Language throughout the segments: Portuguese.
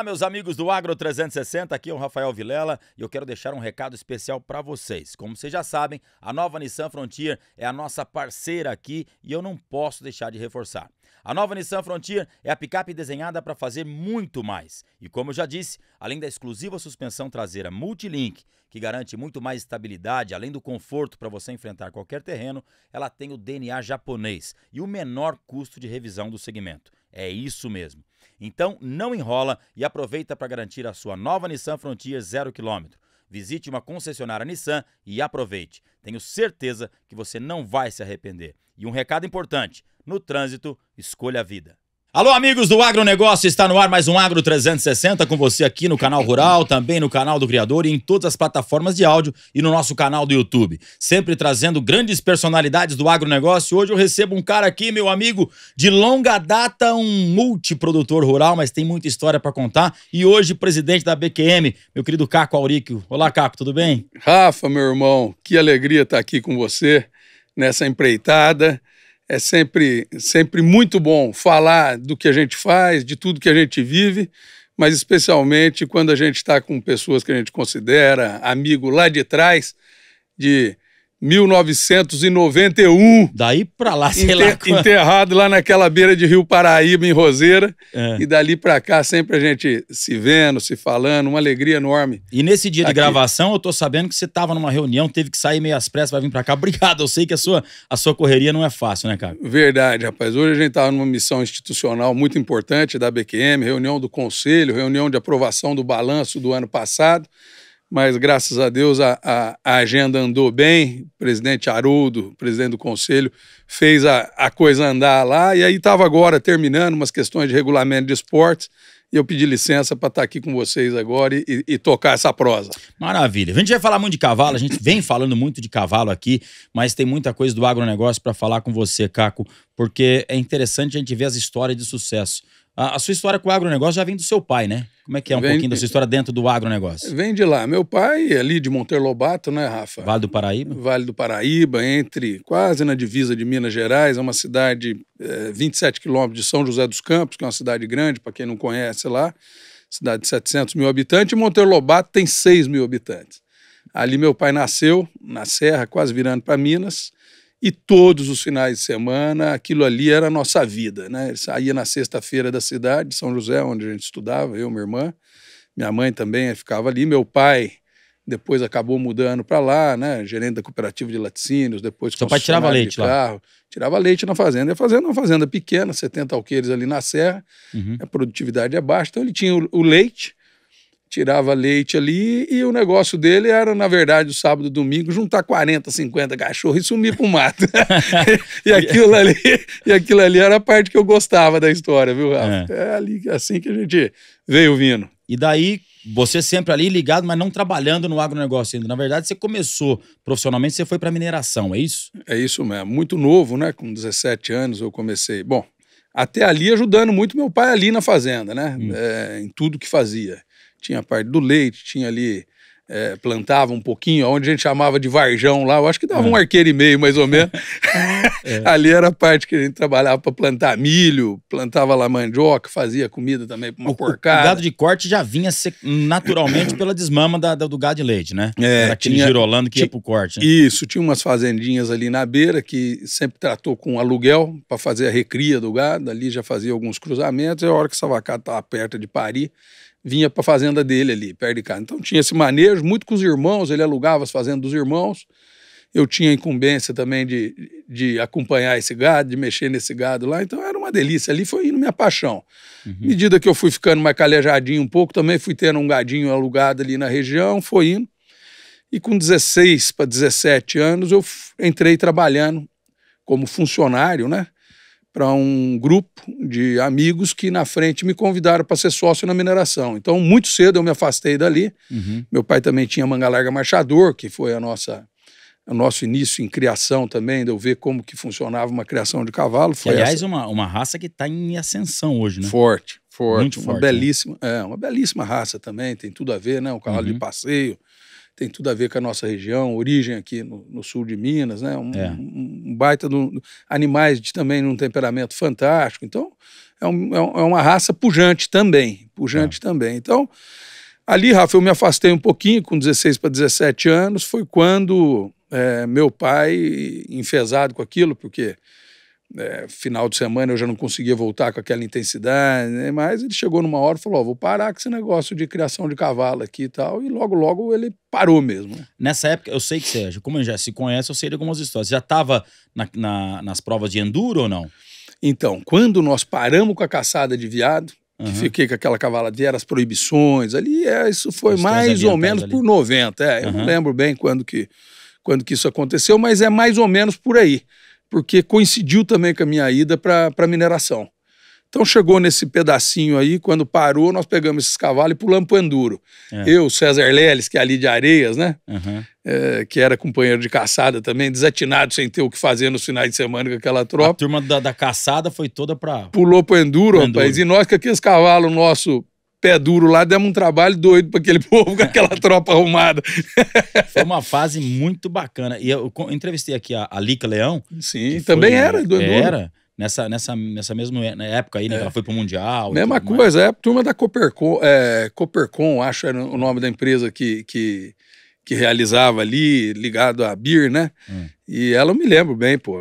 Olá, meus amigos do Agro 360, aqui é o Rafael Vilela e eu quero deixar um recado especial para vocês. Como vocês já sabem, a nova Nissan Frontier é a nossa parceira aqui e eu não posso deixar de reforçar. A nova Nissan Frontier é a picape desenhada para fazer muito mais. E como eu já disse, além da exclusiva suspensão traseira Multilink, que garante muito mais estabilidade, além do conforto para você enfrentar qualquer terreno, ela tem o DNA japonês e o menor custo de revisão do segmento. É isso mesmo. Então, não enrola e aproveita para garantir a sua nova Nissan Frontier 0km. Visite uma concessionária Nissan e aproveite. Tenho certeza que você não vai se arrepender. E um recado importante: no trânsito, escolha a vida. Alô, amigos do agronegócio, está no ar mais um Agro 360 com você aqui no canal Rural, também no canal do Criador e em todas as plataformas de áudio e no nosso canal do YouTube. Sempre trazendo grandes personalidades do agronegócio. Hoje eu recebo um cara aqui, meu amigo, de longa data, um multiprodutor rural, mas tem muita história para contar. E hoje, presidente da BQM, meu querido Caco Auríquio. Olá, Caco, tudo bem? Rafa, meu irmão, que alegria estar aqui com você nessa empreitada é sempre, sempre muito bom falar do que a gente faz, de tudo que a gente vive, mas especialmente quando a gente está com pessoas que a gente considera amigo lá de trás, de 1991. Daí pra lá, sei enter, lá. Enterrado lá naquela beira de Rio Paraíba, em Roseira. É. E dali pra cá, sempre a gente se vendo, se falando, uma alegria enorme. E nesse dia Aqui. de gravação, eu tô sabendo que você tava numa reunião, teve que sair meio às pressas pra vir pra cá. Obrigado, eu sei que a sua, a sua correria não é fácil, né, cara? Verdade, rapaz. Hoje a gente tava numa missão institucional muito importante da BQM, reunião do conselho, reunião de aprovação do balanço do ano passado mas graças a Deus a, a, a agenda andou bem. O presidente Haroldo, presidente do conselho, fez a, a coisa andar lá. E aí estava agora terminando umas questões de regulamento de esportes. E eu pedi licença para estar tá aqui com vocês agora e, e, tocar essa prosa. Maravilha. A gente vai falar muito de cavalo, a gente vem falando muito de cavalo aqui, mas tem muita coisa do agronegócio para falar com você, Caco, porque é interessante a gente ver as histórias de sucesso. A, a, sua história com o agronegócio já vem do seu pai, né? Como é que é um vem, pouquinho da sua história dentro do agronegócio? Vem de lá. Meu pai, é ali de Monteiro Lobato, né, Rafa? Vale do Paraíba? Vale do Paraíba, entre quase na divisa de Minas Gerais, é uma cidade é, eh, 27 quilômetros de São José dos Campos, que é uma cidade grande, para quem não conhece lá, cidade de 700 mil habitantes, e Monteiro Lobato tem 6 mil habitantes. Ali meu pai nasceu, na Serra, quase virando para Minas, e todos os finais de semana, aquilo ali era a nossa vida, né? Ele saía na sexta-feira da cidade, de São José, onde a gente estudava, eu, minha irmã, minha mãe também ficava ali, meu pai depois acabou mudando para lá, né? Gerente da cooperativa de laticínios, depois Seu pai tirava leite carro, lá. Tirava leite na fazenda. E a fazenda é uma fazenda pequena, 70 alqueires ali na serra, uhum. a produtividade é baixa, então ele tinha o, o leite tirava leite ali e o negócio dele era, na verdade, o sábado e domingo, juntar 40, 50 cachorros e sumir pro mato. e, aquilo ali, e aquilo ali era a parte que eu gostava da história, viu, Rafa? É, é ali, assim que a gente veio vindo. E daí, você sempre ali ligado, mas não trabalhando no agronegócio ainda. Na verdade, você começou profissionalmente, você foi para mineração, é isso? É isso mesmo. Muito novo, né? Com 17 anos eu comecei. Bom, até ali ajudando muito meu pai ali na fazenda, né? Hum. É, em tudo que fazia tinha a parte do leite, tinha ali é, plantava um pouquinho, onde a gente chamava de varjão lá, eu acho que dava é. um arqueiro e meio mais ou menos. é. Ali era a parte que a gente trabalhava para plantar milho, plantava lá mandioca, fazia comida também para uma o, porcada. O gado de corte já vinha naturalmente pela desmama da, da, do gado de leite, né? É, era aquele tinha, girolando que ia ia pro corte. Né? Isso, tinha umas fazendinhas ali na beira que sempre tratou com aluguel para fazer a recria do gado, ali já fazia alguns cruzamentos, e a hora que essa vacada estava perto de parir, vinha para a fazenda dele ali, perto de casa. Então tinha esse manejo muito com os irmãos, ele alugava as fazendas dos irmãos. Eu tinha incumbência também de, de acompanhar esse gado, de mexer nesse gado lá, então era uma delícia. Ali foi indo minha paixão. Uhum. medida que eu fui ficando mais calejadinho um pouco, também fui tendo um gadinho alugado ali na região, foi indo. E com 16 para 17 anos eu entrei trabalhando como funcionário, né? para um grupo de amigos que na frente me convidaram para ser sócio na mineração. Então, muito cedo eu me afastei dali. Uhum. Meu pai também tinha Manga Larga marchador que foi a nossa o nosso início em criação também, de eu ver como que funcionava uma criação de cavalo. Foi e, aliás, uma, uma raça que está em ascensão hoje, né? Forte, forte. Muito uma forte, né? belíssima, né? é, uma belíssima raça também, tem tudo a ver, né? Um cavalo uhum. de passeio, tem tudo a ver com a nossa região, origem aqui no, no sul de Minas, né? Um, é. um baita do, animais de também num temperamento fantástico. Então, é, é, um, é uma raça pujante também, pujante é. também. Então, ali, Rafa, eu me afastei um pouquinho, com 16 para 17 anos, foi quando é, meu pai, enfesado com aquilo, porque é, final de semana eu já não conseguia voltar com aquela intensidade, né? mas ele chegou numa hora e falou: oh, vou parar com esse negócio de criação de cavalo aqui e tal. E logo, logo ele parou mesmo. Né? Nessa época, eu sei que Sérgio, como já se conhece, eu sei de algumas histórias. já estava na, na, nas provas de enduro ou não? Então, quando nós paramos com a caçada de viado, uhum. fiquei com aquela era as proibições, ali é, isso foi mais ou menos ali. por 90. É, uhum. Eu não lembro bem quando que, quando que isso aconteceu, mas é mais ou menos por aí porque coincidiu também com a minha ida para mineração. Então chegou nesse pedacinho aí, quando parou, nós pegamos esses cavalos e pulamos pro Enduro. É. Eu, César Leles, que é ali de Areias, né? Uhum. É, que era companheiro de caçada também, desatinado, sem ter o que fazer nos finais de semana com aquela tropa. A turma da, da caçada foi toda pra. Pulou pro Enduro, pro Enduro. rapaz. E nós, com aqueles cavalos nosso pé duro lá, demos um trabalho doido para aquele povo, com aquela tropa arrumada. Foi uma fase muito bacana. E eu entrevistei aqui a, a Lica Leão. Sim, também foi, né, era. Do era. Nessa, nessa, nessa mesma época aí, né? É. Ela foi pro Mundial. Mesma coisa, é a turma da Copercon, é, Copercon, acho era o nome da empresa que, que, que realizava ali, ligado à BIR, né? Hum. E ela eu me lembro bem, pô.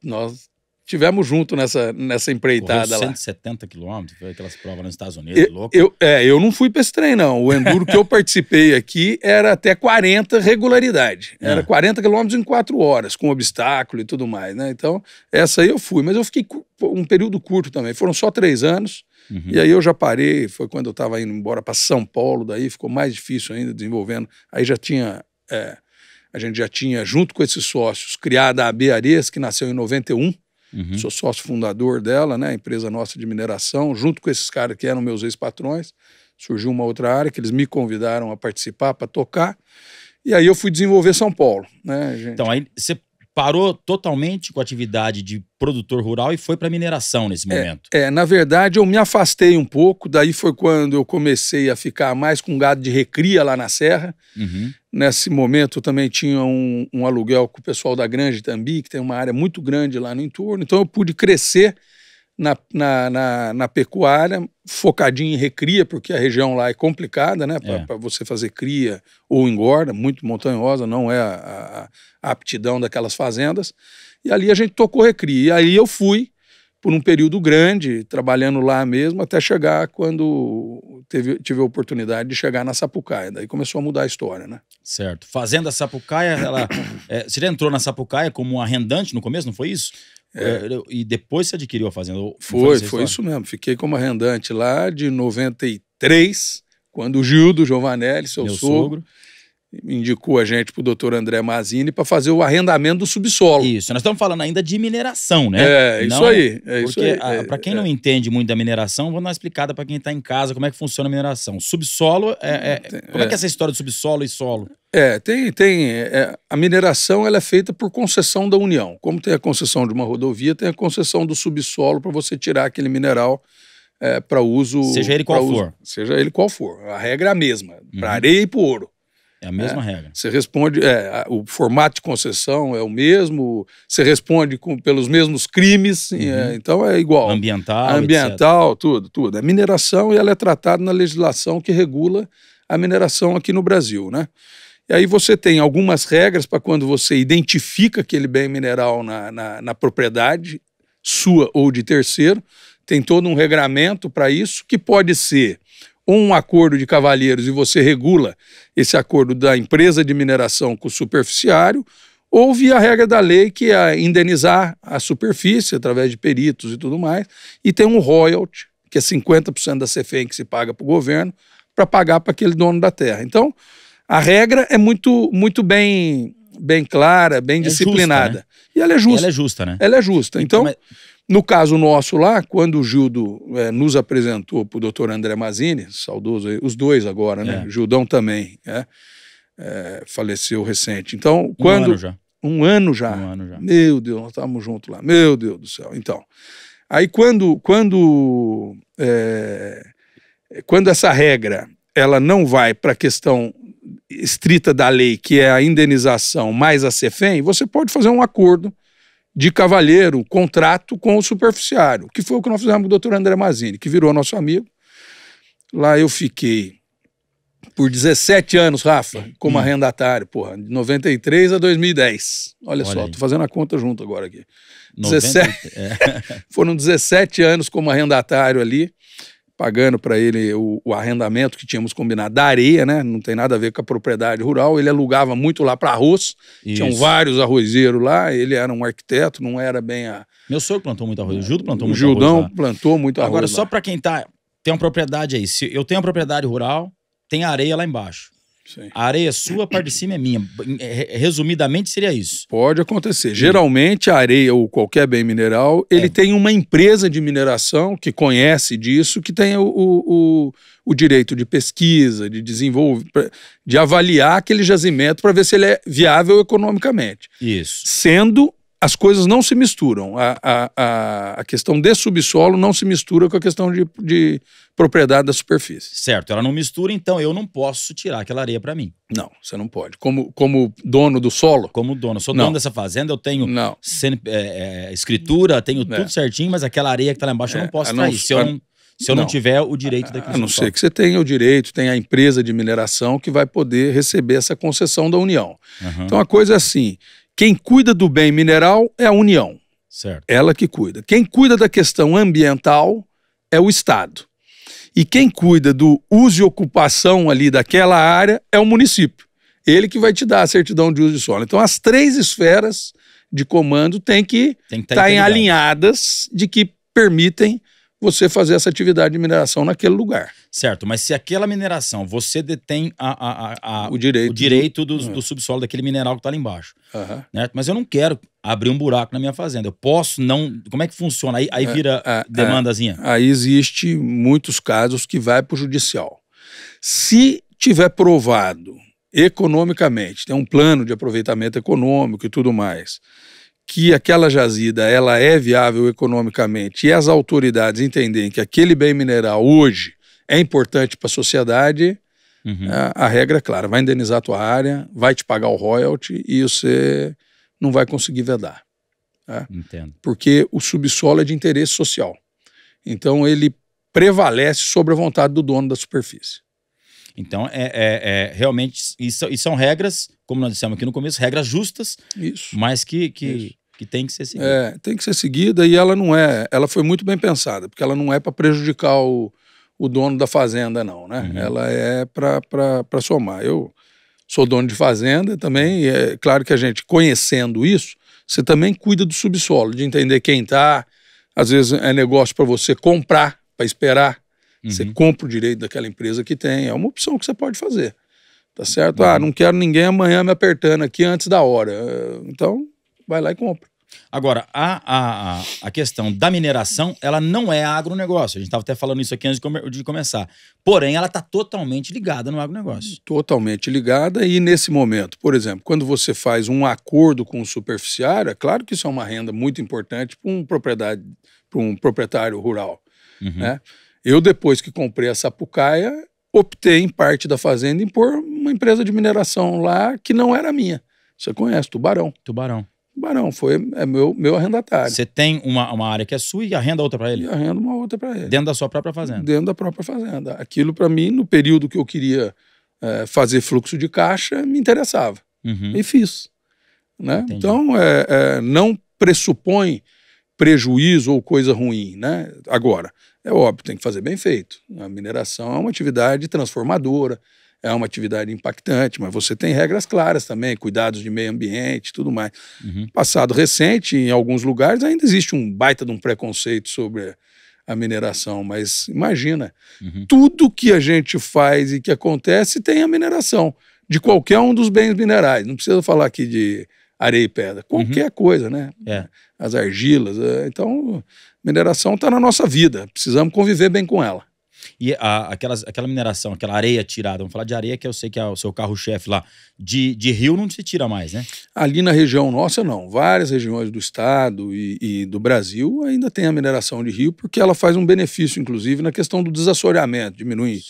Nós Tivemos junto nessa, nessa empreitada 170 lá. 170 quilômetros, foi aquelas provas nos Estados Unidos, eu, é louco. Eu, é, eu não fui para esse trem, não. O enduro que eu participei aqui era até 40 regularidade. É. Era é. 40 quilômetros em 4 horas, com obstáculo e tudo mais, né? Então, essa aí eu fui. Mas eu fiquei um período curto também. Foram só três anos. Uhum. E aí eu já parei, foi quando eu estava indo embora para São Paulo, daí ficou mais difícil ainda desenvolvendo. Aí já tinha... É, a gente já tinha, junto com esses sócios, criada a AB Arias que nasceu em 91. Uhum. Sou sócio fundador dela, né? Empresa nossa de mineração, junto com esses caras que eram meus ex-patrões. Surgiu uma outra área que eles me convidaram a participar para tocar. E aí eu fui desenvolver São Paulo, né, gente? Então aí você parou totalmente com a atividade de produtor rural e foi para mineração nesse é, momento. É, é, na verdade eu me afastei um pouco, daí foi quando eu comecei a ficar mais com gado de recria lá na serra. Uhum. Nesse momento também tinha um, um, aluguel com o pessoal da Grande Tambi, que tem uma área muito grande lá no entorno, então eu pude crescer na, na, na, na, pecuária, focadinho em recria, porque a região lá é complicada, né? Para é. você fazer cria ou engorda, muito montanhosa, não é a, a, aptidão daquelas fazendas. E ali a gente tocou recria. E aí eu fui por um período grande, trabalhando lá mesmo, até chegar quando teve, tive a oportunidade de chegar na Sapucaia. Daí começou a mudar a história, né? Certo. Fazenda Sapucaia, ela. é, você entrou na Sapucaia como arrendante no começo, não foi isso? É. é e depois você adquiriu a fazenda? Foi, foi, foi isso mesmo. Fiquei como arrendante lá de 93, quando o Gildo Giovanelli, seu sogro, sogro, indicou a gente para o doutor André Mazini para fazer o arrendamento do subsolo. Isso, nós estamos falando ainda de mineração, né? É, não, isso é aí. É porque, é, para quem é, não entende muito da mineração, vou dar uma explicada para quem está em casa como é que funciona a mineração. Subsolo, é, é como é, que é essa história de subsolo e solo? É, tem. tem a mineração ela é feita por concessão da União. Como tem a concessão de uma rodovia, tem a concessão do subsolo para você tirar aquele mineral para uso. Seja ele qual uso, for. Seja ele qual for. A regra é a mesma, uhum. para areia e para ouro. É a mesma é, regra. Você responde, é, o formato de concessão é o mesmo, você responde com, pelos mesmos crimes, é, uhum. é, então é igual. Ambiental. É ambiental, etc. tudo, tudo. É mineração e ela é tratada na legislação que regula a mineração aqui no Brasil, né? E aí você tem algumas regras para quando você identifica aquele bem mineral na, na, na propriedade sua ou de terceiro, tem todo um regramento para isso que pode ser um acordo de cavalheiros e você regula esse acordo da empresa de mineração com o superficiário, ou via regra da lei, que é indenizar a superfície através de peritos e tudo mais, e tem um royalty, que é 50% da CFEM que se paga para o governo, para pagar para aquele dono da terra. Então, a regra é muito, muito bem bem clara, bem é disciplinada. Justa, né? E ela é justa. E ela é justa, né? Ela é justa. Então, então mas no caso nosso lá, quando o Gildo é, nos apresentou para o doutor André Mazini, saudoso, os dois agora, né? É. Gildão também, é, é, faleceu recente. Então, quando. Um ano já. Um ano já. Um ano já. Meu Deus, nós estávamos juntos lá. Meu Deus do céu. Então. Aí quando. Quando, é, quando essa regra ela não vai para a questão estrita da lei, que é a indenização mais a CEFEM, você pode fazer um acordo de cavalheiro contrato com o superficiário, que foi o que nós fizemos com o doutor André Mazini, que virou nosso amigo. Lá eu fiquei por 17 anos, Rafa, como hum. arrendatário, porra, de 93 a 2010. Olha, Olha só, aí. tô fazendo a conta junto agora aqui. 90... 17... É. Foram 17 anos como arrendatário ali pagando para ele o, o, arrendamento que tínhamos combinado da areia, né? Não tem nada a ver com a propriedade rural. Ele alugava muito lá para arroz. Isso. Tinham vários arrozeiros lá. Ele era um arquiteto, não era bem a. Meu sogro plantou muito arroz. O Judo plantou o muito Judão arroz. Judão plantou muito arroz. Agora, só para quem tá tem uma propriedade aí. Se eu tenho uma propriedade rural, tem areia lá embaixo. Sim. A areia é sua, a parte de cima é minha. Resumidamente, seria isso. Pode acontecer. Geralmente, a areia ou qualquer bem mineral, ele é. tem uma empresa de mineração que conhece disso, que tem o, o, o direito de pesquisa, de desenvolver, de avaliar aquele jazimento para ver se ele é viável economicamente. Isso. Sendo as coisas não se misturam. A, a, a, questão de subsolo não se mistura com a questão de, de, propriedade da superfície. Certo, ela não mistura, então eu não posso tirar aquela areia para mim. Não, você não pode. Como, como dono do solo? Como dono. Eu sou não. dono dessa fazenda, eu tenho não. É, é, escritura, tenho é. tudo certinho, mas aquela areia que está lá embaixo eu não é, posso não, trair. Se eu não, se eu não, tiver o direito daquele A não ser que você tenha o direito, tenha a empresa de mineração que vai poder receber essa concessão da União. Uhum. Então a coisa é assim quem cuida do bem mineral é a União. Certo. Ela que cuida. Quem cuida da questão ambiental é o Estado. E quem cuida do uso e ocupação ali daquela área é o município. Ele que vai te dar a certidão de uso de solo. Então, as três esferas de comando têm que estar tá tá alinhadas de que permitem você fazer essa atividade de mineração naquele lugar. Certo, mas se aquela mineração você detém a, a, a, o direito, o direito do, do, é. do, subsolo daquele mineral que está lá embaixo. Uhum. Mas eu não quero abrir um buraco na minha fazenda. Eu posso não. Como é que funciona? Aí, aí é, vira é, é. demandazinha. É, aí existe muitos casos que vai para o judicial. Se tiver provado economicamente, tem um plano de aproveitamento econômico e tudo mais que aquela jazida ela é viável economicamente e as autoridades entenderem que aquele bem mineral hoje é importante para a sociedade, uhum. a, a, regra é clara: vai indenizar a tua área, vai te pagar o royalty e você não vai conseguir vedar. Tá? Entendo. Porque o subsolo é de interesse social. Então ele prevalece sobre a vontade do dono da superfície. Então, é, é, é realmente, isso e são regras como nós dissemos aqui no começo, regras justas, Isso. mas que, que, Isso. que tem que ser seguida. É, tem que ser seguida e ela não é. Ela foi muito bem pensada, porque ela não é para prejudicar o, o dono da fazenda, não, né? Uhum. Ela é para somar. Eu sou dono de fazenda também, e é claro que a gente, conhecendo isso, você também cuida do subsolo, de entender quem está. Às vezes é negócio para você comprar, para esperar. Uhum. Você compra o direito daquela empresa que tem. É uma opção que você pode fazer. Tá certo? Ah, uhum. não quero ninguém amanhã me apertando aqui antes da hora. Eh, então, vai lá e compra. Agora, a, a, a questão da mineração, ela não é agronegócio. A gente estava até falando isso aqui antes de, come, de começar. Porém, ela está totalmente ligada no agronegócio. Totalmente ligada. E nesse momento, por exemplo, quando você faz um acordo com o superficiário, é claro que isso é uma renda muito importante para um, propriedade, um proprietário rural. Uhum. Né? Eu, depois que comprei a sapucaia, optei em parte da fazenda em pôr uma empresa de mineração lá que não era minha. Você conhece, Tubarão. Tubarão. Tubarão foi é meu, meu arrendatário. Você tem uma, uma área que é sua e arrenda outra para ele? E arrenda uma outra para ele. Dentro da sua própria fazenda? Dentro da própria fazenda. Aquilo para mim, no período que eu queria é, fazer fluxo de caixa, me interessava. Uhum. E fiz. Né? Então, é, é, não pressupõe prejuízo ou coisa ruim, né? Agora, é óbvio, tem que fazer bem feito. A mineração é uma atividade transformadora, é uma atividade impactante, mas você tem regras claras também, cuidados de meio ambiente, tudo mais. Uhum. Passado recente, em alguns lugares ainda existe um baita de um preconceito sobre a mineração, mas imagina, uhum. tudo que a gente faz e que acontece tem a mineração de qualquer um dos bens minerais. Não precisa falar aqui de areia e pedra, uhum. qualquer uhum. coisa, né? É as argilas. É, então, mineração está na nossa vida, precisamos conviver bem com ela. E a, aquelas, aquela mineração, aquela areia tirada, vamos falar de areia, que eu sei que é o seu carro-chefe lá, de, de rio não se tira mais, né? Ali na região nossa, não. Várias regiões do estado e, e do Brasil ainda tem a mineração de rio, porque ela faz um benefício, inclusive, na questão do desassoreamento, diminui,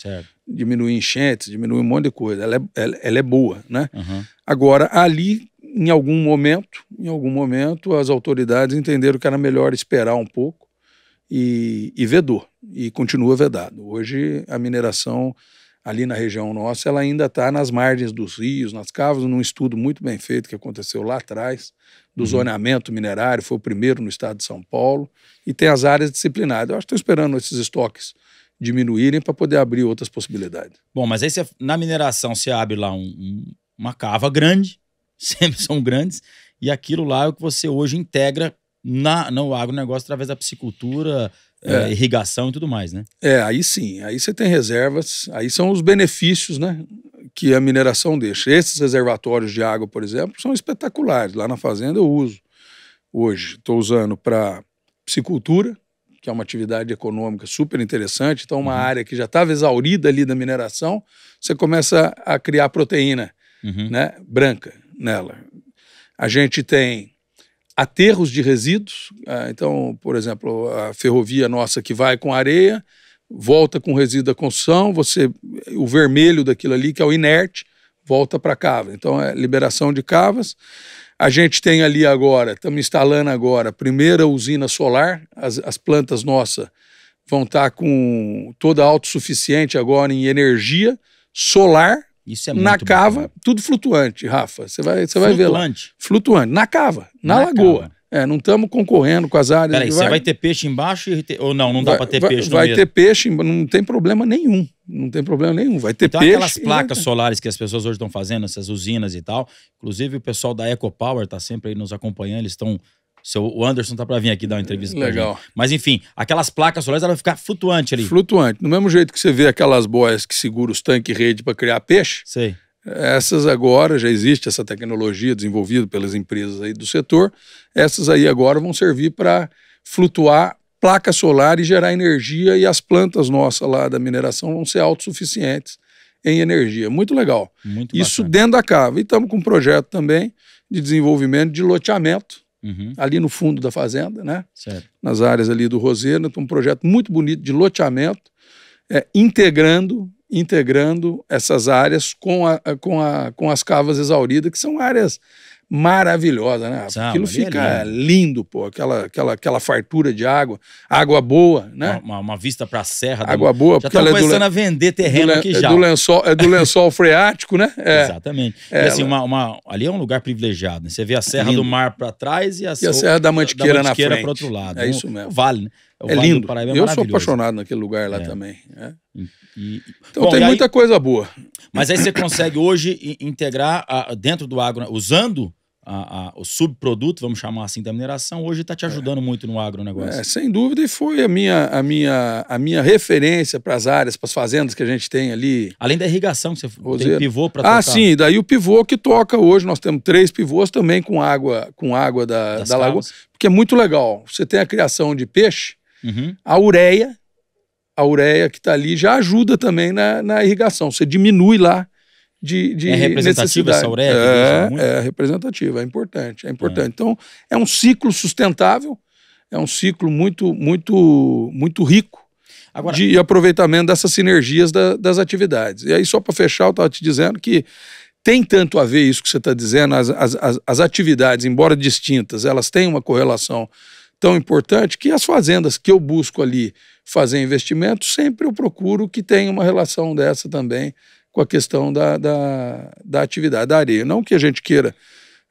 diminui enchentes, diminui um monte de coisa. Ela é, ela, ela é boa, né? Uhum. Agora, ali em algum momento, em algum momento, as autoridades entenderam que era melhor esperar um pouco e, e vedou, e continua vedado. Hoje a mineração ali na região nossa, ela ainda está nas margens dos rios, nas cavas, num estudo muito bem feito que aconteceu lá atrás, do uhum. zoneamento minerário, foi o primeiro no estado de São Paulo, e tem as áreas disciplinadas. Eu acho que estou esperando esses estoques diminuírem para poder abrir outras possibilidades. Bom, mas aí na mineração você abre lá um, um, uma cava grande, sempre são grandes, e aquilo lá é o que você hoje integra na, no agronegócio através da piscicultura, é. É, irrigação e tudo mais, né? É, aí sim, aí você tem reservas, aí são os benefícios, né? Que a mineração deixa. Esses reservatórios de água, por exemplo, são espetaculares. Lá na fazenda eu uso hoje. Estou usando para piscicultura, que é uma atividade econômica super interessante. Então, uma uhum. área que já estava exaurida ali da mineração, você começa a criar proteína uhum. né, branca nela. A gente tem aterros de resíduos, ah, então, por exemplo, a ferrovia nossa que vai com areia, volta com resíduo da construção, você o vermelho daquilo ali, que é o inerte, volta para a cava. Então, é liberação de cavas. A gente tem ali agora, estamos instalando agora a primeira usina solar, as, as plantas nossas vão estar tá com toda autossuficiente agora em energia solar isso é muito Na cava, bacana. tudo flutuante, Rafa. Você vai, você vai ver lá. Flutuante. Na cava, na, na lagoa. Cava. É, não estamos concorrendo com as áreas. Peraí, você vai ter peixe embaixo ou não? Não dá para ter vai, peixe no Vai mesmo. ter peixe, não tem problema nenhum. Não tem problema nenhum. Vai ter então, peixe. aquelas placas solares que as pessoas hoje estão fazendo, essas usinas e tal. Inclusive, o pessoal da EcoPower está sempre aí nos acompanhando, eles estão seu, o Anderson tá para vir aqui dar uma entrevista Legal. Mas enfim, aquelas placas solares elas vão ficar flutuante ali. Flutuante. Do mesmo jeito que você vê aquelas boias que seguram os tanques rede para criar peixe. Sei. Essas agora já existe essa tecnologia desenvolvida pelas empresas aí do setor. Essas aí agora vão servir para flutuar placa solar e gerar energia e as plantas nossas lá da mineração vão ser autossuficientes em energia. Muito legal. Muito Isso bacana. dentro da cava. E estamos com um projeto também de desenvolvimento de loteamento uhum. ali no fundo da fazenda, né? Certo. Nas áreas ali do Roseiro, né? um projeto muito bonito de loteamento, é, integrando integrando essas áreas com, a, com, a, com as cavas exauridas, que são áreas maravilhosa, né? Samba, Aquilo fica é lindo, pô. Aquela, aquela, aquela fartura de água, água boa, né? Uma, uma vista para a serra. Água do... boa. Já estão é começando é a vender terreno len... aqui é já. É do lençol, é do lençol freático, né? É. Exatamente. E é, assim, uma, uma, ali é um lugar privilegiado, né? Você vê a Serra lindo. do Mar para trás e a, e a Serra da Mantiqueira, da Mantiqueira na frente. outro lado. É isso mesmo. O vale, né? O é vale lindo. Eu sou apaixonado naquele lugar lá também. né? E, então bom, tem muita coisa boa. Mas aí você consegue hoje integrar a, dentro do agro, usando a, a, o subproduto, vamos chamar assim, da mineração, hoje está te é. ajudando é. muito no agronegócio. É, sem dúvida, e foi a minha, a minha, a minha referência para as áreas, para as fazendas que a gente tem ali. Além da irrigação, você tem pivô para ah, tocar. Ah, sim, daí o pivô que toca hoje, nós temos três pivôs também com água, com água da, da lagoa, porque é muito legal. Você tem a criação de peixe, uhum. a ureia, a ureia que está ali já ajuda também na, na irrigação. Você diminui lá de, de é representativa essa ureia? É, é, representativa, é importante, é importante. É. Então, é um ciclo sustentável, é um ciclo muito, muito, muito rico Agora... de aproveitamento dessas sinergias da, das atividades. E aí, só para fechar, eu estava te dizendo que tem tanto a ver isso que você está dizendo, as, as, as atividades, embora distintas, elas têm uma correlação tão importante que as fazendas que eu busco ali fazer investimento, sempre eu procuro que tenha uma relação dessa também com a questão da, da, da atividade da areia. Não que a gente queira,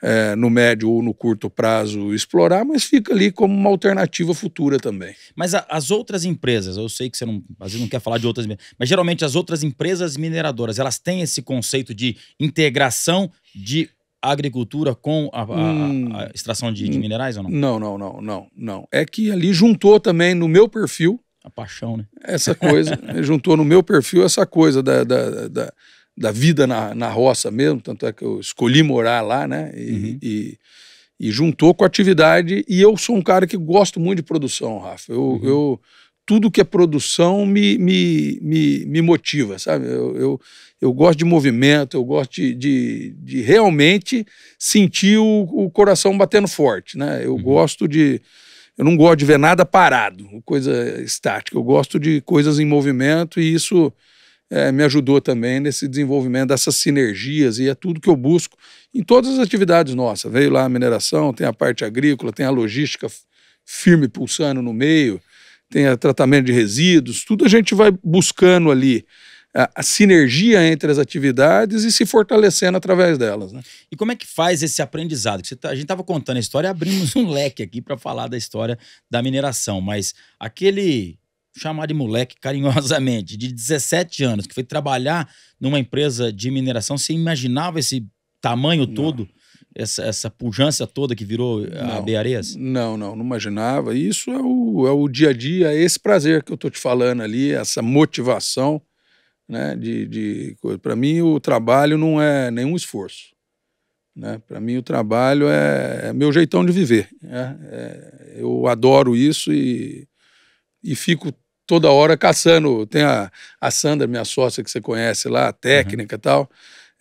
é, no médio ou no curto prazo, explorar, mas fica ali como uma alternativa futura também. Mas a, as outras empresas, eu sei que você não, às vezes não quer falar de outras, mas geralmente as outras empresas mineradoras, elas têm esse conceito de integração de a agricultura com a, hum, a extração de, de, minerais ou não? Não, não, não, não, não. É que ali juntou também no meu perfil. A paixão, né? Essa coisa. juntou no meu perfil essa coisa da, da, da, da vida na, na, roça mesmo. Tanto é que eu escolhi morar lá, né? E, uhum. e, e, juntou com a atividade. E eu sou um cara que gosto muito de produção, Rafa. Eu. Uhum. eu tudo que é produção me, me, me, me motiva, sabe? Eu, eu, eu, gosto de movimento, eu gosto de, de, de realmente sentir o, o, coração batendo forte, né? Eu uhum. gosto de... Eu não gosto de ver nada parado, coisa estática. Eu gosto de coisas em movimento e isso é, me ajudou também nesse desenvolvimento dessas sinergias e é tudo que eu busco em todas as atividades nossas. Veio lá a mineração, tem a parte agrícola, tem a logística firme pulsando no meio, tenha tratamento de resíduos, tudo a gente vai buscando ali a, a, sinergia entre as atividades e se fortalecendo através delas. Né? E como é que faz esse aprendizado? Tá, a gente estava contando a história, abrimos um leque aqui para falar da história da mineração, mas aquele chamar de moleque carinhosamente, de 17 anos, que foi trabalhar numa empresa de mineração, você imaginava esse tamanho todo? essa, essa pujança toda que virou a eh, beares Não, não, não imaginava. Isso é o, é o dia a dia, é esse prazer que eu estou te falando ali, essa motivação, né? De, de para mim o trabalho não é nenhum esforço, né? Para mim o trabalho é, é, meu jeitão de viver. Né? É, eu adoro isso e, e fico toda hora caçando. Tem a, a Sandra, minha sócia que você conhece lá, técnica uhum. e tal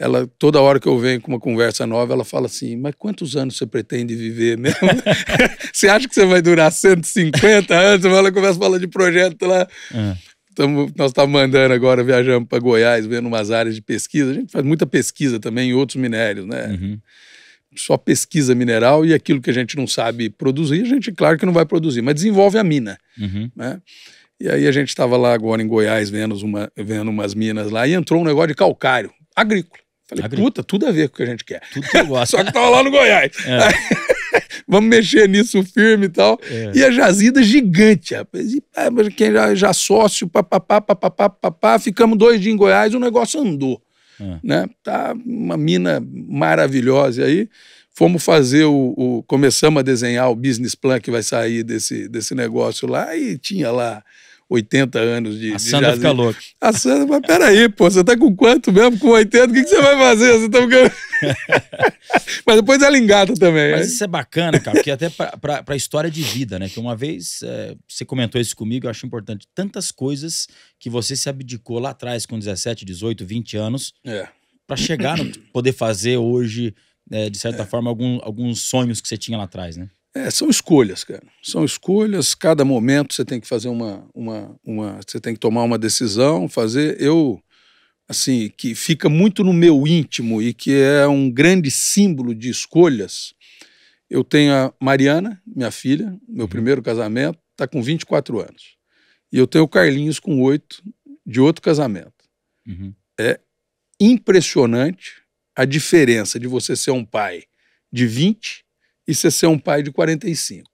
ela toda hora que eu venho com uma conversa nova, ela fala assim: "Mas quantos anos você pretende viver mesmo? você acha que você vai durar 150 anos?" Ela começa a falar de projeto lá. É. Tamo, nós estamos tá mandando agora, viajando para Goiás, vendo umas áreas de pesquisa. A gente faz muita pesquisa também em outros minérios, né? Uhum. Só pesquisa mineral e aquilo que a gente não sabe produzir, a gente, claro que não vai produzir, mas desenvolve a mina, uhum. né? E aí a gente estava lá agora em Goiás vendo, uma, vendo umas minas lá e entrou um negócio de calcário agrícola. Falei, Agri... puta, tudo a ver com o que a gente quer. Tudo que eu gosto. Só que tava lá no Goiás. É. vamos mexer nisso firme e tal. É. E a jazida gigante, rapaz. E, quem já, já sócio, papapá, papapá, papapá. Ficamos dois dias em Goiás, o negócio andou. É. Né? Tá uma mina maravilhosa aí. Fomos fazer o, o, Começamos a desenhar o business plan que vai sair desse, desse negócio lá e tinha lá 80 anos de. A Sandra de fica louca. A Sandra, mas peraí, pô, você tá com quanto mesmo? Com 80? O que, que você vai fazer? Você tá mas depois ela é engata também. Mas é? isso é bacana, cara, porque até pra, pra, pra história de vida, né? Que uma vez é, você comentou isso comigo, eu acho importante. Tantas coisas que você se abdicou lá atrás, com 17, 18, 20 anos, é. para chegar no poder fazer hoje. É, de certa é. forma, algum, alguns sonhos que você tinha lá atrás, né? É, são escolhas, cara. São escolhas. Cada momento você tem que fazer uma, uma, uma, você tem que tomar uma decisão, fazer. Eu, assim, que fica muito no meu íntimo e que é um grande símbolo de escolhas. Eu tenho a Mariana, minha filha, meu uhum. primeiro casamento, está com 24 anos. E eu tenho o Carlinhos com 8, de outro casamento. Uhum. É impressionante a diferença de você ser um pai de 20 e você ser um pai de 45.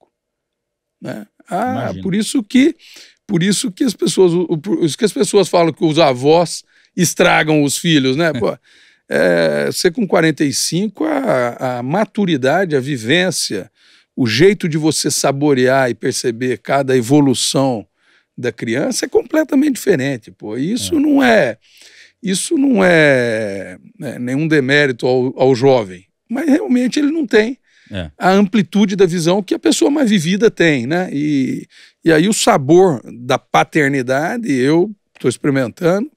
Né? Ah, Imagina. por isso que por isso que as pessoas por isso que as pessoas falam que os avós estragam os filhos, né? É. Pô, é, você com 45, a, a maturidade, a vivência, o jeito de você saborear e perceber cada evolução da criança é completamente diferente, pô. Isso é. não é isso não é, né, nenhum demérito ao, ao jovem, mas realmente ele não tem é. a amplitude da visão que a pessoa mais vivida tem, né? E, e aí o sabor da paternidade, eu estou experimentando,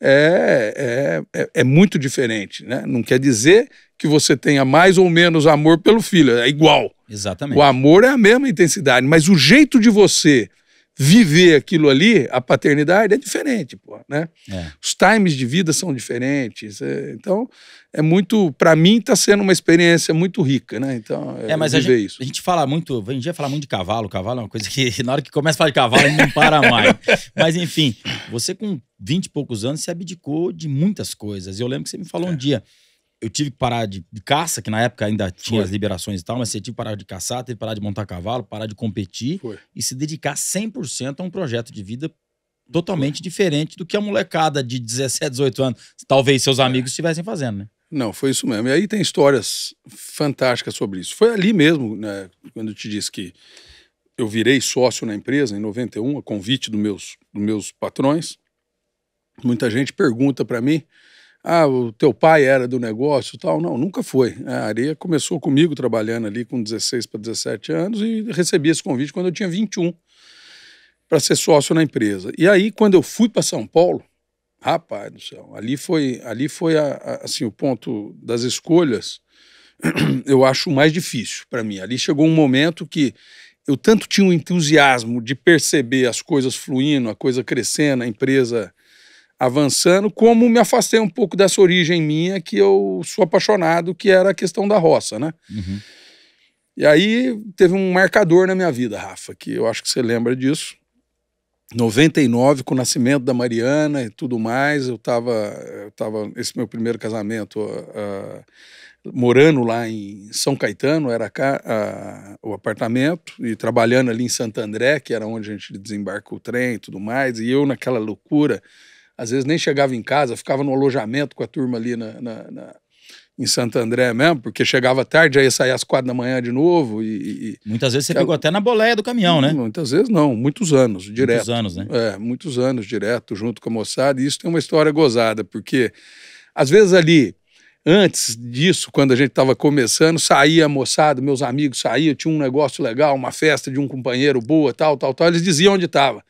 é, é, é, é, muito diferente, né? Não quer dizer que você tenha mais ou menos amor pelo filho, é igual. Exatamente. O amor é a mesma intensidade, mas o jeito de você viver aquilo ali, a paternidade, é diferente, pô, né? É. Os times de vida são diferentes. É, então, é muito. para mim, está sendo uma experiência muito rica, né? Então, é, é mas viver a gente, isso. A gente fala muito, a gente fala muito de cavalo, cavalo é uma coisa que na hora que começa a falar de cavalo, a gente não para mais. mas, enfim, você com 20 e poucos anos, se abdicou de muitas coisas. Eu lembro que você me falou um é. dia eu tive que parar de, de, caça, que na época ainda tinha Foi. as liberações e tal, mas você tive que parar de caçar, teve que parar de montar cavalo, parar de competir Foi. e se dedicar 100% a um projeto de vida totalmente Foi. diferente do que a molecada de 17, 18 anos, talvez seus é. amigos estivessem é. fazendo, né? Não, foi isso mesmo. E aí tem histórias fantásticas sobre isso. Foi ali mesmo, né, quando eu te disse que eu virei sócio na empresa em 91, a convite dos meus, dos meus patrões. Muita gente pergunta para mim, ah, o teu pai era do negócio tal. Não, nunca foi. A Areia começou comigo trabalhando ali com 16 para 17 anos e recebi esse convite quando eu tinha 21 para ser sócio na empresa. E aí, quando eu fui para São Paulo, rapaz do céu, ali foi, ali foi a, a, assim, o ponto das escolhas, eu acho mais difícil para mim. Ali chegou um momento que eu tanto tinha um entusiasmo de perceber as coisas fluindo, a coisa crescendo, a empresa avançando, como me afastei um pouco dessa origem minha que eu sou apaixonado, que era a questão da roça, né? Uhum. E aí teve um marcador na minha vida, Rafa, que eu acho que você lembra disso. 99, com o nascimento da Mariana e tudo mais, eu estava, eu tava esse meu primeiro casamento, uh, morando lá em São Caetano, era cá, uh, o apartamento, e trabalhando ali em Santo André, que era onde a gente desembarca o trem e tudo mais, e eu naquela loucura, às vezes nem chegava em casa, ficava no alojamento com a turma ali na, na, na em Santo André mesmo, porque chegava tarde, aí saía às quatro da manhã de novo e... e muitas vezes você então pegou até na boleia do caminhão, né? Muitas vezes não, muitos anos, direto. Muitos anos, né? É, muitos anos direto, junto com a moçada, e isso tem uma história gozada, porque às vezes ali, antes disso, quando a gente estava começando, saía a moçada, meus amigos saíam, tinha um negócio legal, uma festa de um companheiro boa, tal, tal, tal, eles diziam onde estava.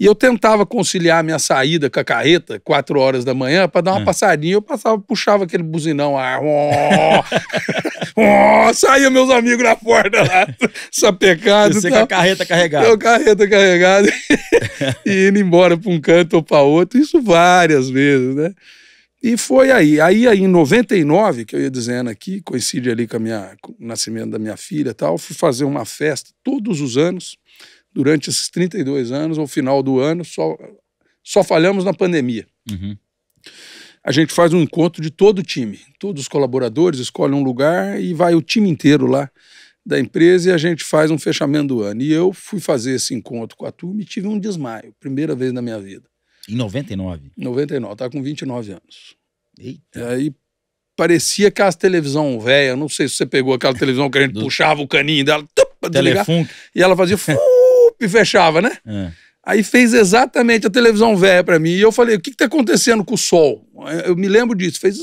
E eu tentava conciliar a minha saída com a carreta, quatro horas da manhã, para dar uma é. passadinha. Eu passava, puxava aquele buzinão lá. Oh, saía meus amigos na porta lá, sapecado. Você com a carreta carregada. a carreta carregada. e indo embora para um canto ou para outro. Isso várias vezes, né? E foi aí. Aí, aí, em 99, que eu ia dizendo aqui, coincide ali com, minha, com o nascimento da minha filha e tal, fui fazer uma festa todos os anos durante esses 32 anos, ao final do ano, só, só falhamos na pandemia. Uhum. A gente faz um encontro de todo o time. Todos os colaboradores escolhem um lugar e vai o time inteiro lá da empresa e a gente faz um fechamento do ano. E eu fui fazer esse encontro com a turma e tive um desmaio, primeira vez na minha vida. Em 99? 99, tá com 29 anos. Eita. Aí parecia aquela televisão velha, não sei se você pegou aquela televisão que a gente do... puxava o caninho dela, tup, Telefunk. Desligar, e ela fazia e fechava, né? É. Aí fez exatamente a televisão velha para mim. E eu falei, o que, que tá acontecendo com o sol? Eu me lembro disso. Fez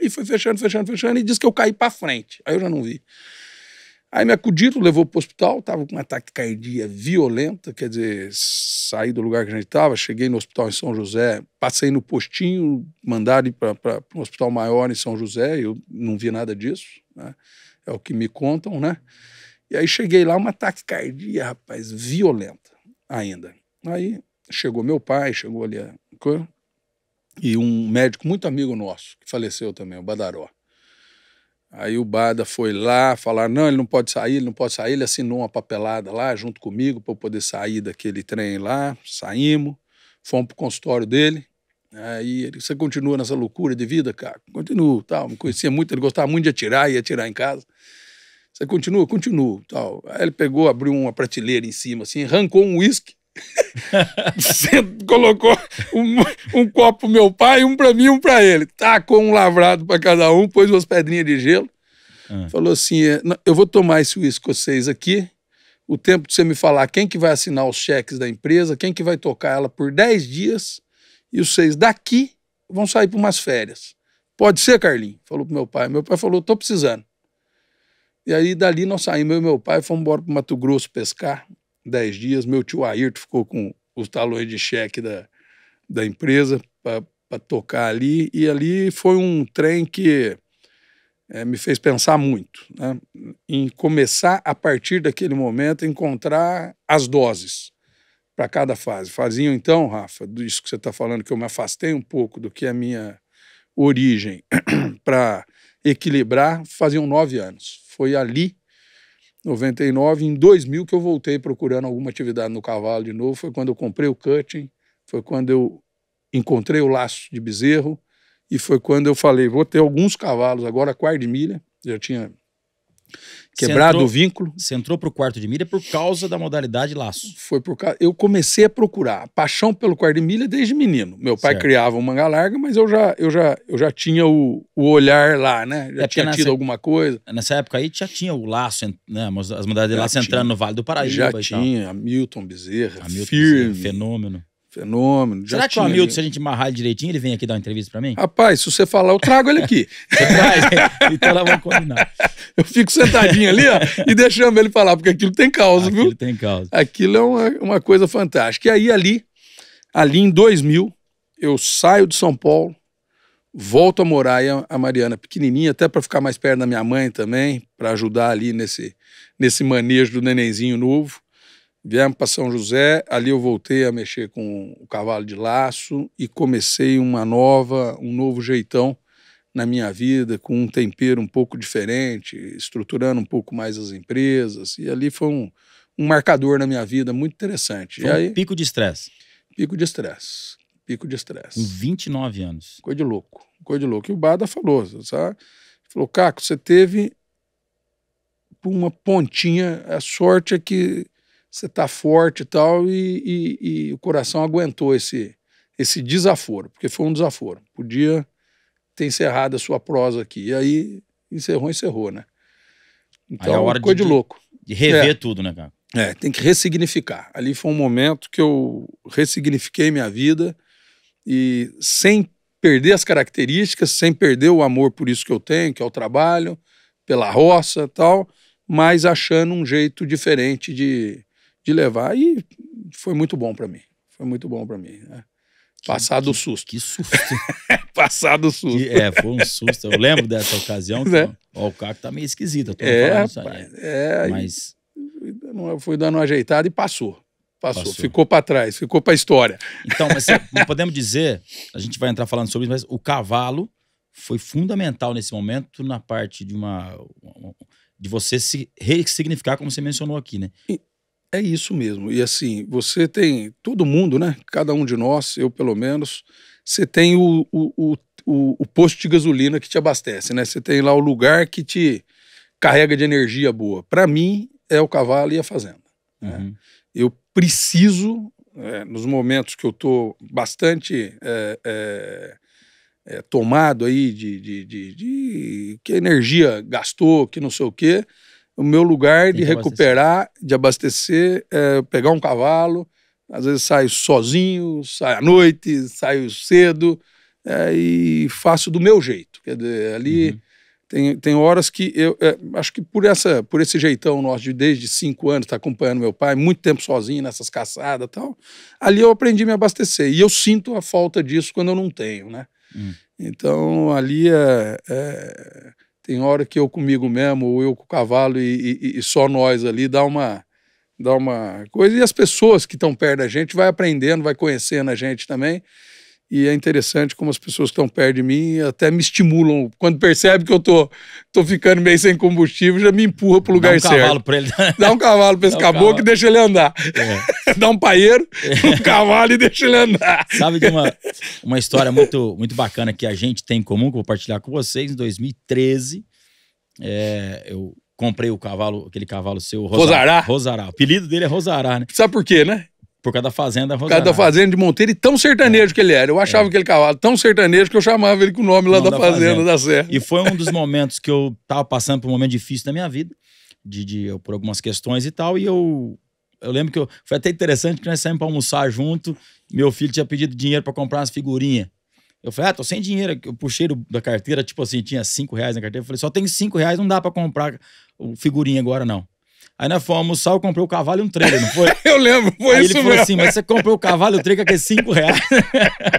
e foi fechando, fechando, fechando, e disse que eu caí para frente. Aí eu já não vi. Aí me acudiram, levou pro hospital, tava com um ataque cardíaco violento, quer dizer, saí do lugar que a gente tava, cheguei no hospital em São José, passei no postinho, mandaram para um hospital maior em São José, eu não vi nada disso, né? É o que me contam, né? E aí cheguei lá, uma taquicardia, rapaz, violenta ainda. Aí chegou meu pai, chegou ali a... e um médico muito amigo nosso, que faleceu também, o Badaró. Aí o Bada foi lá falar: não, ele não pode sair, ele não pode sair. Ele assinou uma papelada lá junto comigo para eu poder sair daquele trem lá. Saímos, fomos para o consultório dele. Aí ele, você continua nessa loucura de vida, cara? Continuo, tal. Me conhecia muito, ele gostava muito de atirar, ia atirar em casa. Você continua? Continuo. Tal. Aí ele pegou, abriu uma prateleira em cima, assim, arrancou um uísque. colocou um, um copo pro meu pai, um para mim, um para ele. Tacou um lavrado para cada um, pôs umas pedrinhas de gelo. Ah. Falou assim: é, eu vou tomar esse uísque com vocês aqui. O tempo de você me falar quem que vai assinar os cheques da empresa, quem que vai tocar ela por 10 dias, e os seis daqui vão sair para umas férias. Pode ser, Carlinhos? Falou pro meu pai. Meu pai falou: tô precisando. E aí dali nós saímos, eu e meu pai fomos embora para Mato Grosso pescar, dez dias. Meu tio Ayrton ficou com os talões de cheque da, da empresa para tocar ali. E ali foi um trem que é, me fez pensar muito, né? em começar a partir daquele momento encontrar as doses para cada fase. Faziam então, Rafa, disso que você está falando, que eu me afastei um pouco do que é a minha origem para equilibrar, faziam nove anos. Foi ali, 99, em 2000, que eu voltei procurando alguma atividade no cavalo de novo. Foi quando eu comprei o cutting, foi quando eu encontrei o laço de bezerro e foi quando eu falei, vou ter alguns cavalos agora, a de milha, já tinha Quebrado entrou, o vínculo. Você entrou para o quarto de milha por causa da modalidade laço. Foi por causa. Eu comecei a procurar paixão pelo quarto de milha desde menino. Meu pai certo. criava um manga larga, mas eu já, eu já, eu já tinha o, o olhar lá, né? Já é tinha nessa, tido alguma coisa. Nessa época aí já tinha o laço, né? As modalidades de laço tinha. entrando no Vale do Paraíba. Já tinha, Hamilton Bezerra, Hamilton firme. Bezerra, fenômeno. Fenômeno. Será que o Hamilton, se a gente amarrar ele direitinho, ele vem aqui dar uma entrevista pra mim? Rapaz, se você falar, eu trago ele aqui. então ela vai combinar. Eu fico sentadinho ali, ó, e deixando ele falar, porque aquilo tem causa, aquilo viu? Aquilo tem causa. Aquilo é uma, uma coisa fantástica. E aí, ali, ali em 2000, eu saio de São Paulo, volto a morar e a Mariana é pequenininha, até para ficar mais perto da minha mãe também, para ajudar ali nesse, nesse manejo do nenenzinho novo. Viemos para São José, ali eu voltei a mexer com o cavalo de laço e comecei uma nova, um novo jeitão na minha vida, com um tempero um pouco diferente, estruturando um pouco mais as empresas. E ali foi um, um marcador na minha vida muito interessante. Foi e aí, um pico de estresse. Pico de estresse. Pico de estresse. Em 29 anos. Coisa de louco. Coisa de louco. E o Bada falou, sabe? Falou, Caco, você teve uma pontinha. A sorte é que você está forte e tal, e, e, e, o coração aguentou esse, esse desaforo, porque foi um desaforo. Podia ter encerrado a sua prosa aqui. E aí encerrou, encerrou, né? Então, aí é então, hora de, de louco. De rever é. tudo, né, cara? É, tem que ressignificar. Ali foi um momento que eu ressignifiquei minha vida e sem perder as características, sem perder o amor por isso que eu tenho, que é o trabalho, pela roça tal, mas achando um jeito diferente de, de levar e foi muito bom para mim. Foi muito bom para mim. Né? Passado do o susto. Que susto. Passado o susto. Que, é, foi um susto. Eu lembro dessa ocasião. Né? Que, é. ó, o carro tá meio esquisito. é, é, Mas... não fui dando uma ajeitada e passou. Passou, passou. ficou para trás, ficou para a história. Então, mas podemos dizer, a gente vai entrar falando sobre isso, mas o cavalo foi fundamental nesse momento na parte de uma, de você se ressignificar, como você mencionou aqui, né? É isso mesmo. E assim, você tem, todo mundo, né? Cada um de nós, eu pelo menos, você tem o, o, o, o posto de gasolina que te abastece, né? Você tem lá o lugar que te carrega de energia boa. Para mim, é o cavalo e a fazenda. Né? Uhum. Né? Eu preciso, é, nos momentos que eu tô bastante. É, é, é tomado aí de, de, de, de que energia gastou, que não sei o quê o meu lugar de recuperar, abastecer. de abastecer, é pegar um cavalo. Às vezes saio sozinho, saio à noite, saio cedo é, e faço do meu jeito. Quer dizer, ali uhum. tem, tem horas que eu é, acho que por essa por esse jeitão nosso de desde cinco anos tá acompanhando meu pai muito tempo sozinho nessas caçadas e tal. Ali eu aprendi a me abastecer e eu sinto a falta disso quando eu não tenho, né? Uhum. Então ali é, é tem hora que eu comigo mesmo, ou eu com o cavalo e, e, e só nós ali, dá uma, dá uma coisa. E as pessoas que estão perto da gente vai aprendendo, vai conhecendo a gente também. E é interessante como as pessoas que estão perto de mim até me estimulam. Quando percebe que eu tô, tô ficando meio sem combustível, já me empurra pro lugar certo. Dá um cavalo para ele. Dá um cavalo para esse um caboclo cavalo. e deixa ele andar. É. Dá um paieiro, é. um cavalo e deixa ele andar. Sabe de uma, uma história muito, muito bacana que a gente tem em comum, que eu vou partilhar com vocês. Em 2013, é, eu comprei o cavalo, aquele cavalo seu, Rosará. Rosará. Rosará. O apelido dele é Rosará, né? Sabe por quê, né? Por causa da fazenda Por causa da fazenda de Monteiro e tão sertanejo é. que ele era. Eu é. achava é. aquele cavalo tão sertanejo que eu chamava ele com o nome lá da, da, fazenda, fazenda, da Serra. E foi um dos momentos que eu tava passando por um momento difícil da minha vida, de, de eu, por algumas questões e tal, e eu eu lembro que eu, foi até interessante que nós saímos para almoçar junto. Meu filho tinha pedido dinheiro para comprar umas figurinhas. Eu falei, ah, tô sem dinheiro. Eu puxei da carteira, tipo assim, tinha cinco reais na carteira. Eu falei, só tem cinco reais, não dá para comprar figurinha agora, não. Aí nós fomos almoçar, eu comprei o cavalo e um trailer, não foi? eu lembro, foi Aí isso ele falou mesmo. assim, mas você comprou o cavalo e o trailer que é cinco reais.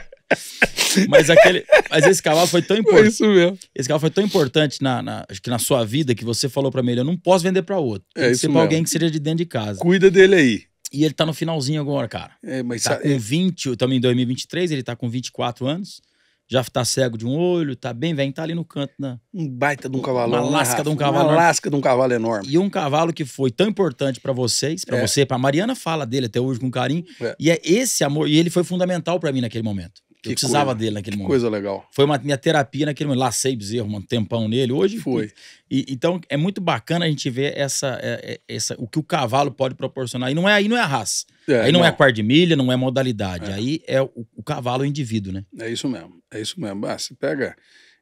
mas aquele, mas esse cavalo foi tão importante. Isso mesmo. Esse cavalo foi tão importante na, na, acho que na sua vida que você falou para mim, eu não posso vender para outro. É tem é que isso ser pra mesmo. alguém que seja de dentro de casa. Cuida dele aí. E ele tá no finalzinho agora, cara. É, mas tá com é... 20, também em 2023, ele tá com 24 anos já tá cego de um olho, tá bem velho, tá ali no canto, né? Um baita de um cavalo. Uma lasca de um cavalo. Uma lasca de um cavalo enorme. E um cavalo que foi tão importante para vocês, para é. você, pra Mariana fala dele até hoje com carinho. É. E é esse amor, e ele foi fundamental para mim naquele momento que precisava coisa, dele naquele momento. Coisa legal. Foi uma minha terapia naquele momento. Lacei bezerro, um tempão nele. Hoje. Foi. E, então é muito bacana a gente ver essa, é, é, essa, o que o cavalo pode proporcionar. E não é aí não é a raça. É, aí não, é não. é par de milha, não é modalidade. É. Aí é o, o cavalo, o indivíduo, né? É isso mesmo. É isso mesmo. Ah, se pega.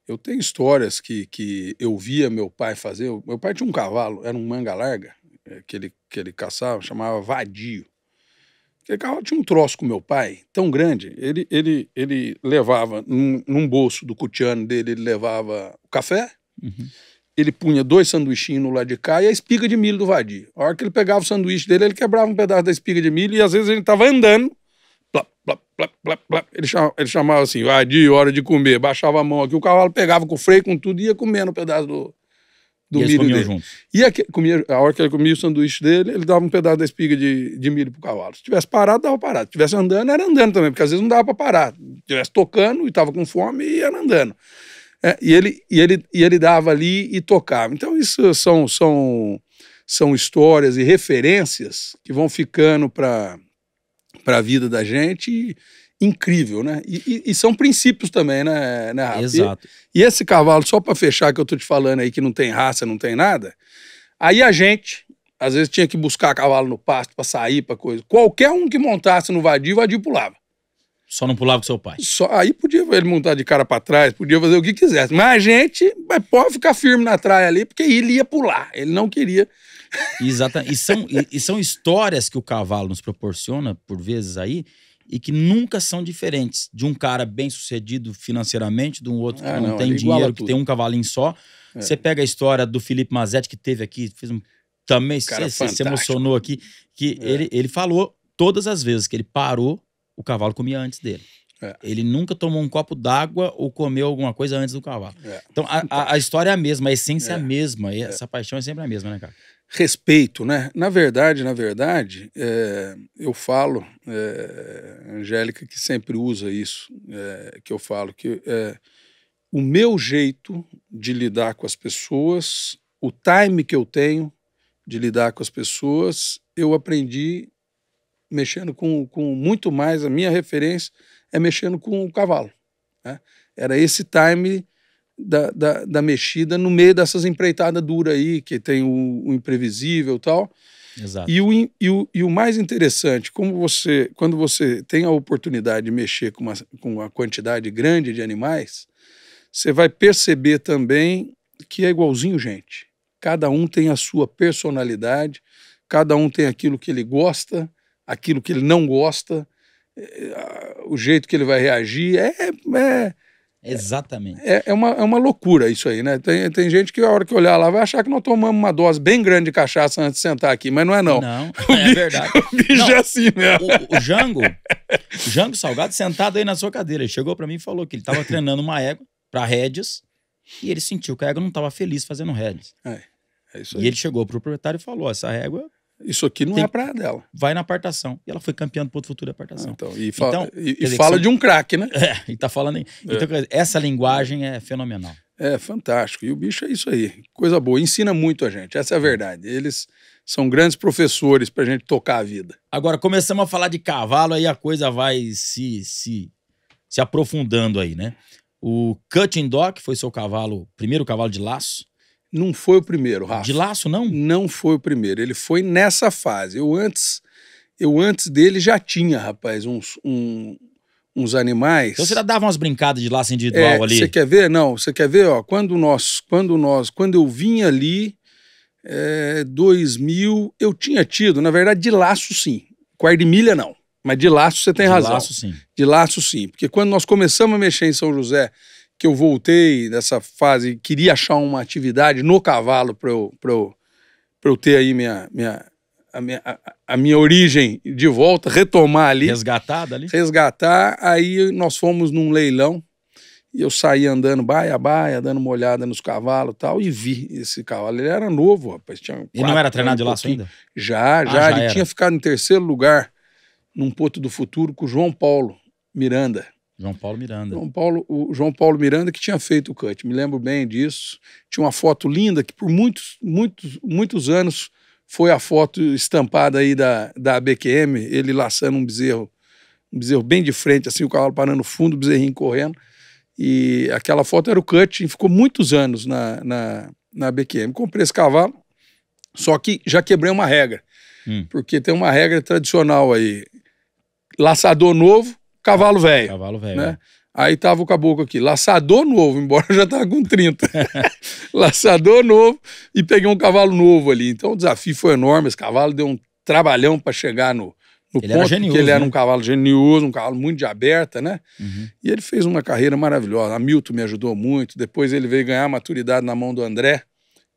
Eu tenho histórias que, que eu via meu pai fazer. Meu pai tinha um cavalo, era um manga larga, que ele, que ele caçava, chamava vadio. Aquele carro tinha um troço com meu pai, tão grande. Ele, ele, ele levava, num, num bolso do cutiano dele, ele levava o café, uhum. ele punha dois sanduichinhos no lado de cá e a espiga de milho do vadio. A hora que ele pegava o sanduíche dele, ele quebrava um pedaço da espiga de milho e às vezes ele estava andando, plop, plop, plop, plop. Ele, chamava, ele chamava assim, vadio, hora de comer. Baixava a mão aqui, o cavalo pegava com o freio, com tudo e ia comendo um pedaço do, do e milho dele. Junto. E comia, a hora que ele comia o sanduíche dele, ele dava um pedaço da espiga de, de milho pro cavalo. Se tivesse parado, dava parado. Se tivesse andando, era andando também, porque às vezes não dava para parar. Se tivesse tocando e estava com fome, era andando. É, e, ele, e, ele, e ele dava ali e tocava. Então, isso são, são, são histórias e referências que vão ficando para a vida da gente. E, incrível, né? E, e, são princípios também, né, né Rafa? Exato. E, e, esse cavalo, só para fechar que eu tô te falando aí, que não tem raça, não tem nada, aí a gente, às vezes, tinha que buscar cavalo no pasto para sair, para coisa. Qualquer um que montasse no vadio, o vadio pulava. Só não pulava com seu pai? Só, aí podia ele montar de cara para trás, podia fazer o que quisesse. Mas a gente pode ficar firme na traia ali, porque ele ia pular, ele não queria. Exatamente. E são, e, e são histórias que o cavalo nos proporciona, por vezes aí, e que nunca são diferentes de um cara bem sucedido financeiramente, de um outro que é, não, não, tem dinheiro, que tem um cavalinho só. É. Você pega a história do Felipe Mazetti, que teve aqui, fez um. Também você se emocionou aqui, que é. ele, ele falou todas as vezes que ele parou, o cavalo comia antes dele. É. Ele nunca tomou um copo d'água ou comeu alguma coisa antes do cavalo. É. Então a, a, a, história é a mesma, a essência é, a é. mesma, é. essa paixão é sempre a mesma, né, cara? respeito, né? Na verdade, na verdade, é, eu falo, é, Angélica, que sempre usa isso, é, que eu falo que é, o meu jeito de lidar com as pessoas, o time que eu tenho de lidar com as pessoas, eu aprendi mexendo com, com muito mais. A minha referência é mexendo com o cavalo. Né? Era esse time da, da, da, mexida no meio dessas empreitadas duras aí, que tem o, o imprevisível e tal. Exato. E o, e, o, e o mais interessante, como você, quando você tem a oportunidade de mexer com uma, com uma quantidade grande de animais, você vai perceber também que é igualzinho gente. Cada um tem a sua personalidade, cada um tem aquilo que ele gosta, aquilo que ele não gosta, eh, o jeito que ele vai reagir. É, é, Exatamente. É, é, uma, é uma loucura isso aí, né? Tem, tem gente que a hora que olhar lá vai achar que nós tomamos uma dose bem grande de cachaça antes de sentar aqui, mas não é não. Não, o é verdade. O bicho não, é assim mesmo. O, o Jango, o Jango Salgado sentado aí na sua cadeira, ele chegou para mim e falou que ele tava treinando uma égua para rédeas e ele sentiu que a égua não tava feliz fazendo rédeas. É, é isso aí. E ele chegou pro proprietário e falou, essa régua isso aqui não tem, é a praia dela. Vai na apartação. E ela foi campeã do ponto futuro de apartação. Ah, então, e fala, então, e, e fala de um craque, né? É, e tá falando. Em... É. Então, essa linguagem é fenomenal. É, fantástico. E o bicho é isso aí. Coisa boa. Ensina muito a gente. Essa é a é. verdade. Eles são grandes professores pra gente tocar a vida. Agora, começamos a falar de cavalo, aí a coisa vai se, se, se aprofundando aí, né? O Cutting Dock foi seu cavalo, primeiro cavalo de laço. Não foi o primeiro, Rafa. De laço, não? Não foi o primeiro. Ele foi nessa fase. Eu antes, eu antes dele já tinha, rapaz, uns, um, uns animais. Então você já dava umas brincadas de laço individual é, ali? Você quer ver? Não, você quer ver? Ó, quando nós, quando nós, quando eu vim ali, é, 2000, eu tinha tido, na verdade, de laço sim. de milha não. Mas de laço você tem de razão. De laço sim. De laço sim. Porque quando nós começamos a mexer em São José que eu voltei dessa fase, queria achar uma atividade no cavalo para eu, eu, eu ter aí minha, minha, a, minha, a, a, minha origem de volta, retomar ali. Resgatada ali? Resgatar. Aí nós fomos num leilão e eu saí andando baia a baia, dando uma olhada nos cavalos e tal, e vi esse cavalo. Ele era novo, rapaz. Tinha quatro, e não era treinado um de laço ainda? Já, ah, já. Ah, já ele era. tinha ficado em terceiro lugar num Porto do Futuro com o João Paulo Miranda. João Paulo Miranda. João Paulo, o João Paulo Miranda que tinha feito o cut, me lembro bem disso. Tinha uma foto linda que por muitos, muitos, muitos anos foi a foto estampada aí da, da BQM, ele laçando um bezerro, um bezerro bem de frente, assim, o cavalo parando no fundo, o bezerrinho correndo. E aquela foto era o cut e ficou muitos anos na, na, na BQM. Comprei esse cavalo, só que já quebrei uma regra, hum. porque tem uma regra tradicional aí. Laçador novo, cavalo velho. Cavalo velho. Né? É. Aí tava o caboclo aqui, laçador novo, embora já tava com 30. laçador novo e peguei um cavalo novo ali. Então o desafio foi enorme, esse cavalo deu um trabalhão para chegar no, no ele ponto, era genioso, né? ele era um cavalo genioso, um cavalo muito de aberta, né? Uhum. E ele fez uma carreira maravilhosa. A Milton me ajudou muito. Depois ele veio ganhar maturidade na mão do André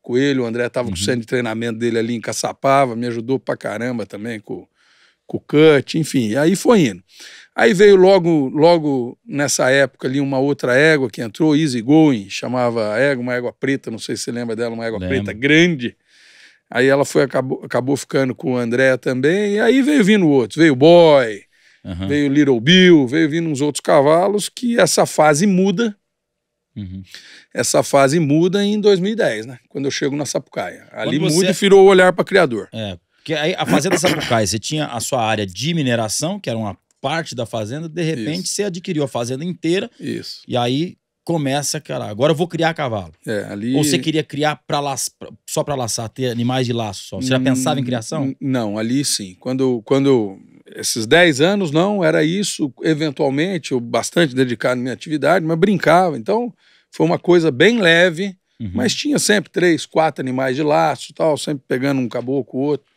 Coelho. O André estava uhum. com o centro de treinamento dele ali em Caçapava, me ajudou pra caramba também com, com o cut, enfim. Aí foi indo. Aí veio logo, logo nessa época ali uma outra égua que entrou, Easy Going, chamava égua, uma égua preta, não sei se você lembra dela, uma égua Lembro. preta grande. Aí ela foi acabou, acabou ficando com o André também, e aí veio vindo outros, veio o Boy, uhum. veio Little Bill, veio vindo uns outros cavalos que essa fase muda. Uhum. Essa fase muda em 2010, né? Quando eu chego na Sapucaia. Ali muda e virou o olhar para criador. É, porque aí a Fazenda Sapucaia, você tinha a sua área de mineração, que era uma parte da fazenda, de repente Isso. você adquiriu a fazenda inteira. Isso. E aí começa, cara, agora eu vou criar cavalo. É, ali... Ou você queria criar pra las... só para laçar, ter animais de laço só? Você já hum, pensava em criação? Hum, não, ali sim. Quando, quando esses 10 anos, não, era isso. Eventualmente, eu bastante dedicado à minha atividade, mas brincava. Então, foi uma coisa bem leve, uhum. mas tinha sempre três, quatro animais de laço tal, sempre pegando um caboclo, outro.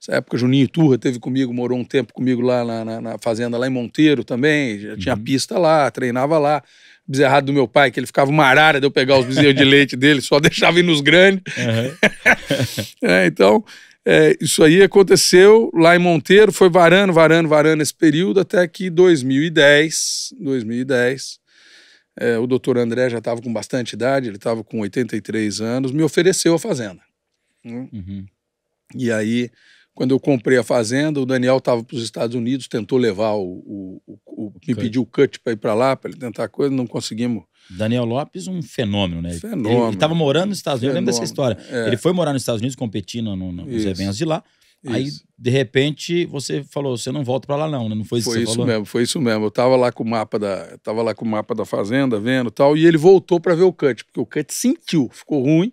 Nessa época, Juninho Turra teve comigo, morou um tempo comigo lá na, na, na fazenda, lá em Monteiro também. Já tinha uhum. pista lá, treinava lá. Bezerrado do meu pai, que ele ficava uma arara de eu pegar os bezerros de leite dele, só deixava ir nos grandes. Uhum. é, então, é, isso aí aconteceu lá em Monteiro, foi varando, varando, varando esse período até que 2010, 2010, é, o doutor André já estava com bastante idade, ele estava com 83 anos, me ofereceu a fazenda. Né? Uhum. E aí quando eu comprei a fazenda, o Daniel estava para os Estados Unidos, tentou levar o. o, o me pediu o cut para ir para lá, para ele tentar coisa, não conseguimos. Daniel Lopes, um fenômeno, né? Fenômeno. Ele estava morando nos Estados Unidos, fenômeno. eu lembro dessa história. É. Ele foi morar nos Estados Unidos, competindo no, no, nos eventos de lá. Isso. Aí, de repente, você falou: você não volta para lá, não, né? Não foi isso foi isso falou? mesmo, foi isso mesmo. Eu tava lá com o mapa da. Tava lá com o mapa da fazenda, vendo tal, e ele voltou para ver o cut, porque o cut sentiu, ficou ruim.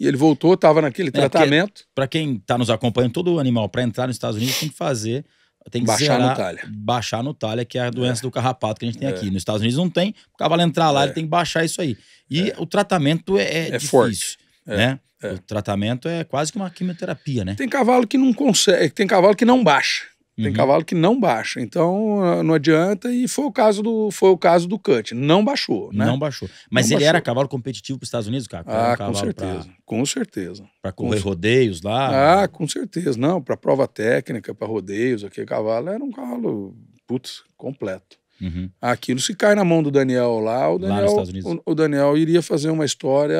E ele voltou, estava naquele é, tratamento. Para quem está nos acompanhando, todo animal para entrar nos Estados Unidos tem que fazer tem que baixar zerar, no talha. Baixar no talha, que é a doença é. do carrapato que a gente tem é. aqui. Nos Estados Unidos não tem, o cavalo entrar lá, é. ele tem que baixar isso aí. E é. o tratamento é, é, é difícil. Forte. Né? O tratamento é quase que uma quimioterapia, né? Tem cavalo que não consegue, tem cavalo que não baixa. Tem uhum. cavalo que não baixa, então ah, não adianta. E foi o caso do, foi o caso do Cut. Não baixou, né? Não baixou. Mas não ele baixou. era cavalo competitivo para os Estados Unidos, cara? Ah, um com certeza. Pra, com certeza. Para correr com rodeios lá? Ah, né? com certeza. Não, para prova técnica, para rodeios, aquele cavalo era um cavalo, putz, completo. Uhum. Aquilo, se cai na mão do Daniel lá, o Daniel, lá o, o Daniel iria fazer uma história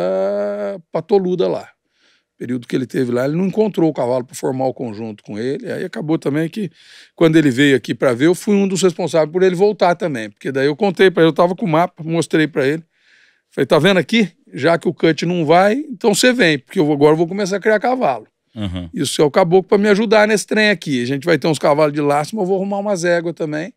patoluda lá período que ele teve lá, ele não encontrou o cavalo para formar o conjunto com ele. Aí acabou também que, quando ele veio aqui para ver, eu fui um dos responsáveis por ele voltar também. Porque daí eu contei para ele, eu estava com o mapa, mostrei para ele. Falei, tá vendo aqui? Já que o cut não vai, então você vem, porque eu agora vou começar a criar cavalo. Uhum. Isso é o caboclo para me ajudar nesse trem aqui. A gente vai ter uns cavalos de laço, mas eu vou arrumar umas éguas também.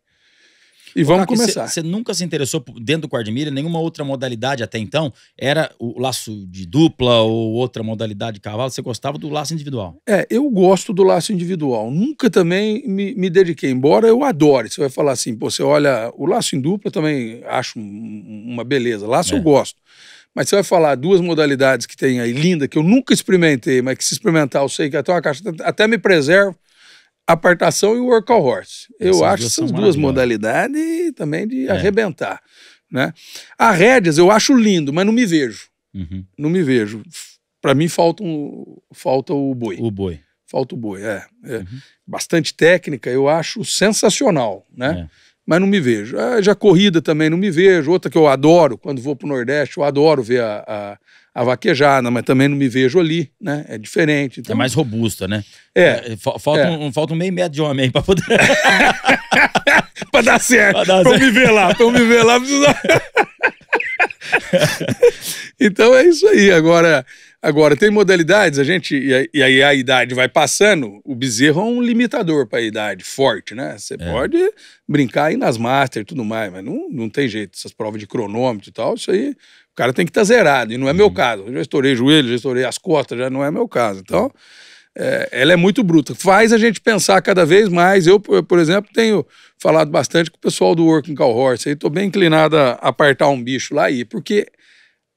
E vamos começar. Você nunca se interessou dentro do Quadmilha, nenhuma outra modalidade até então? Era o laço de dupla ou outra modalidade de cavalo? Você gostava do laço individual? É, eu gosto do laço individual. Nunca também me, me dediquei, embora eu adore. Você vai falar assim, pô, você olha, o laço em dupla também acho uma beleza. Laço é. eu gosto. Mas você vai falar duas modalidades que tem aí, linda, que eu nunca experimentei, mas que se experimentar eu sei que até uma caixa, até me preservo, apartação e o workhorse. Eu acho que são duas modalidades também de é. arrebentar. Né? A rédeas eu acho lindo, mas não me vejo. Uhum. Não me vejo. Para mim falta, um, falta o boi. O boi. Falta o boi, é. é. Uhum. Bastante técnica, eu acho sensacional, né? É. Mas não me vejo. Ah, já corrida também não me vejo. Outra que eu adoro, quando vou para o Nordeste, eu adoro ver a, a a vaquejada, mas também não me vejo ali, né? É diferente. Então... É mais robusta, né? É. é, é falta, é. Um, falta um meio metro de homem aí pra poder. pra dar certo. Pra, dar certo. me ver lá. Pra me ver lá, precisa. então é isso aí. Agora, agora tem modalidades, a gente. E aí a idade vai passando, o bezerro é um limitador para a idade, forte, né? Você é. pode brincar aí nas master e tudo mais, mas não, não tem jeito. Essas provas de cronômetro e tal, isso aí cara tem que estar tá zerado, e não é meu uhum. caso. Eu já estourei joelho, já estourei as costas, já não é meu caso. Então, é, ela é muito bruta. Faz a gente pensar cada vez mais. Eu, por exemplo, tenho falado bastante com o pessoal do Working Cow Horse, aí estou bem inclinado a apartar um bicho lá e porque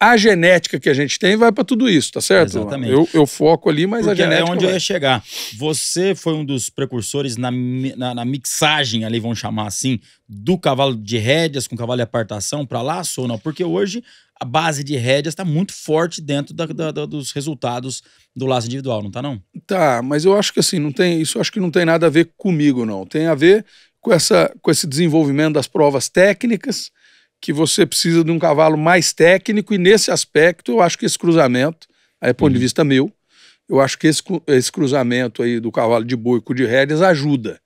a genética que a gente tem vai para tudo isso, tá certo? Exatamente. Eu, eu foco ali, mas Porque a é genética. É onde vai. eu ia chegar. Você foi um dos precursores na, na, na, mixagem, ali vão chamar assim, do cavalo de rédeas com cavalo de apartação para laço ou não? Porque hoje a base de rédeas está muito forte dentro da, da, da, dos resultados do laço individual, não tá não? Tá, mas eu acho que assim, não tem, isso acho que não tem nada a ver comigo não. Tem a ver com essa com esse desenvolvimento das provas técnicas que você precisa de um cavalo mais técnico, e nesse aspecto, eu acho que esse cruzamento, aí é ponto de uhum. vista meu, eu acho que esse, esse cruzamento aí do cavalo de boi com de rédeas ajuda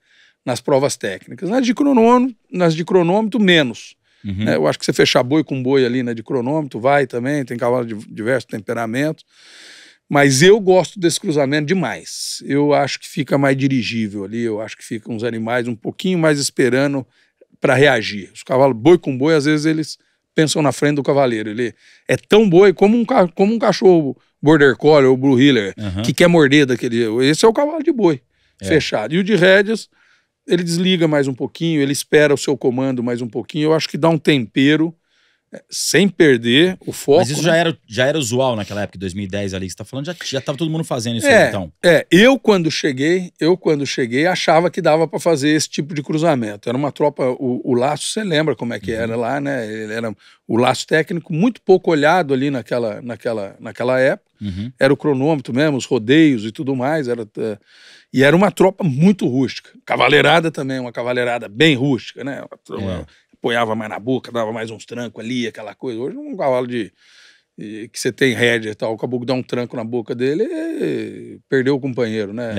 nas provas técnicas. Nas de cronômetro, nas de cronômetro menos. Uhum. É, eu acho que você fechar boi com boi ali, né, de cronômetro, vai também, tem cavalo de diversos temperamentos. Mas eu gosto desse cruzamento demais. Eu acho que fica mais dirigível ali, eu acho que fica uns animais um pouquinho mais esperando para reagir. Os cavalos, boi com boi, às vezes eles pensam na frente do cavaleiro. Ele é tão boi como um, como um cachorro border collie ou blue healer, uhum. que quer morder daquele. Esse é o cavalo de boi, é. fechado. E o de rédeas, ele desliga mais um pouquinho, ele espera o seu comando mais um pouquinho. Eu acho que dá um tempero sem perder o foco. Mas isso já, né? era, já era usual naquela época, 2010 ali, que você tá falando, já, já todo mundo fazendo isso é, aí, então. É, eu quando cheguei, eu quando cheguei, achava que dava para fazer esse tipo de cruzamento. Era uma tropa, o, o laço, você lembra como é que uhum. era lá, né? Ele era o laço técnico muito pouco olhado ali naquela, naquela, naquela época. Uhum. Era o cronômetro mesmo, os rodeios e tudo mais. Era, eh, e era uma tropa muito rústica. Cavaleirada também, uma cavaleirada bem rústica, né? Uma, é apoiava mais na boca, dava mais uns trancos ali, aquela coisa. Hoje um cavalo de que você tem rédea e tal, o caboclo dá um tranco na boca dele é, perdeu o companheiro, né?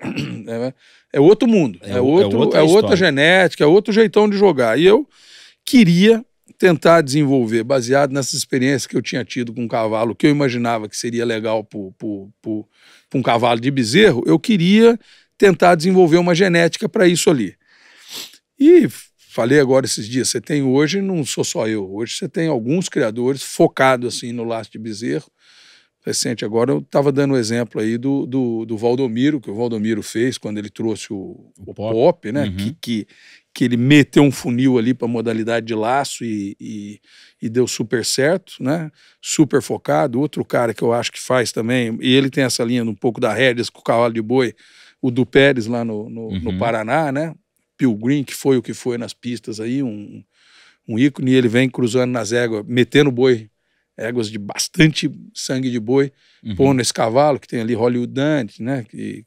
É, é, né? é outro mundo, é, é, é outro, outra, é outra genética, é outro jeitão de jogar. E eu queria tentar desenvolver, baseado nessa experiência que eu tinha tido com um cavalo, que eu imaginava que seria legal para um cavalo de bezerro, eu queria tentar desenvolver uma genética para isso ali. E falei agora esses dias, você tem hoje, não sou só eu, hoje você tem alguns criadores focados assim no laço de bezerro. Recente agora, eu estava dando o um exemplo aí do, do, do, Valdomiro, que o Valdomiro fez quando ele trouxe o, o, o pop. né? Uhum. Que, que, que, ele meteu um funil ali para modalidade de laço e, e, e, deu super certo, né? Super focado. Outro cara que eu acho que faz também, e ele tem essa linha um pouco da redes com o cavalo de boi, o do Pérez lá no, no, uhum. no Paraná, né? Pilgrim, que foi o que foi nas pistas aí, um, um ícone, e ele vem cruzando nas éguas, metendo boi, éguas de bastante sangue de boi, uhum. pondo esse cavalo que tem ali Hollywood Dante, né? Que,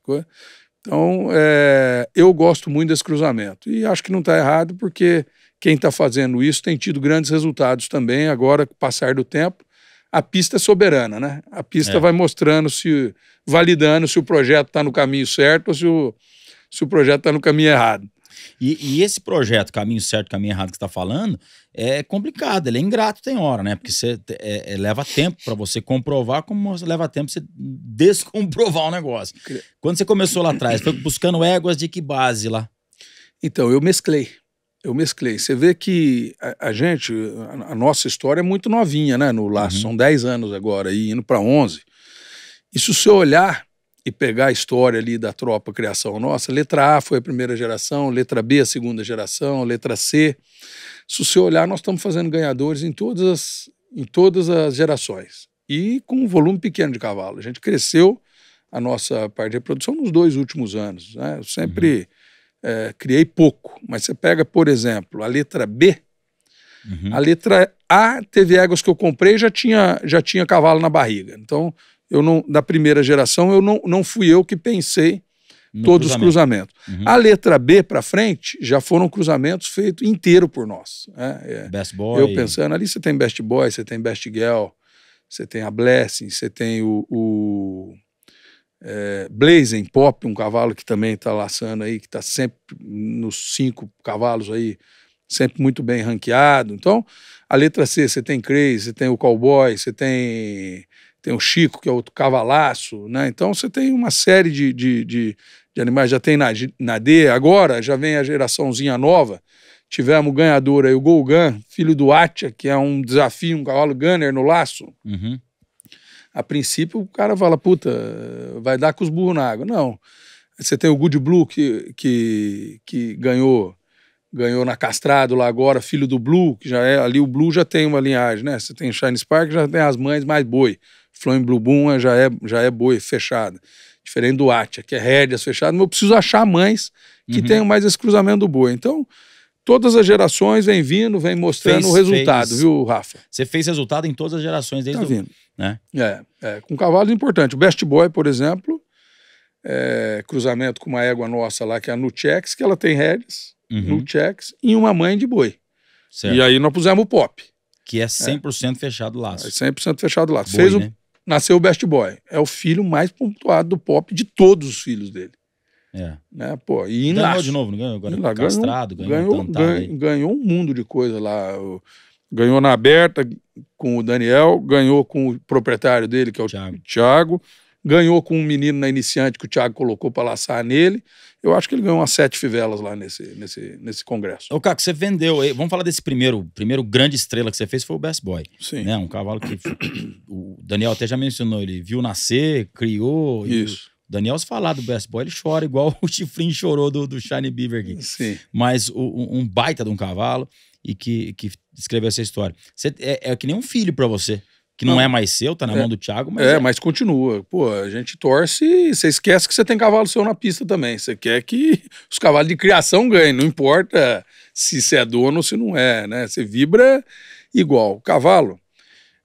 então, é, eu gosto muito desse cruzamento. E acho que não está errado, porque quem está fazendo isso tem tido grandes resultados também. Agora, com o passar do tempo, a pista é soberana, né? A pista é. vai mostrando se, validando se o projeto está no caminho certo ou se o, se o projeto está no caminho errado. E, e, esse projeto, caminho certo, caminho errado que você está falando, é complicado, ele é ingrato, tem hora, né? Porque você é, é, leva tempo para você comprovar, como leva tempo para você descomprovar o negócio. Quando você começou lá atrás, foi buscando éguas de que base lá? Então, eu mesclei. Eu mesclei. Você vê que a, a gente, a, a, nossa história é muito novinha, né? No laço, uhum. são 10 anos agora, e indo para 11. E se o seu olhar e pegar a história ali da tropa criação nossa, letra A foi a primeira geração, letra B a segunda geração, letra C. Se você olhar, nós estamos fazendo ganhadores em todas as, em todas as gerações e com um volume pequeno de cavalo. A gente cresceu a nossa parte de reprodução nos dois últimos anos. Né? Eu sempre uhum. é, criei pouco, mas você pega, por exemplo, a letra B, uhum. a letra A teve éguas que eu comprei já tinha já tinha cavalo na barriga. Então eu não, da primeira geração, eu não, não fui eu que pensei no todos cruzamento. os cruzamentos. Uhum. A letra B para frente já foram cruzamentos feitos inteiro por nós. Né? É, best Boy. Eu pensando, ali você tem Best Boy, você tem Best Girl, você tem a Blessing, você tem o, o é, Blazing Pop, um cavalo que também está laçando aí, que está sempre nos cinco cavalos aí, sempre muito bem ranqueado. Então, a letra C, você tem Crazy, você tem o Cowboy, você tem tem o Chico, que é outro cavalaço, né? Então você tem uma série de, de, de, de animais, já tem na, na D, agora já vem a geraçãozinha nova. Tivemos o ganhador aí, o Golgan, filho do Atia, que é um desafio, um cavalo gunner no laço. Uhum. A princípio o cara fala, puta, vai dar com os burros na água. Não. Você tem o Good Blue que, que, que ganhou ganhou na Castrado lá agora, filho do Blue, que já é ali o Blue já tem uma linhagem, né? Você tem o Shine Spark, já tem as mães mais boi. Flowing Blue Boom é, já é, já é boi, fechada. Diferente do Atia, que é rédeas fechadas, mas eu preciso achar mães que uhum. tenham mais esse cruzamento do boi. Então, todas as gerações vem vindo, vem mostrando fez, o resultado, fez. viu, Rafa? Você fez resultado em todas as gerações desde tá vindo. O... Né? É, é, com cavalo importante. O Best Boy, por exemplo, é, cruzamento com uma égua nossa lá, que é a Nutchex, que ela tem rédeas, uhum. e uma mãe de boi. Certo. E aí nós pusemos o pop. Que é 100% é. fechado laço. É 100% fechado laço. Boi, Fez né? o nasceu o Best Boy. É o filho mais pontuado do pop de todos os filhos dele. É. Né, pô, e ganhou de novo, não ganhou? Agora tá lá, castrado, ganhou, ganhou, ganhou, ganhou, um mundo de coisa lá. Ganhou na aberta com o Daniel, ganhou com o proprietário dele, que é o Thiago. Thiago ganhou com um menino na iniciante que o Thiago colocou para laçar nele eu acho que ele ganhou umas sete fivelas lá nesse, nesse, nesse congresso. O Caco, você vendeu. Eh, vamos falar desse primeiro, primeiro grande estrela que você fez, foi o Best Boy. Sim. Né? Um cavalo que o Daniel até já mencionou, ele viu nascer, criou. Isso. E... Daniel, se falar do Best Boy, ele chora igual o Chifrinho chorou do, do Shiny Beaver aqui. Sim. Mas o, um baita de um cavalo e que, que escreveu essa história. Você, é, é que nem um filho para você que não, não, é mais seu, tá na é, mão do Thiago, mas. É, é, mas continua. Pô, a gente torce e você esquece que você tem cavalo seu na pista também. Você quer que os cavalos de criação ganhem, não importa se você é dono ou se não é, né? Você vibra igual. O cavalo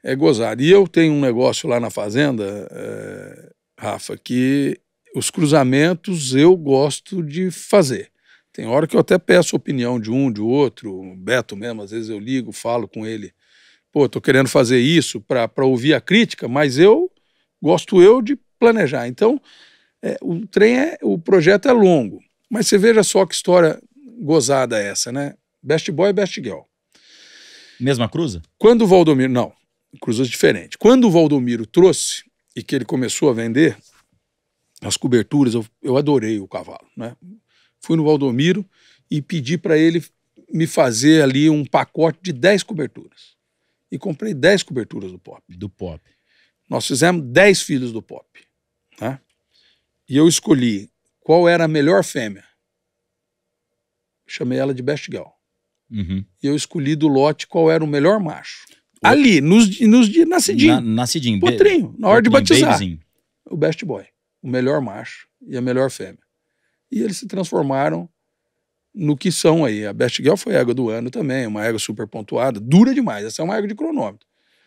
é gozar E eu tenho um negócio lá na fazenda, é, Rafa, que os cruzamentos eu gosto de fazer. Tem hora que eu até peço opinião de um, de outro, o Beto mesmo, às vezes eu ligo, falo com ele pô, tô querendo fazer isso para ouvir a crítica, mas eu gosto eu de planejar. Então, é, o trem é, o projeto é longo. Mas você veja só que história gozada essa, né? Best Boy e Best Girl. Mesma cruza? Quando o Valdomiro, não, cruzas diferentes. Quando o Valdomiro trouxe e que ele começou a vender as coberturas, eu, eu adorei o cavalo, né? Fui no Valdomiro e pedi para ele me fazer ali um pacote de 10 coberturas e comprei 10 coberturas do pop. Do pop. Nós fizemos 10 filhos do pop. Né? E eu escolhi qual era a melhor fêmea. Chamei ela de Best Girl. Uhum. E eu escolhi do lote qual era o melhor macho. O... Ali, nos, nos dias nascidinho. Na, nascidinho. Potrinho, na hora de batizar. Babyzinho. O Best Boy. O melhor macho e a melhor fêmea. E eles se transformaram no que são aí. A Best Girl foi égua do ano também, uma égua super pontuada, dura demais. Essa é uma égua de cronômetro.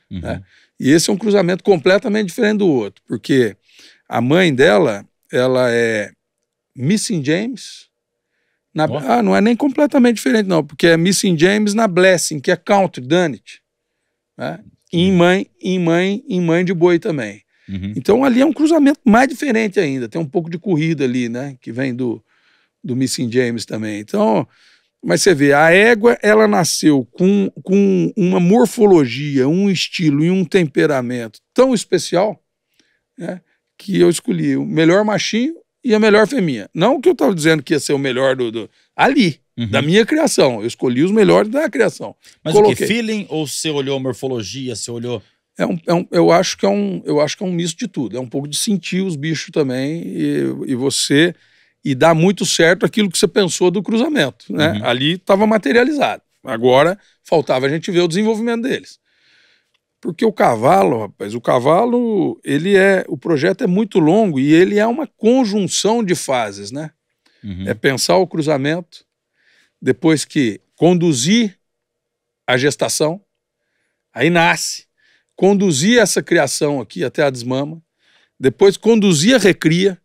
Uhum. Né? E esse é um cruzamento completamente diferente do outro, porque a mãe dela, ela é Missing James. Na... Oh. ah, não é nem completamente diferente, não, porque é Missing James na Blessing, que é Country, Dunnit. Né? E em mãe, em mãe, em mãe de boi também. Uhum. Então ali é um cruzamento mais diferente ainda. Tem um pouco de corrida ali, né? Que vem do, do Missing James também. Então, mas você vê, a égua ela nasceu com, com uma morfologia, um estilo e um temperamento tão especial né, que eu escolhi o melhor machinho e a melhor fêmea. Não que eu estava dizendo que ia ser o melhor do, do ali, uhum. da minha criação. Eu escolhi os melhores da criação. Mas Coloquei. o que, feeling ou você olhou morfologia, você olhou... É um, é um, eu, acho que é um, eu acho que é um misto de tudo. É um pouco de sentir os bichos também e, e você e dá muito certo aquilo que você pensou do cruzamento. Né? Uhum. Ali estava materializado. Agora faltava a gente ver o desenvolvimento deles. Porque o cavalo, rapaz, o cavalo, ele é. O projeto é muito longo e ele é uma conjunção de fases, né? Uhum. É pensar o cruzamento, depois que conduzir a gestação, aí nasce, conduzir essa criação aqui até a desmama, depois conduzir a recria,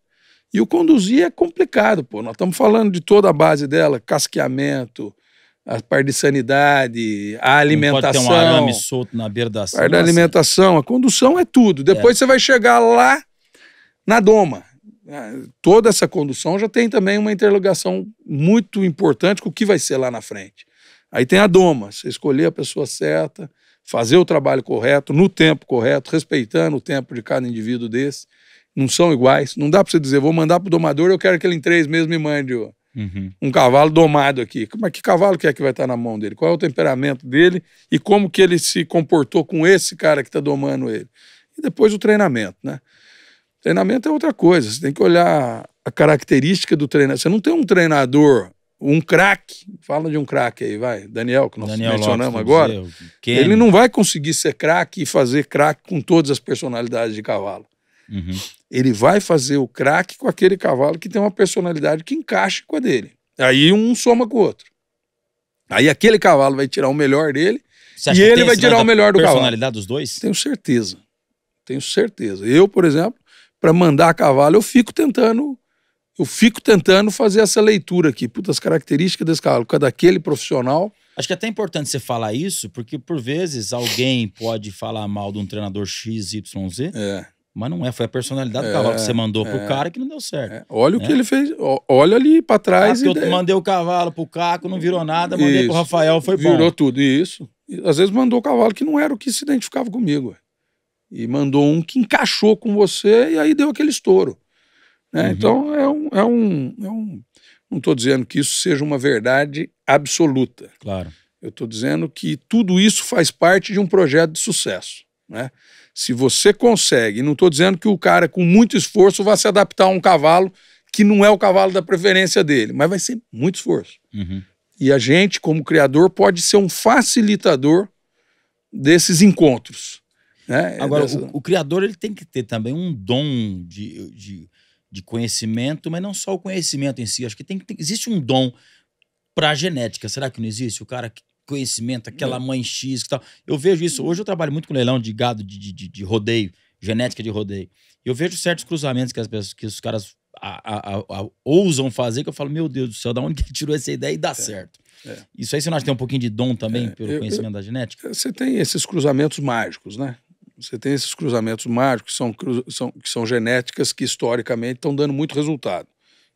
e o conduzir é complicado, pô. Nós estamos falando de toda a base dela, casqueamento, a parte de sanidade, a alimentação. Não pode ter um arame solto na beira da A parte da alimentação, a condução é tudo. Depois é. você vai chegar lá na doma. Ah, toda essa condução já tem também uma interligação muito importante com o que vai ser lá na frente. Aí tem a doma, você escolher a pessoa certa, fazer o trabalho correto, no tempo correto, respeitando o tempo de cada indivíduo desse não são iguais. Não dá para você dizer, vou mandar pro domador, eu quero que ele em três meses me mande uhum. um cavalo domado aqui. Mas que cavalo que é que vai estar tá na mão dele? Qual é o temperamento dele e como que ele se comportou com esse cara que está domando ele? E depois o treinamento, né? Treinamento é outra coisa, você tem que olhar a característica do treinador. Você não tem um treinador, um craque, fala de um craque aí, vai, Daniel, que nós Daniel mencionamos Lopes, agora. Dizer, ele não vai conseguir ser craque e fazer craque com todas as personalidades de cavalo. Uhum. Ele vai fazer o craque com aquele cavalo que tem uma personalidade que encaixa com a dele. Aí um soma com o outro. Aí aquele cavalo vai tirar o melhor dele e ele vai tirar o melhor do cavalo. personalidade dos dois? Tenho certeza. Tenho certeza. Eu, por exemplo, para mandar cavalo, eu fico tentando eu fico tentando fazer essa leitura aqui, puta, as características desse cavalo, cada daquele profissional. Acho que é até importante você falar isso, porque por vezes alguém pode falar mal de um treinador XYZ, é. Mas não é, foi a personalidade do cavalo que é, você mandou pro é. cara que não deu certo. É, olha o que né? ele fez, olha ali pra trás. Ah, eu mandei o cavalo pro Caco, não virou nada, mandei isso. pro Rafael, foi Virou bom. Virou tudo, isso. E, às vezes mandou o cavalo que não era o que se identificava comigo. E mandou um que encaixou com você e aí deu aquele estouro. Né? Uhum. Então é um, é um, é um não estou dizendo que isso seja uma verdade absoluta. Claro. Eu estou dizendo que tudo isso faz parte de um projeto de sucesso. Né? Se você consegue, não estou dizendo que o cara com muito esforço vai se adaptar a um cavalo que não é o cavalo da preferência dele, mas vai ser muito esforço. Uhum. E a gente, como criador, pode ser um facilitador desses encontros. Né? Agora, Dessa... o, o, criador ele tem que ter também um dom de, de, de, conhecimento, mas não só o conhecimento em si. Acho que tem, tem existe um dom para a genética. Será que não existe? O cara que conhecimento, aquela né? mãe X e tal. Eu vejo isso. Uhum. Hoje eu trabalho muito com leilão de gado, de, de, de rodeio, genética de rodeio. Eu vejo certos cruzamentos que, as pessoas, que os caras a, a, a, ousam fazer, que eu falo, meu Deus do céu, da onde que tirou essa ideia e dá é, certo. É. Isso aí você não acha que tem um pouquinho de dom também é, pelo eu, conhecimento eu, da genética? É, você tem esses cruzamentos mágicos, né? Você tem esses cruzamentos mágicos que são, são, que são genéticas que historicamente estão dando muito resultado.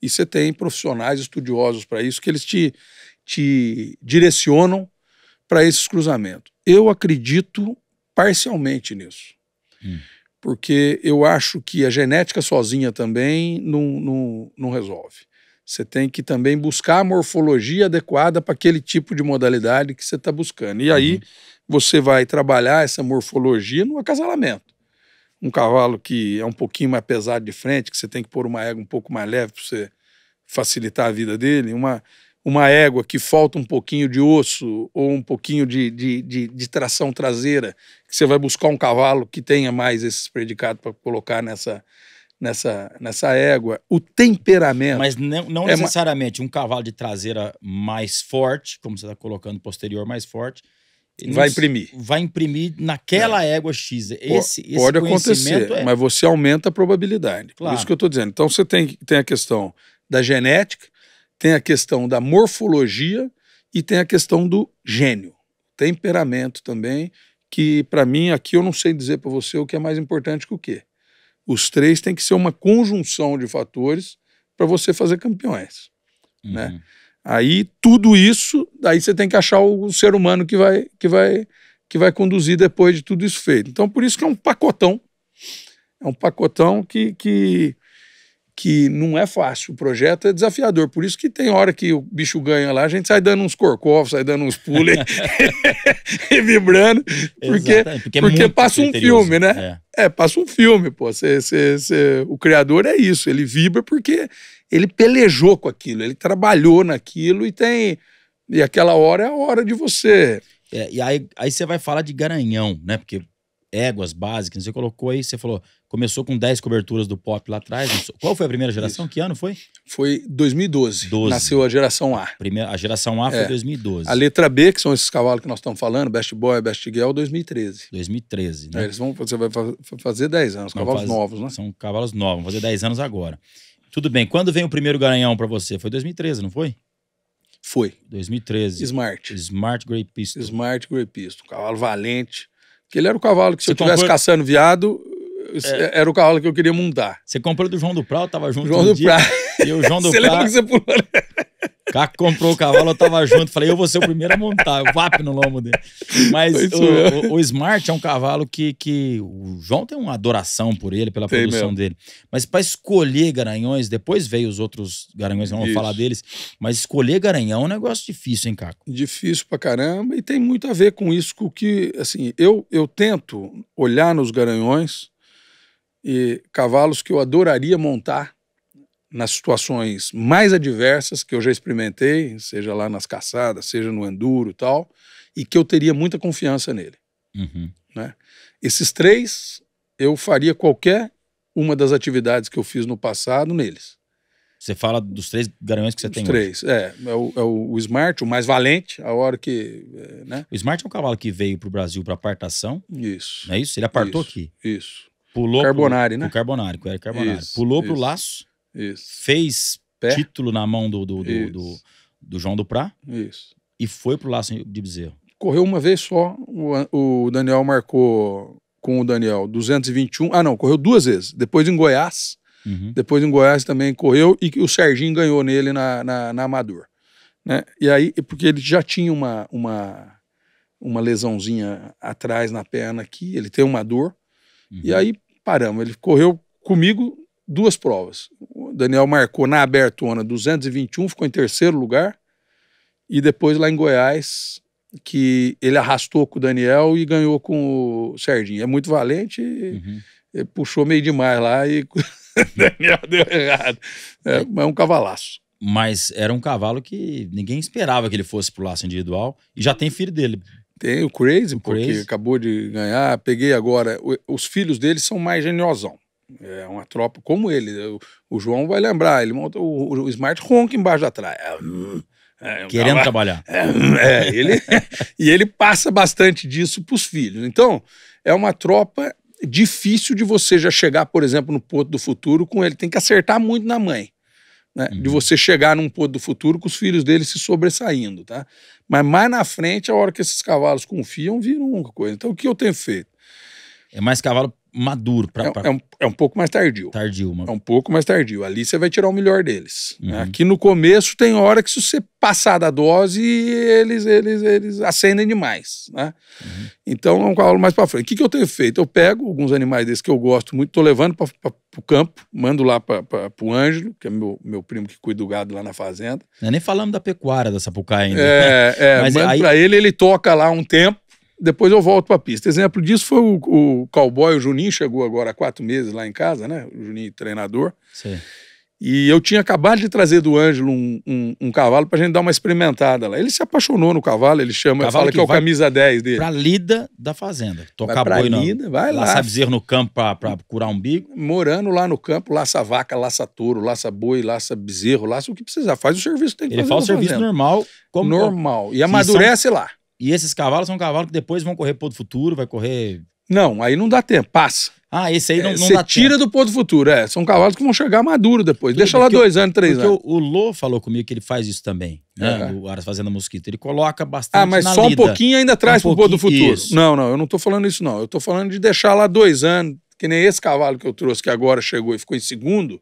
E você tem profissionais estudiosos para isso que eles te, te direcionam para esses cruzamentos. Eu acredito parcialmente nisso. Hum. Porque eu acho que a genética sozinha também não, não, não resolve. Você tem que também buscar a morfologia adequada para aquele tipo de modalidade que você está buscando. E aí uhum. você vai trabalhar essa morfologia no acasalamento. Um cavalo que é um pouquinho mais pesado de frente, que você tem que pôr uma égua um pouco mais leve para você facilitar a vida dele. Uma, uma égua que falta um pouquinho de osso ou um pouquinho de, de, de, de tração traseira, que você vai buscar um cavalo que tenha mais esses predicados para colocar nessa, nessa, nessa égua. O temperamento. Mas não, não é necessariamente uma... um cavalo de traseira mais forte, como você está colocando, posterior mais forte. Vai imprimir. Vai imprimir naquela é. égua X. Esse, Pode, esse pode acontecer, é... mas você aumenta a probabilidade. Claro. Por isso que eu estou dizendo. Então você tem, tem a questão da genética, tem a questão da morfologia e tem a questão do gênio, temperamento também, que para mim aqui eu não sei dizer para você o que é mais importante que o quê. Os três tem que ser uma conjunção de fatores para você fazer campeões, uhum. né? Aí tudo isso, aí você tem que achar o ser humano que vai que vai que vai conduzir depois de tudo isso feito. Então por isso que é um pacotão. É um pacotão que, que que não é fácil. O projeto é desafiador. Por isso que tem hora que o bicho ganha lá, a gente sai dando uns corcovos, sai dando uns pulos e vibrando, porque, porque, é porque passa um filme, né? É. é. passa um filme, pô. Cê, cê, cê... O criador é isso, ele vibra porque ele pelejou com aquilo, ele trabalhou naquilo e tem. E aquela hora é a hora de você. É, e aí, aí você vai falar de Garanhão, né? Porque éguas básicas, Você colocou aí, você falou, começou com 10 coberturas do pop lá atrás. Qual foi a primeira geração? Isso. Que ano foi? Foi 2012. 12. Nasceu a geração A. Primeira, a geração A é. foi 2012. A letra B, que são esses cavalos que nós estamos falando, Best Boy, Best Girl, 2013. 2013, né? É, eles vão, você vai fazer 10 anos, cavalos faz, novos, né? São cavalos novos, vão fazer 10 anos agora. Tudo bem, quando vem o primeiro garanhão para você? Foi 2013, não foi? Foi. 2013. Smart. Smart Grey Pistol. Smart Grey Pistol. Cavalo valente. Que ele era o cavalo que se Você eu estivesse comprou... caçando viado, é. era o cavalo que eu queria montar. Você comprou do João do Prado, tava junto João um do dia, Prado. E o João do Prado... Você lembra que você pulou... Caco comprou o cavalo, eu tava junto. Falei, eu vou ser o primeiro a montar. Eu vap no lombo dele. Mas o, o, o, Smart é um cavalo que, que. O João tem uma adoração por ele, pela tem produção mesmo. dele. Mas para escolher garanhões, depois veio os outros garanhões, não vou falar deles. Mas escolher garanhão é um negócio difícil, hein, Caco? Difícil pra caramba. E tem muito a ver com isso, com que. Assim, eu, eu tento olhar nos garanhões e cavalos que eu adoraria montar nas situações mais adversas que eu já experimentei, seja lá nas caçadas, seja no enduro e tal, e que eu teria muita confiança nele. Uhum. Né? Esses três, eu faria qualquer uma das atividades que eu fiz no passado neles. Você fala dos três garanhões que você tem três, hoje. é. É o, é o, Smart, o mais valente, a hora que... É, né? O Smart é um cavalo que veio para o Brasil para apartação. Isso. Não é isso? Ele apartou isso, aqui. Isso. Pulou Carbonari, pro, né? O Carbonari, o Carbonari. Isso, Pulou para o laço isso. fez Pé. título na mão do, do, do, do, do João do Prá. Isso. E foi pro Laço de Bezerro. Correu uma vez só, o, o Daniel marcou com o Daniel 221. Ah, não, correu duas vezes. Depois em Goiás. Uhum. Depois em Goiás também correu e o Serginho ganhou nele na, na, na Amador. Né? E aí, porque ele já tinha uma, uma, uma lesãozinha atrás na perna aqui, ele tem uma dor. Uhum. E aí paramos. Ele correu comigo duas provas. O Daniel marcou na abertona 221, ficou em terceiro lugar. E depois lá em Goiás, que ele arrastou com o Daniel e ganhou com o Serginho. É muito valente e uhum. puxou meio demais lá e Daniel deu errado. É, mas é um cavalaço. Mas era um cavalo que ninguém esperava que ele fosse pro laço individual. E já tem filho dele. Tem o Crazy, o porque Crazy. acabou de ganhar. Peguei agora. Os filhos dele são mais geniosão. É uma tropa como ele. O, o João vai lembrar, ele monta o, o Smart ronca embaixo da trás. É, é Querendo cavalo, trabalhar. É, é, ele, e ele passa bastante disso para os filhos. Então, é uma tropa difícil de você já chegar, por exemplo, no Porto do Futuro com ele. Tem que acertar muito na mãe. Né? Uhum. De você chegar num Porto do Futuro com os filhos dele se sobressaindo. Tá? Mas mais na frente, a hora que esses cavalos confiam, viram uma coisa. Então, o que eu tenho feito? É mais cavalo maduro. Pra, é pra... É, um, é um pouco mais tardio. Tardio, mano. É um pouco mais tardio. Ali você vai tirar o melhor deles. Uhum. Aqui no começo tem hora que se você passar da dose, eles eles eles acendem demais, né? Uhum. Então é um cavalo mais para frente. O que, que eu tenho feito? Eu pego alguns animais desses que eu gosto muito, tô levando para o campo, mando lá para o Ângelo, que é meu, meu primo que cuida do gado lá na fazenda. É, nem falamos da pecuária da Sapucaí ainda. Né? É, é Mas mando aí... para ele, ele toca lá um tempo, depois eu volto para a pista. Exemplo disso foi o, o cowboy, o Juninho, chegou agora há quatro meses lá em casa, né? O Juninho, treinador. Sim. E eu tinha acabado de trazer do Ângelo um, um, um cavalo pra gente dar uma experimentada lá. Ele se apaixonou no cavalo, ele chama, cavalo fala que, que é o camisa 10 dele. Pra lida da fazenda. Tocar boi não. Lida, vai lá. Laça bezerro no campo pra, curar umbigo. Morando lá no campo, laça vaca, laça touro, laça boi, laça bezerro, laça o que precisar. Faz o serviço que tem que ele fazer. Ele faz o serviço normal. Como normal. E amadurece São... lá. E esses cavalos são cavalos que depois vão correr Porto Futuro, vai correr. Não, aí não dá tempo, passa. Ah, esse aí não, é, não dá tira do Porto Futuro, é. São cavalos que vão chegar maduro depois. Tudo, Deixa lá dois anos, três porque anos. Porque o, o Lô falou comigo que ele faz isso também, né? É. O Aras fazendo mosquito. Ele coloca bastante. Ah, mas só lida. um pouquinho ainda traz um pro Porto Futuro. Isso. Não, não, eu não tô falando isso, não. Eu tô falando de deixar lá dois anos, que nem esse cavalo que eu trouxe, que agora chegou e ficou em segundo,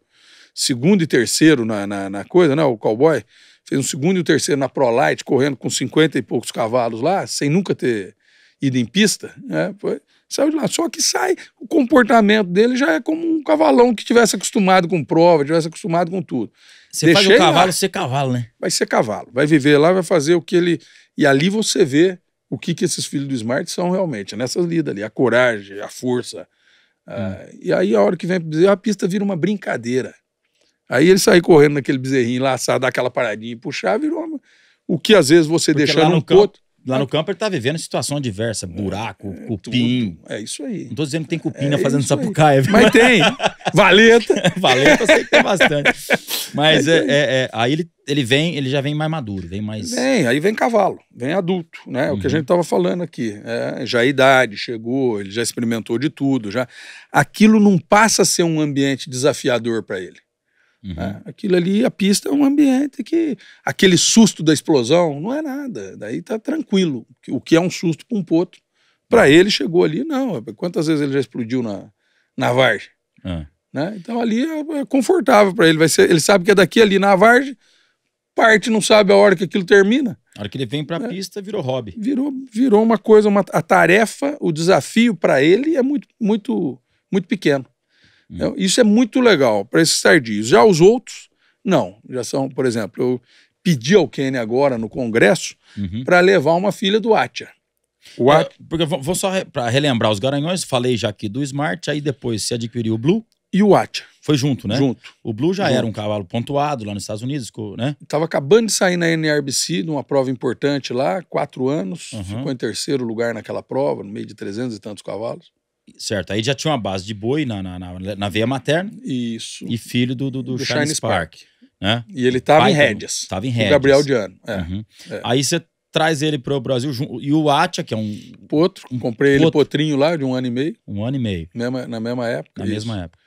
segundo e terceiro na, na, na coisa, né? O cowboy fez um segundo e o um terceiro na ProLite, correndo com 50 e poucos cavalos lá, sem nunca ter ido em pista, né? Foi, saiu de lá. Só que sai, o comportamento dele já é como um cavalão que tivesse acostumado com prova, tivesse acostumado com tudo. Você Deixei faz o cavalo lá. ser cavalo, né? Vai ser cavalo. Vai viver lá, vai fazer o que ele. E ali você vê o que, que esses filhos do Smart são realmente, nessas né? lidas ali, a coragem, a força. Hum. Uh, e aí, a hora que vem a pista vira uma brincadeira. Aí ele saiu correndo naquele bezerrinho, laçar, dar aquela paradinha e puxar, virou o que às vezes você Porque lá no campo, outro, Lá no campo ele tá vivendo situação diversa, é, buraco, é, cupim. Tudo. É isso aí. Não tô dizendo que tem cupina é fazendo sapucaia. Viu? Mas tem. Valeta. Valeta eu sei que tem bastante. Mas é é, é, é aí ele, ele vem, ele já vem mais maduro, vem mais... Vem, aí vem cavalo, vem adulto, né? Uhum. O que a uhum. gente tava falando aqui. já a idade chegou, ele já experimentou de tudo, já... Aquilo não passa a ser um ambiente desafiador para ele. Uhum. Né? Aquilo ali, a pista é um ambiente que aquele susto da explosão não é nada. Daí tá tranquilo. O que é um susto para um potro. Para ele chegou ali, não. Quantas vezes ele já explodiu na, na vargem? É. Né? Então ali é, é confortável para ele. Vai ser, ele sabe que é daqui ali na vargem, parte não sabe a hora que aquilo termina. A hora que ele vem para a é, pista, virou hobby. Virou, virou uma coisa, uma, a tarefa, o desafio para ele é muito, muito, muito pequeno. Então, isso é muito legal para esses tardios. Já os outros, não. Já são, por exemplo, eu pedi ao Kenny agora no Congresso uhum. para levar uma filha do Atia. O Atia... É, porque vou só re, para relembrar os garanhões, falei já aqui do Smart, aí depois se adquiriu o Blue. E o Atia. Foi junto, né? Junto. O Blue já junto. era um cavalo pontuado lá nos Estados Unidos, né? Tava acabando de sair na NRBC, numa prova importante lá, quatro anos, uhum. ficou em terceiro lugar naquela prova, no meio de 300 e tantos cavalos. Certo, aí já tinha uma base de boi na, na, na, na veia materna. Isso. E filho do, do, do, do Shine Spark. Né? E ele tava Pai, em rédeas. Tava em rédeas. O Gabriel de É, uhum. é. Aí você traz ele pro Brasil e o Atia, que é um... Potro, um, comprei potro. ele potrinho lá de um ano e meio. Um ano e meio. Mesma, na mesma época. Na isso. mesma época.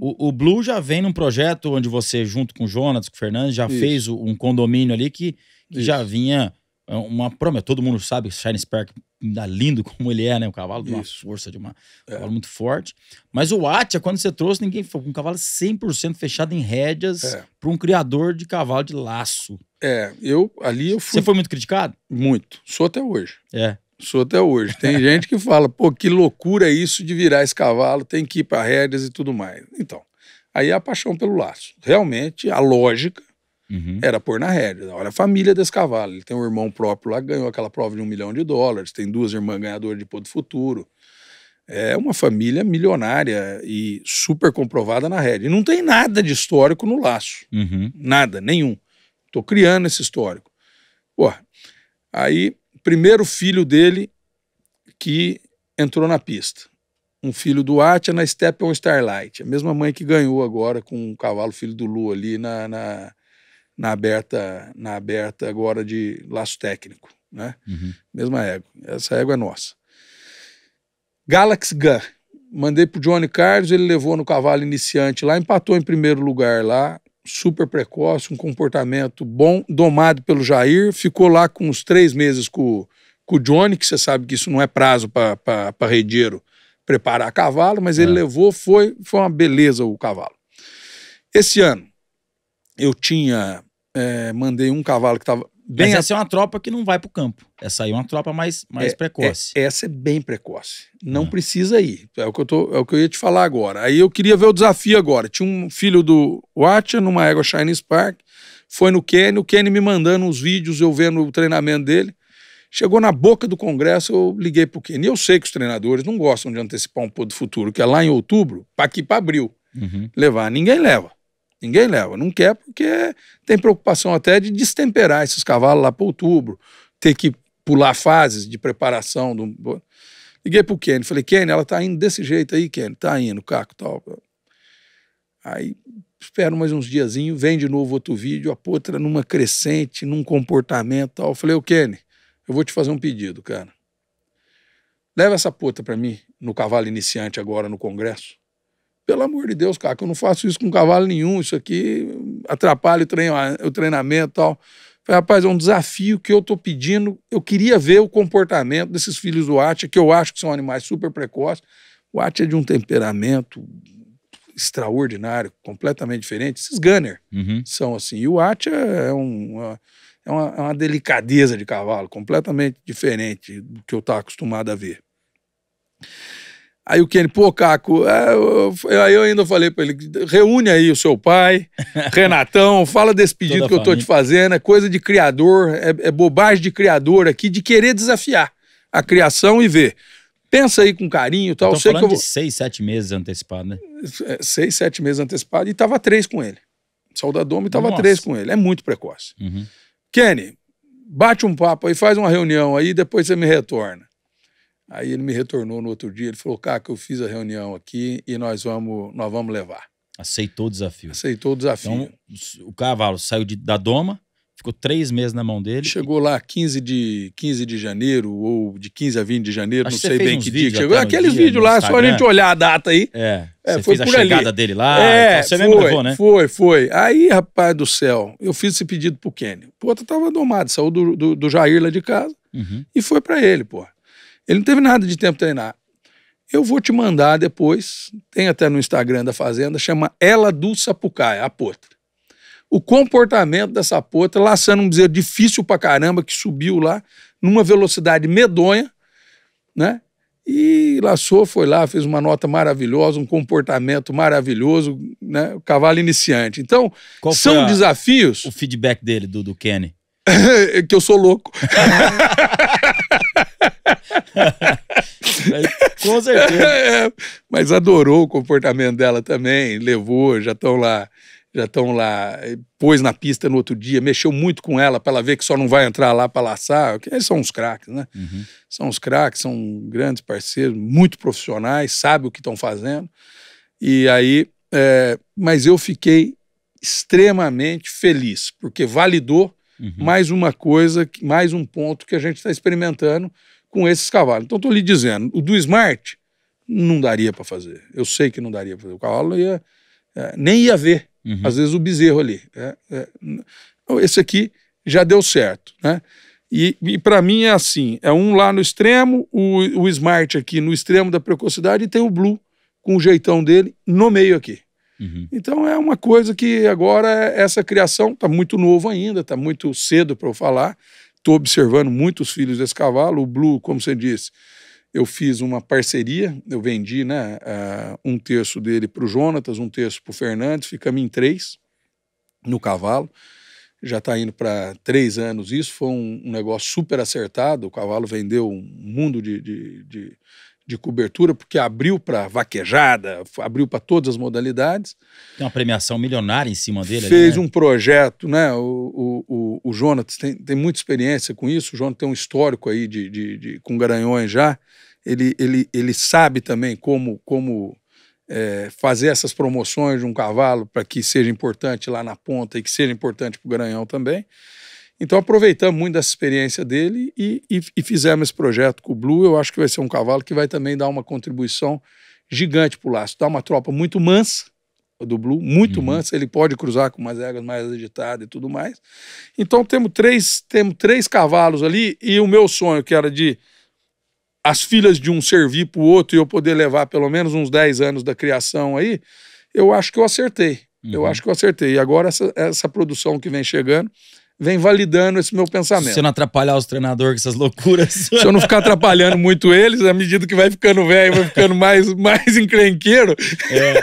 O, o, Blue já vem num projeto onde você, junto com o Jonas, com o Fernandes, já isso. fez um condomínio ali que, que já vinha é uma promessa. Todo mundo sabe que Shine Spark dá tá lindo como ele é, né? Um cavalo de uma Isso. força, de uma, um é. cavalo muito forte. Mas o Atia, quando você trouxe, ninguém com Um cavalo 100% fechado em rédeas é. para um criador de cavalo de laço. É, eu ali eu fui. Você foi muito criticado? Muito. Sou até hoje. É. Sou até hoje. Tem gente que fala, pô, que loucura isso de virar esse cavalo, tem que ir para rédeas e tudo mais. Então, aí é a paixão pelo laço. Realmente, a lógica Uhum. Era pôr na rédea. Olha a família desse cavalo. Ele tem um irmão próprio lá que ganhou aquela prova de um milhão de dólares, tem duas irmãs ganhadoras de pôr do futuro. É uma família milionária e super comprovada na rédea. E não tem nada de histórico no laço. Uhum. Nada, nenhum. Tô criando esse histórico. Porra. Aí, primeiro filho dele que entrou na pista. Um filho do Atia na Step Starlight. A mesma mãe que ganhou agora com o cavalo filho do Lu ali na, na na aberta, na aberta agora de laço técnico, né? Uhum. Mesma égua. Essa égua é nossa. Galaxy Gun. Mandei pro Johnny Carlos, ele levou no cavalo iniciante lá, empatou em primeiro lugar lá, super precoce, um comportamento bom, domado pelo Jair, ficou lá com uns três meses com, com o Johnny, que você sabe que isso não é prazo para redeiro preparar cavalo, mas ele é. levou, foi, foi uma beleza o cavalo. Esse ano, eu tinha. É, mandei um cavalo que estava Bem Mas essa a... é uma tropa que não vai para o campo. Essa aí é uma tropa mais, mais é, precoce. É, essa é bem precoce. Não ah. precisa ir. É o, que eu tô, é o que eu ia te falar agora. Aí eu queria ver o desafio agora. Tinha um filho do Watcher numa égua Chinese Park. Foi no Kenny. O Kenny me mandando uns vídeos, eu vendo o treinamento dele. Chegou na boca do congresso, eu liguei pro Kenny. Eu sei que os treinadores não gostam de antecipar um pouco do futuro, que é lá em outubro, para aqui para abril. Uhum. Levar. Ninguém leva. Ninguém leva, não quer porque tem preocupação até de destemperar esses cavalos lá para outubro, ter que pular fases de preparação. Do... Liguei pro Kenny, falei, Kenny, ela tá indo desse jeito aí, Kenny, tá indo, Caco, tal. Aí espero mais uns diazinhos, vem de novo outro vídeo, a potra numa crescente, num comportamento tal. falei, ô Kenny, eu vou te fazer um pedido, cara. Leva essa potra para mim no cavalo iniciante agora no congresso. Pelo amor de Deus, cara, que eu não faço isso com cavalo nenhum, isso aqui atrapalha o, treino, o treinamento e tal. Falei, rapaz, é um desafio que eu tô pedindo. Eu queria ver o comportamento desses filhos do Atia, que eu acho que são animais super precoces. O Atia é de um temperamento extraordinário, completamente diferente. Esses Gunner uhum. são assim. E o Atia é, é, um, é, é uma, é uma, uma, delicadeza de cavalo, completamente diferente do que eu estava acostumado a ver. Aí o Kenny, pô, Caco, é, eu, aí eu ainda falei pra ele: reúne aí o seu pai, Renatão, fala desse pedido Toda que eu tô te fazendo, é coisa de criador, é, é bobagem de criador aqui, de querer desafiar a criação e ver. Pensa aí com carinho e tal. Eu sei que eu vou... de seis, sete meses antecipado, né? É, seis, sete meses antecipado e tava três com ele. Saudadoma e tava Nossa. três com ele. É muito precoce. Uhum. Kenny, bate um papo aí, faz uma reunião aí, depois você me retorna. Aí ele me retornou no outro dia, ele falou: Caca, eu fiz a reunião aqui e nós vamos, nós vamos levar. Aceitou o desafio. Aceitou o desafio. Então, o cavalo saiu de, da doma, ficou três meses na mão dele. Chegou e... lá 15 de, 15 de janeiro, ou de 15 a 20 de janeiro, Acho não sei bem que dia. Que chegou, aqueles dia, vídeos lá, Instagram. só a gente olhar a data aí. É. é foi por a chegada ali. dele lá. É, você foi, mesmo né? Foi, foi. Aí, rapaz do céu, eu fiz esse pedido pro Kenny. O outro tava domado, saiu do, do, do Jair lá de casa uhum. e foi para ele, pô. Ele não teve nada de tempo de treinar. Eu vou te mandar depois, tem até no Instagram da Fazenda, chama Ela do Sapucaia, a potra. O comportamento dessa potra, laçando um bezerro difícil pra caramba, que subiu lá, numa velocidade medonha, né? E laçou, foi lá, fez uma nota maravilhosa, um comportamento maravilhoso, né? O cavalo iniciante. Então, Qual são a, desafios. O feedback dele, do, do Kenny. É que eu sou louco. Com certeza. É, mas adorou o comportamento dela também, levou, já estão lá já estão lá, pôs na pista no outro dia, mexeu muito com ela para ela ver que só não vai entrar lá para laçar. Eles são uns craques, né? Uhum. São uns craques, são grandes parceiros, muito profissionais, sabem o que estão fazendo. E aí, é, mas eu fiquei extremamente feliz, porque validou uhum. mais uma coisa, mais um ponto que a gente está experimentando com esses cavalos. Então, estou lhe dizendo, o do Smart não daria para fazer. Eu sei que não daria para fazer. O cavalo ia, é, nem ia ver, uhum. às vezes, o bezerro ali. É, é, esse aqui já deu certo, né? E, e para mim é assim: é um lá no extremo, o, o Smart aqui no extremo da precocidade e tem o Blue com o jeitão dele no meio aqui. Uhum. Então é uma coisa que agora é, essa criação está muito novo ainda, está muito cedo para eu falar, estou observando muitos filhos desse cavalo. O Blue, como você disse, eu fiz uma parceria, eu vendi né, uh, um terço dele para o Jonatas, um terço para o Fernandes, ficamos em três no cavalo. Já está indo para três anos isso, foi um, um, negócio super acertado. O cavalo vendeu um mundo de, de, de de cobertura, porque abriu para vaquejada, abriu para todas as modalidades. Tem uma premiação milionária em cima dele. Fez ali, né? um projeto, né? O, o, o, o Jonas tem, tem muita experiência com isso, o Jonas tem um histórico aí de, de, de com garanhões já. Ele, ele, ele sabe também como, como é, fazer essas promoções de um cavalo para que seja importante lá na ponta e que seja importante para o garanhão também. Então aproveitamos muito dessa experiência dele e, e, e, fizemos esse projeto com o Blue. Eu acho que vai ser um cavalo que vai também dar uma contribuição gigante para o laço. Dá uma tropa muito mansa do Blue, muito uhum. mansa. Ele pode cruzar com umas regras mais agitadas e tudo mais. Então temos três, temos três cavalos ali e o meu sonho que era de as filhas de um servir para o outro e eu poder levar pelo menos uns 10 anos da criação aí, eu acho que eu acertei. Uhum. Eu acho que eu acertei. E agora essa, essa produção que vem chegando vem validando esse meu pensamento. Se eu não atrapalhar os treinadores com essas loucuras. Se eu não ficar atrapalhando muito eles, à medida que vai ficando velho, vai ficando mais, mais encrenqueiro. É.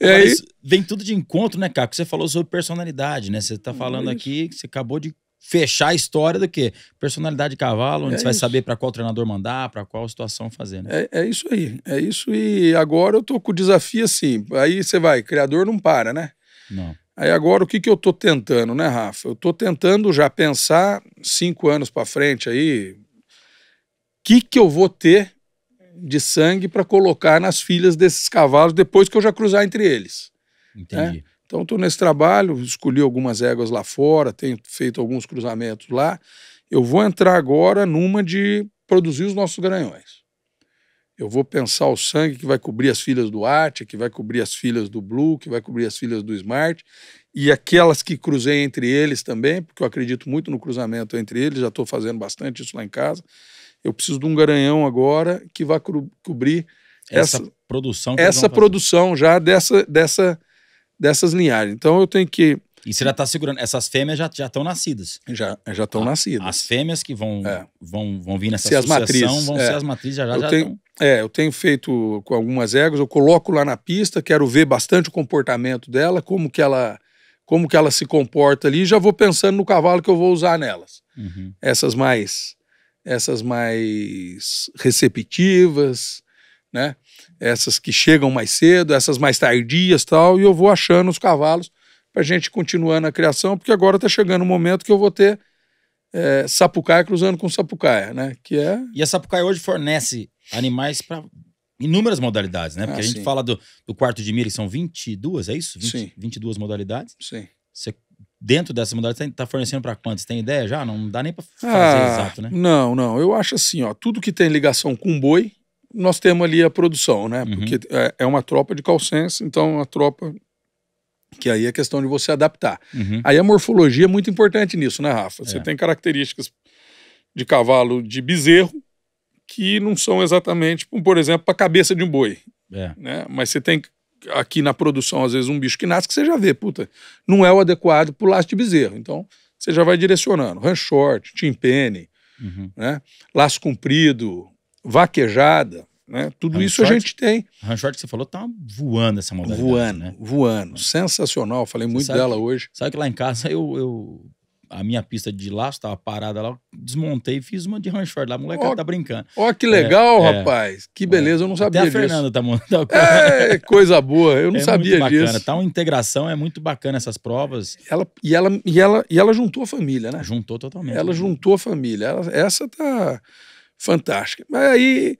é aí... Vem tudo de encontro, né, Caco? Você falou sobre personalidade, né? Você está falando aqui que você acabou de fechar a história do que Personalidade de cavalo, onde é você vai saber para qual treinador mandar, para qual situação fazer. Né? É, é, isso aí. É isso. E agora eu tô com o desafio assim. Aí você vai, criador não para, né? Não. Aí agora o que, que eu estou tentando, né, Rafa? Eu estou tentando já pensar cinco anos para frente aí, o que, que eu vou ter de sangue para colocar nas filhas desses cavalos depois que eu já cruzar entre eles. Né? Entendi. Né? Então estou nesse trabalho, escolhi algumas éguas lá fora, tenho feito alguns cruzamentos lá. Eu vou entrar agora numa de produzir os nossos ganhões eu vou pensar o sangue que vai cobrir as filhas do Arte, que vai cobrir as filhas do Blue, que vai cobrir as filhas do Smart, e aquelas que cruzei entre eles também, porque eu acredito muito no cruzamento entre eles, já estou fazendo bastante isso lá em casa. Eu preciso de um garanhão agora que vá cobrir essa, essa produção, essa produção já dessa, dessa, dessas linhagens. Então eu tenho que e você já está segurando. Essas fêmeas já estão nascidas. Já estão nascidas. As fêmeas que vão, é. vão, vão vir nessa se matrizes, vão é. ser as matrizes já, já, eu já tenho, É, eu tenho feito com algumas éguas, eu coloco lá na pista, quero ver bastante o comportamento dela, como que ela, como que ela se comporta ali, já vou pensando no cavalo que eu vou usar nelas. Uhum. Essas mais essas mais receptivas, né? Essas que chegam mais cedo, essas mais tardias, tal, e eu vou achando os cavalos para a gente continuar na criação, porque agora está chegando o um momento que eu vou ter é, sapucaia cruzando com sapucaia, né? Que é... E a sapucaia hoje fornece animais para inúmeras modalidades, né? Porque ah, a gente sim. fala do, do, quarto de milho, que são 22, é isso? 20, sim. 22 modalidades. Sim. Você, dentro dessas modalidades, está tá fornecendo para quantos? Tem ideia já? Não dá nem para fazer ah, exato, né? Não, não. Eu acho assim, ó, tudo que tem ligação com boi, nós temos ali a produção, né? Uhum. Porque é, é, uma tropa de calcense, então a tropa que aí é questão de você adaptar. Uhum. Aí a morfologia é muito importante nisso, né, Rafa? Você é. tem características de cavalo de bezerro que não são exatamente, por exemplo, a cabeça de um boi. É. Né? Mas você tem aqui na produção, às vezes, um bicho que nasce que você já vê, puta, não é o adequado para o laço de bezerro. Então, você já vai direcionando. Run short, timpene, uhum. né? laço comprido, vaquejada. Né? Tudo isso a gente tem. A Ranchort que você falou tá voando essa modalidade. Voando, né? voando. Sensacional, falei você muito sabe, dela hoje. Sabe que lá em casa eu, eu a minha pista de laço estava parada lá, desmontei e fiz uma de ranchor lá. Moleque, oh, tá brincando. Ó, oh, que legal, é, é. rapaz. É, que beleza, eu não é. sabia disso. Até a Fernanda tá montando. Tá é, coisa boa, eu não é sabia muito bacana. disso. Tá uma integração, é muito bacana essas provas. Ela, e, ela, e, ela, e ela juntou a família, né? Juntou totalmente. Ela né? juntou a família. Ela, essa tá fantástica. Mas aí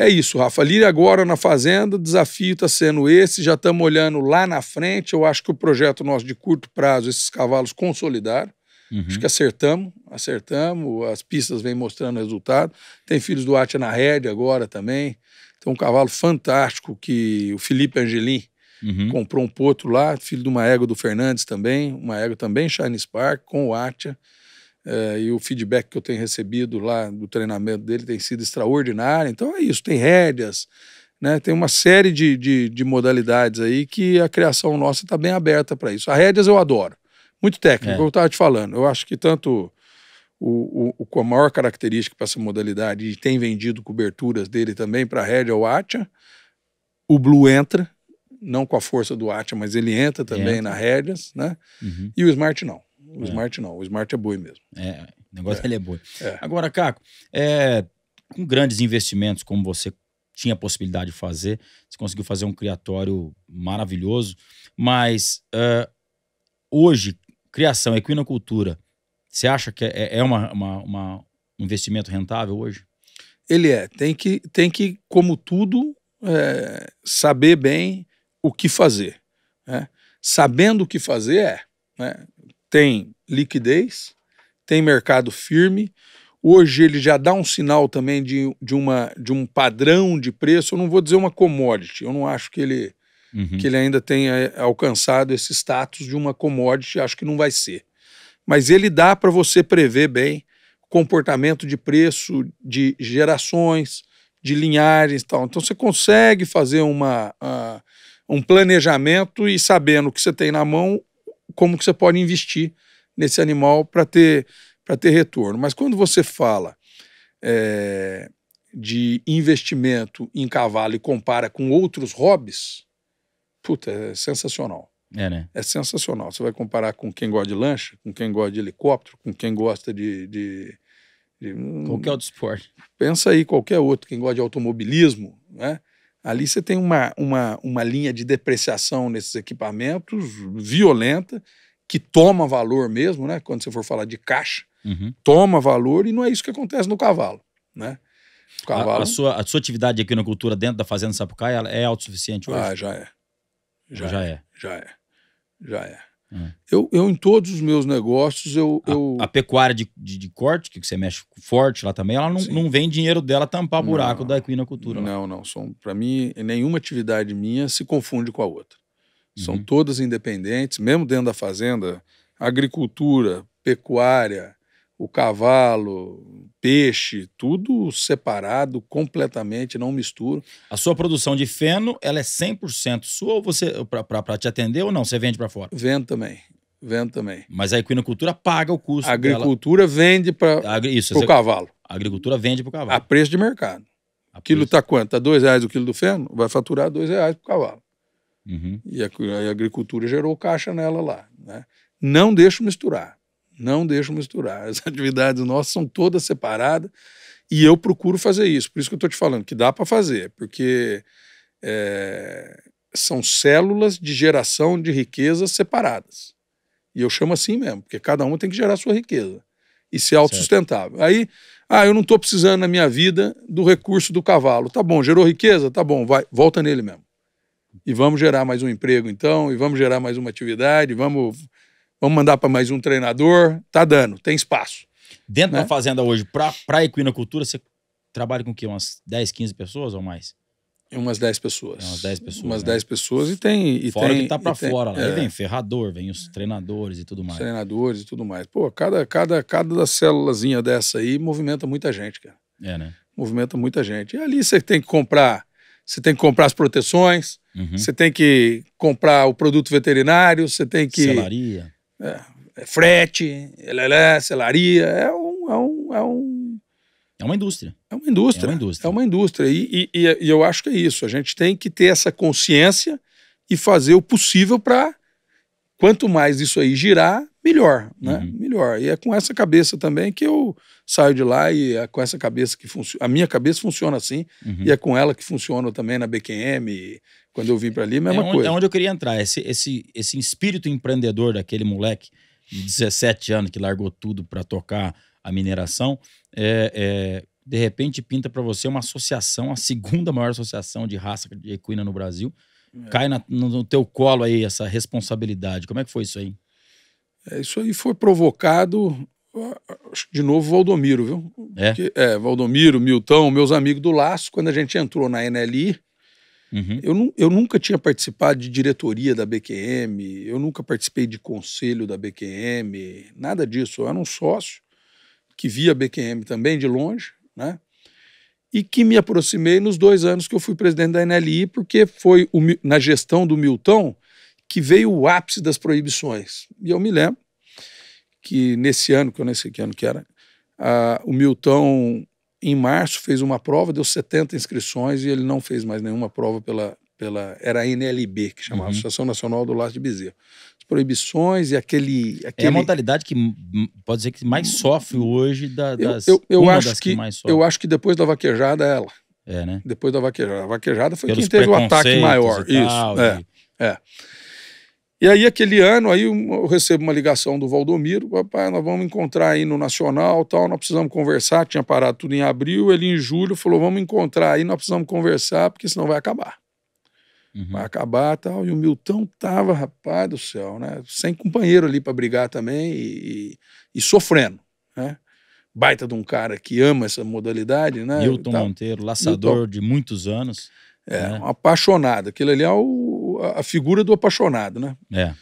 é isso, Rafa. Lira agora na Fazenda, o desafio está sendo esse, já estamos olhando lá na frente. Eu acho que o projeto nosso de curto prazo, esses cavalos consolidaram. Uhum. Acho que acertamos, acertamos, as pistas vêm mostrando resultado. Tem Filhos do Atia na rede agora também. Tem um cavalo fantástico que o Felipe Angelim uhum. comprou um potro lá, filho de uma égua do Fernandes também, uma égua também Shine Spark, com o Atia. É, e o feedback que eu tenho recebido lá do treinamento dele tem sido extraordinário. Então é isso, tem rédeas, né? tem uma série de, de, de modalidades aí que a criação nossa está bem aberta para isso. A rédeas eu adoro, muito técnico, é. eu estava te falando. Eu acho que tanto o, o, o a maior característica para essa modalidade, e tem vendido coberturas dele também para a rédea, o Atia, o Blue entra, não com a força do Atia, mas ele entra também entra. na rédeas, né? Uhum. E o Smart não. O é. Smart não, o Smart é boi mesmo. É, o negócio é. dele é boi. É. Agora, Caco, é, com grandes investimentos como você tinha a possibilidade de fazer, você conseguiu fazer um criatório maravilhoso, mas uh, hoje, criação, equinocultura, você acha que é, é uma, uma, uma, um investimento rentável hoje? Ele é. Tem que, tem que como tudo, é, saber bem o que fazer. Né? Sabendo o que fazer é. Né? tem liquidez, tem mercado firme. Hoje ele já dá um sinal também de, de, uma, de um padrão de preço. Eu não vou dizer uma commodity, eu não acho que ele, uhum. que ele ainda tenha eh, alcançado esse status de uma commodity, acho que não vai ser. Mas ele dá para você prever bem comportamento de preço de gerações, de linhagens e tal. Então você consegue fazer uma, uh, um planejamento e sabendo o que você tem na mão, como que você pode investir nesse animal para ter, para ter retorno. Mas quando você fala é, de investimento em cavalo e compara com outros hobbies, puta, é sensacional. É, né? É sensacional. Você vai comparar com quem gosta de lancha, com quem gosta de helicóptero, com quem gosta de, de, de... qualquer outro esporte. Pensa aí, qualquer outro, quem gosta de automobilismo, né? Ali você tem uma, uma, uma linha de depreciação nesses equipamentos violenta, que toma valor mesmo, né? Quando você for falar de caixa, uhum. toma valor e não é isso que acontece no cavalo, né? O cavalo... A, a sua, a sua atividade aqui na cultura dentro da Fazenda Sapucaia é autossuficiente hoje? Ah, já é. Já, já é. é. Já é. Já é. É. Eu, eu, em todos os meus negócios, eu. A, eu... a pecuária de, de, de, corte, que você mexe forte lá também, ela não, não vem dinheiro dela tampar não, buraco da equinocultura. Não, lá. não. São, para mim, nenhuma atividade minha se confunde com a outra. Uhum. São todas independentes, mesmo dentro da fazenda, agricultura, pecuária, o cavalo, peixe, tudo separado completamente, não misturo. A sua produção de feno, ela é 100% sua ou você para te atender ou não, você vende para fora? Vendo também. Vendo também. Mas a equinocultura paga o custo. A agricultura dela. vende para o cavalo. A agricultura vende para o cavalo. A preço de mercado. A quilo está quanto? Está dois reais o quilo do feno? Vai faturar dois reais para o cavalo. Uhum. E a, a agricultura gerou caixa nela lá. Né? Não deixo misturar. Não deixo misturar. As atividades nossas são todas separadas e eu procuro fazer isso. Por isso que eu estou te falando que dá para fazer, porque é, são células de geração de riquezas separadas. E eu chamo assim mesmo, porque cada um tem que gerar sua riqueza e ser autossustentável. Certo. Aí, ah, eu não estou precisando na minha vida do recurso do cavalo. Tá bom, gerou riqueza? Tá bom, vai, volta nele mesmo. E vamos gerar mais um emprego, então, e vamos gerar mais uma atividade, vamos vamos mandar para mais um treinador, tá dando, tem espaço. Dentro né? da fazenda hoje, para a equinocultura, você trabalha com o quê? Umas 10, 15 pessoas ou mais? É umas 10 pessoas. É umas 10 pessoas. Umas né? 10 pessoas e tem. E fora tem, que tá para fora. Tem, lá. É. Aí vem ferrador, vem os treinadores e tudo mais. treinadores e tudo mais. Pô, cada, cada, cada célulazinha dessa aí movimenta muita gente, cara. É, né? Movimenta muita gente. E ali você tem que comprar. Você tem que comprar as proteções, uhum. você tem que comprar o produto veterinário, você tem que. Selaria. É, é frete, é selaria, é um, é um, é um... É uma indústria. É uma indústria. É uma indústria. É uma indústria. E, e, e eu acho que é isso. A gente tem que ter essa consciência e fazer o possível para quanto mais isso aí girar, melhor, né? Uhum. Melhor. E é com essa cabeça também que eu saio de lá e é com essa cabeça que funciona. A minha cabeça funciona assim uhum. e é com ela que funciona também na BQM, quando eu vim para ali, a mesma é onde, coisa. É onde eu queria entrar. Esse, esse, esse espírito empreendedor daquele moleque de 17 anos que largou tudo para tocar a mineração, é, é, de repente pinta para você uma associação, a segunda maior associação de raça de equina no Brasil. É. Cai na, no, no teu colo aí essa responsabilidade. Como é que foi isso aí? É, isso aí foi provocado, de novo, Valdomiro, viu? É. Porque, é, Valdomiro, Milton, meus amigos do Laço, quando a gente entrou na NLI, Uhum. Eu, eu nunca tinha participado de diretoria da BQM, eu nunca participei de conselho da BQM, nada disso. Eu era um sócio que via a BQM também de longe, né? E que me aproximei nos dois anos que eu fui presidente da NLI, porque foi o, na gestão do Milton que veio o ápice das proibições. E eu me lembro que nesse ano, que eu nem sei que ano que era, a, o Milton em março fez uma prova, deu 70 inscrições e ele não fez mais nenhuma prova pela. pela era a NLB, que chamava uhum. Associação Nacional do Laço de Bezerro. As proibições e aquele, aquele. É a modalidade que pode dizer que mais sofre hoje da, das. Eu, eu, eu acho que, que eu acho que depois da vaquejada é ela. É, né? Depois da vaquejada. A vaquejada foi Pelos quem teve o ataque maior. Tal, Isso. E... É. É. E aí, aquele ano, aí eu recebo uma ligação do Valdomiro, papai, nós vamos encontrar aí no Nacional, tal, nós precisamos conversar, tinha parado tudo em abril, ele em julho falou, vamos encontrar aí, nós precisamos conversar, porque senão vai acabar. Uhum. Vai acabar, tal, e o Milton tava, rapaz do céu, né, sem companheiro ali para brigar também e, e, e, sofrendo, né. Baita de um cara que ama essa modalidade, né. Milton Monteiro, laçador Milton. de muitos anos. É, né? um apaixonado, aquilo ali é o a figura do apaixonado, né? É.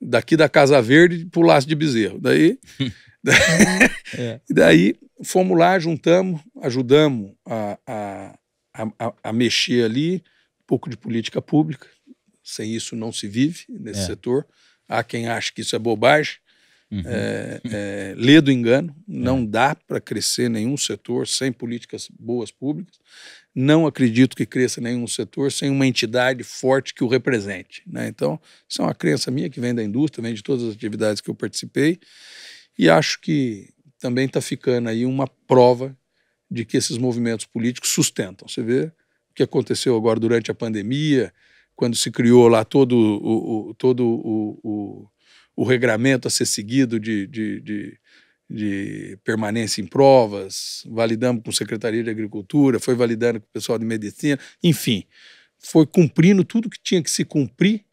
Daqui da Casa Verde pro Laço de Bezerro. Daí. é. daí fomos lá, juntamos, ajudamos a, a, a, a, mexer ali, um pouco de política pública. Sem isso não se vive nesse é. setor. Há quem acha que isso é bobagem uhum. é, é, lê do engano, não é. dá para crescer nenhum setor sem políticas boas públicas. Não acredito que cresça nenhum setor sem uma entidade forte que o represente. Né? Então, isso é uma crença minha que vem da indústria, vem de todas as atividades que eu participei. E acho que também está ficando aí uma prova de que esses movimentos políticos sustentam. Você vê o que aconteceu agora durante a pandemia, quando se criou lá todo o, o todo o, o, o regramento a ser seguido de, de, de, de permanência em provas, validamos com a Secretaria de Agricultura, foi validando com o pessoal de medicina, enfim, foi cumprindo tudo que tinha que se cumprir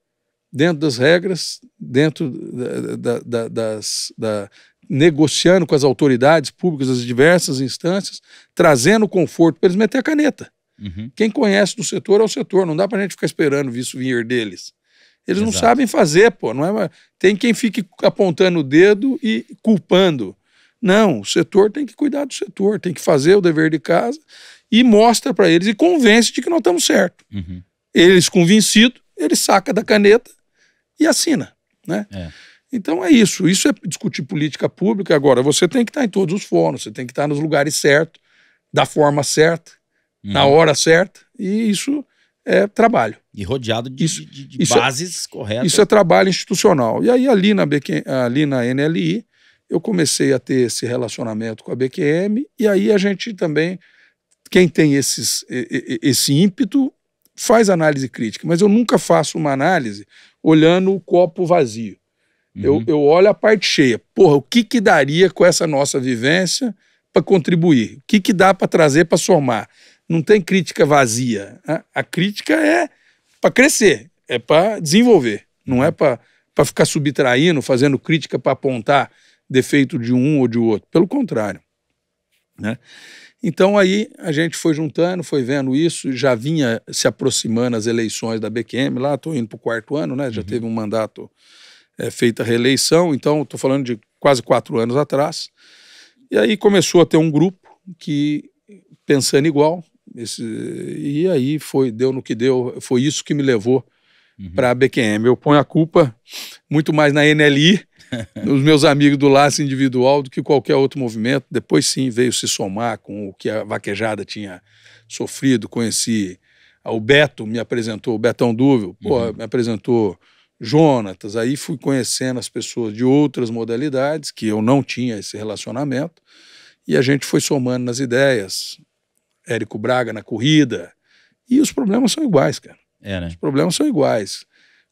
dentro das regras, dentro da, da, da, das, da, negociando com as autoridades públicas das diversas instâncias, trazendo conforto para eles meter a caneta. Uhum. Quem conhece do setor é o setor, não dá para a gente ficar esperando isso vir deles. Eles Exato. não sabem fazer, pô. Não é, tem quem fique apontando o dedo e culpando. Não, o setor tem que cuidar do setor, tem que fazer o dever de casa e mostra para eles e convence de que nós estamos certo. Uhum. Eles convencidos, ele saca da caneta e assina, né? É. Então é isso. Isso é discutir política pública. Agora, você tem que estar em todos os fóruns, você tem que estar nos lugares certos, da forma certa, uhum. na hora certa. E isso é trabalho. E rodeado de, isso, de, de isso é bases é, corretas. Isso é trabalho institucional. E aí, ali na, BQ, ali na NLI, eu comecei a ter esse relacionamento com a BQM, e aí a gente também, quem tem esses, esse ímpeto, faz análise crítica. Mas eu nunca faço uma análise olhando o copo vazio. Uhum. Eu, eu olho a parte cheia. Porra, o que, que daria com essa nossa vivência para contribuir? O que, que dá para trazer para somar? Não tem crítica vazia. Né? A crítica é para crescer, é para desenvolver, não é para ficar subtraindo, fazendo crítica para apontar defeito de um ou de outro. Pelo contrário. Né? Então aí a gente foi juntando, foi vendo isso, já vinha se aproximando as eleições da BQM, lá estou indo para o quarto ano, né? já uhum. teve um mandato é, feita a reeleição, então estou falando de quase quatro anos atrás. E aí começou a ter um grupo que, pensando igual, esse, e aí foi, deu no que deu, foi isso que me levou uhum. para a BQM. Eu ponho a culpa muito mais na NLI, nos meus amigos do laço individual, do que qualquer outro movimento. Depois sim veio se somar com o que a vaquejada tinha sofrido, conheci o Beto me apresentou, o Betão Dúvio, uhum. me apresentou Jonatas, aí fui conhecendo as pessoas de outras modalidades que eu não tinha esse relacionamento e a gente foi somando nas ideias. Érico Braga na corrida. E os problemas são iguais, cara. É, né? Os problemas são iguais.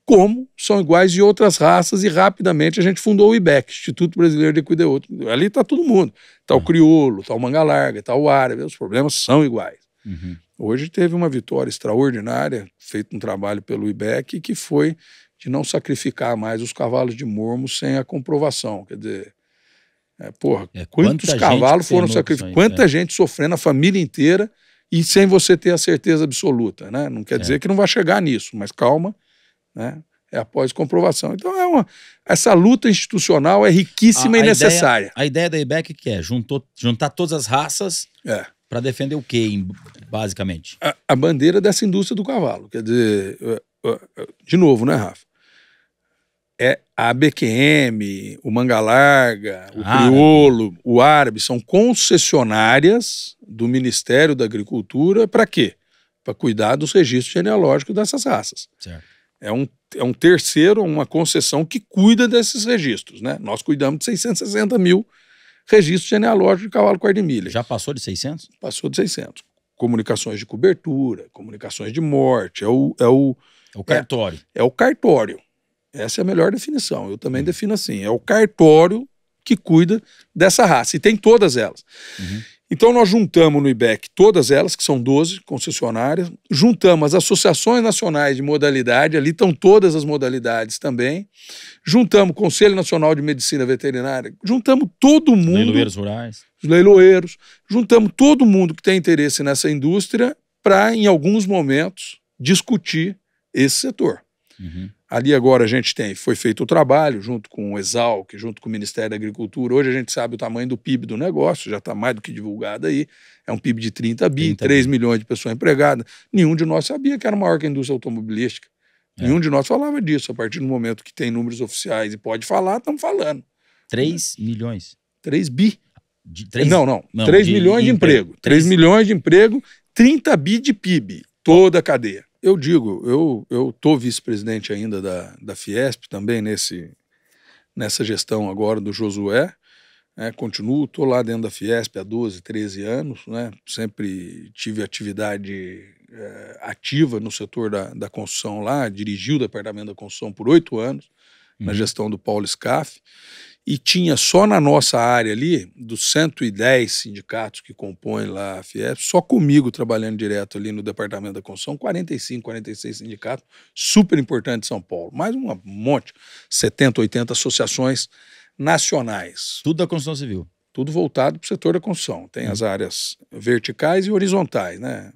Como são iguais de outras raças, e rapidamente a gente fundou o IBEC, Instituto Brasileiro de Equideu Outro. Ali está todo mundo. Está o uhum. crioulo, está o manga larga, está o árabe. Os problemas são iguais. Uhum. Hoje teve uma vitória extraordinária, feito um trabalho pelo IBEC, que foi de não sacrificar mais os cavalos de mormo sem a comprovação. Quer dizer, é, porra, é, quantos cavalos foram sacrificados? Quanta é. gente sofrendo, a família inteira, e sem você ter a certeza absoluta, né? Não quer é. dizer que não vai chegar nisso, mas calma, né? É após comprovação. Então, é uma, essa luta institucional é riquíssima a, a e necessária. Ideia, a ideia da IBEC é que é juntou, juntar todas as raças é. para defender o quê, basicamente? A, a bandeira dessa indústria do cavalo. Quer dizer, de novo, né, Rafa? é a BQM, o Manga Larga, o árabe. Ah, Criolo, o Árabe, são concessionárias do Ministério da Agricultura para quê? Para cuidar dos registros genealógicos dessas raças. Certo. É um, é um terceiro, uma concessão que cuida desses registros. Né? Nós cuidamos de 660 mil registros genealógicos de cavalo quarto Já passou de 600? Passou de 600. Comunicações de cobertura, comunicações de morte, é o... É o, é o cartório. é, é o cartório essa é a melhor definição. Eu também uhum. defino assim: é o cartório que cuida dessa raça, e tem todas elas. Uhum. Então nós juntamos no IBEC todas elas, que são 12 concessionárias, juntamos as associações nacionais de modalidade, ali estão todas as modalidades também, juntamos o Conselho Nacional de Medicina Veterinária, juntamos todo mundo. Leiloeiros rurais. Os leiloeiros, juntamos todo mundo que tem interesse nessa indústria para, em alguns momentos, discutir esse setor. Uhum. Ali agora a gente tem, foi feito o trabalho junto com o Exalc, junto com o Ministério da Agricultura. Hoje a gente sabe o tamanho do PIB do negócio, já está mais do que divulgado aí. É um PIB de 30 bi, 30 3 bi. milhões de pessoas empregadas. Nenhum de nós sabia que era maior que a indústria automobilística. É. Nenhum de nós falava disso. A partir do momento que tem números oficiais e pode falar, estamos falando. 3 né? milhões. 3 bi. De, 3... Não, não. não 3 de, milhões de, emprego. emprego. 3... 3 milhões de emprego, 30 bi de PIB. Toda a cadeia eu digo, eu eu tô vice-presidente ainda da, da Fiesp também nesse nessa gestão agora do Josué, né, Continuo, tô lá dentro da Fiesp há 12, 13 anos, né? Sempre tive atividade é, ativa no setor da, da construção lá, dirigi o departamento da construção por oito anos uhum. na gestão do Paulo Scaff e tinha só na nossa área ali, dos 110 sindicatos que compõem lá a FIEP, só comigo trabalhando direto ali no Departamento da Construção, 45, 46 sindicatos, super importante em São Paulo. Mais um monte, 70, 80 associações nacionais. Tudo da construção civil. Tudo voltado para o setor da construção. Tem hum. as áreas verticais e horizontais, né?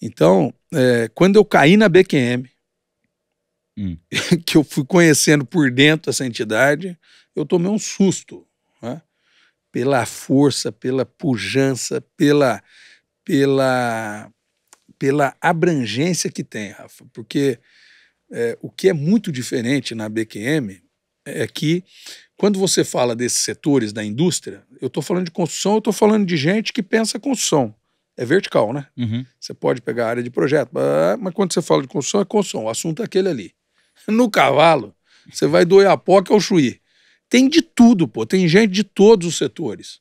Então, é, quando eu caí na BQM, hum. que eu fui conhecendo por dentro essa entidade, eu tomei um susto, né? pela força, pela pujança, pela, pela, pela abrangência que tem, Rafa. Porque é, o que é muito diferente na BQM é que quando você fala desses setores da indústria, eu estou falando de construção, eu estou falando de gente que pensa construção. É vertical, né? Uhum. Você pode pegar a área de projeto, mas quando você fala de construção, é construção. O assunto é aquele ali. No cavalo, você vai do é o Chuí. Tem de tudo, pô. Tem gente de todos os setores.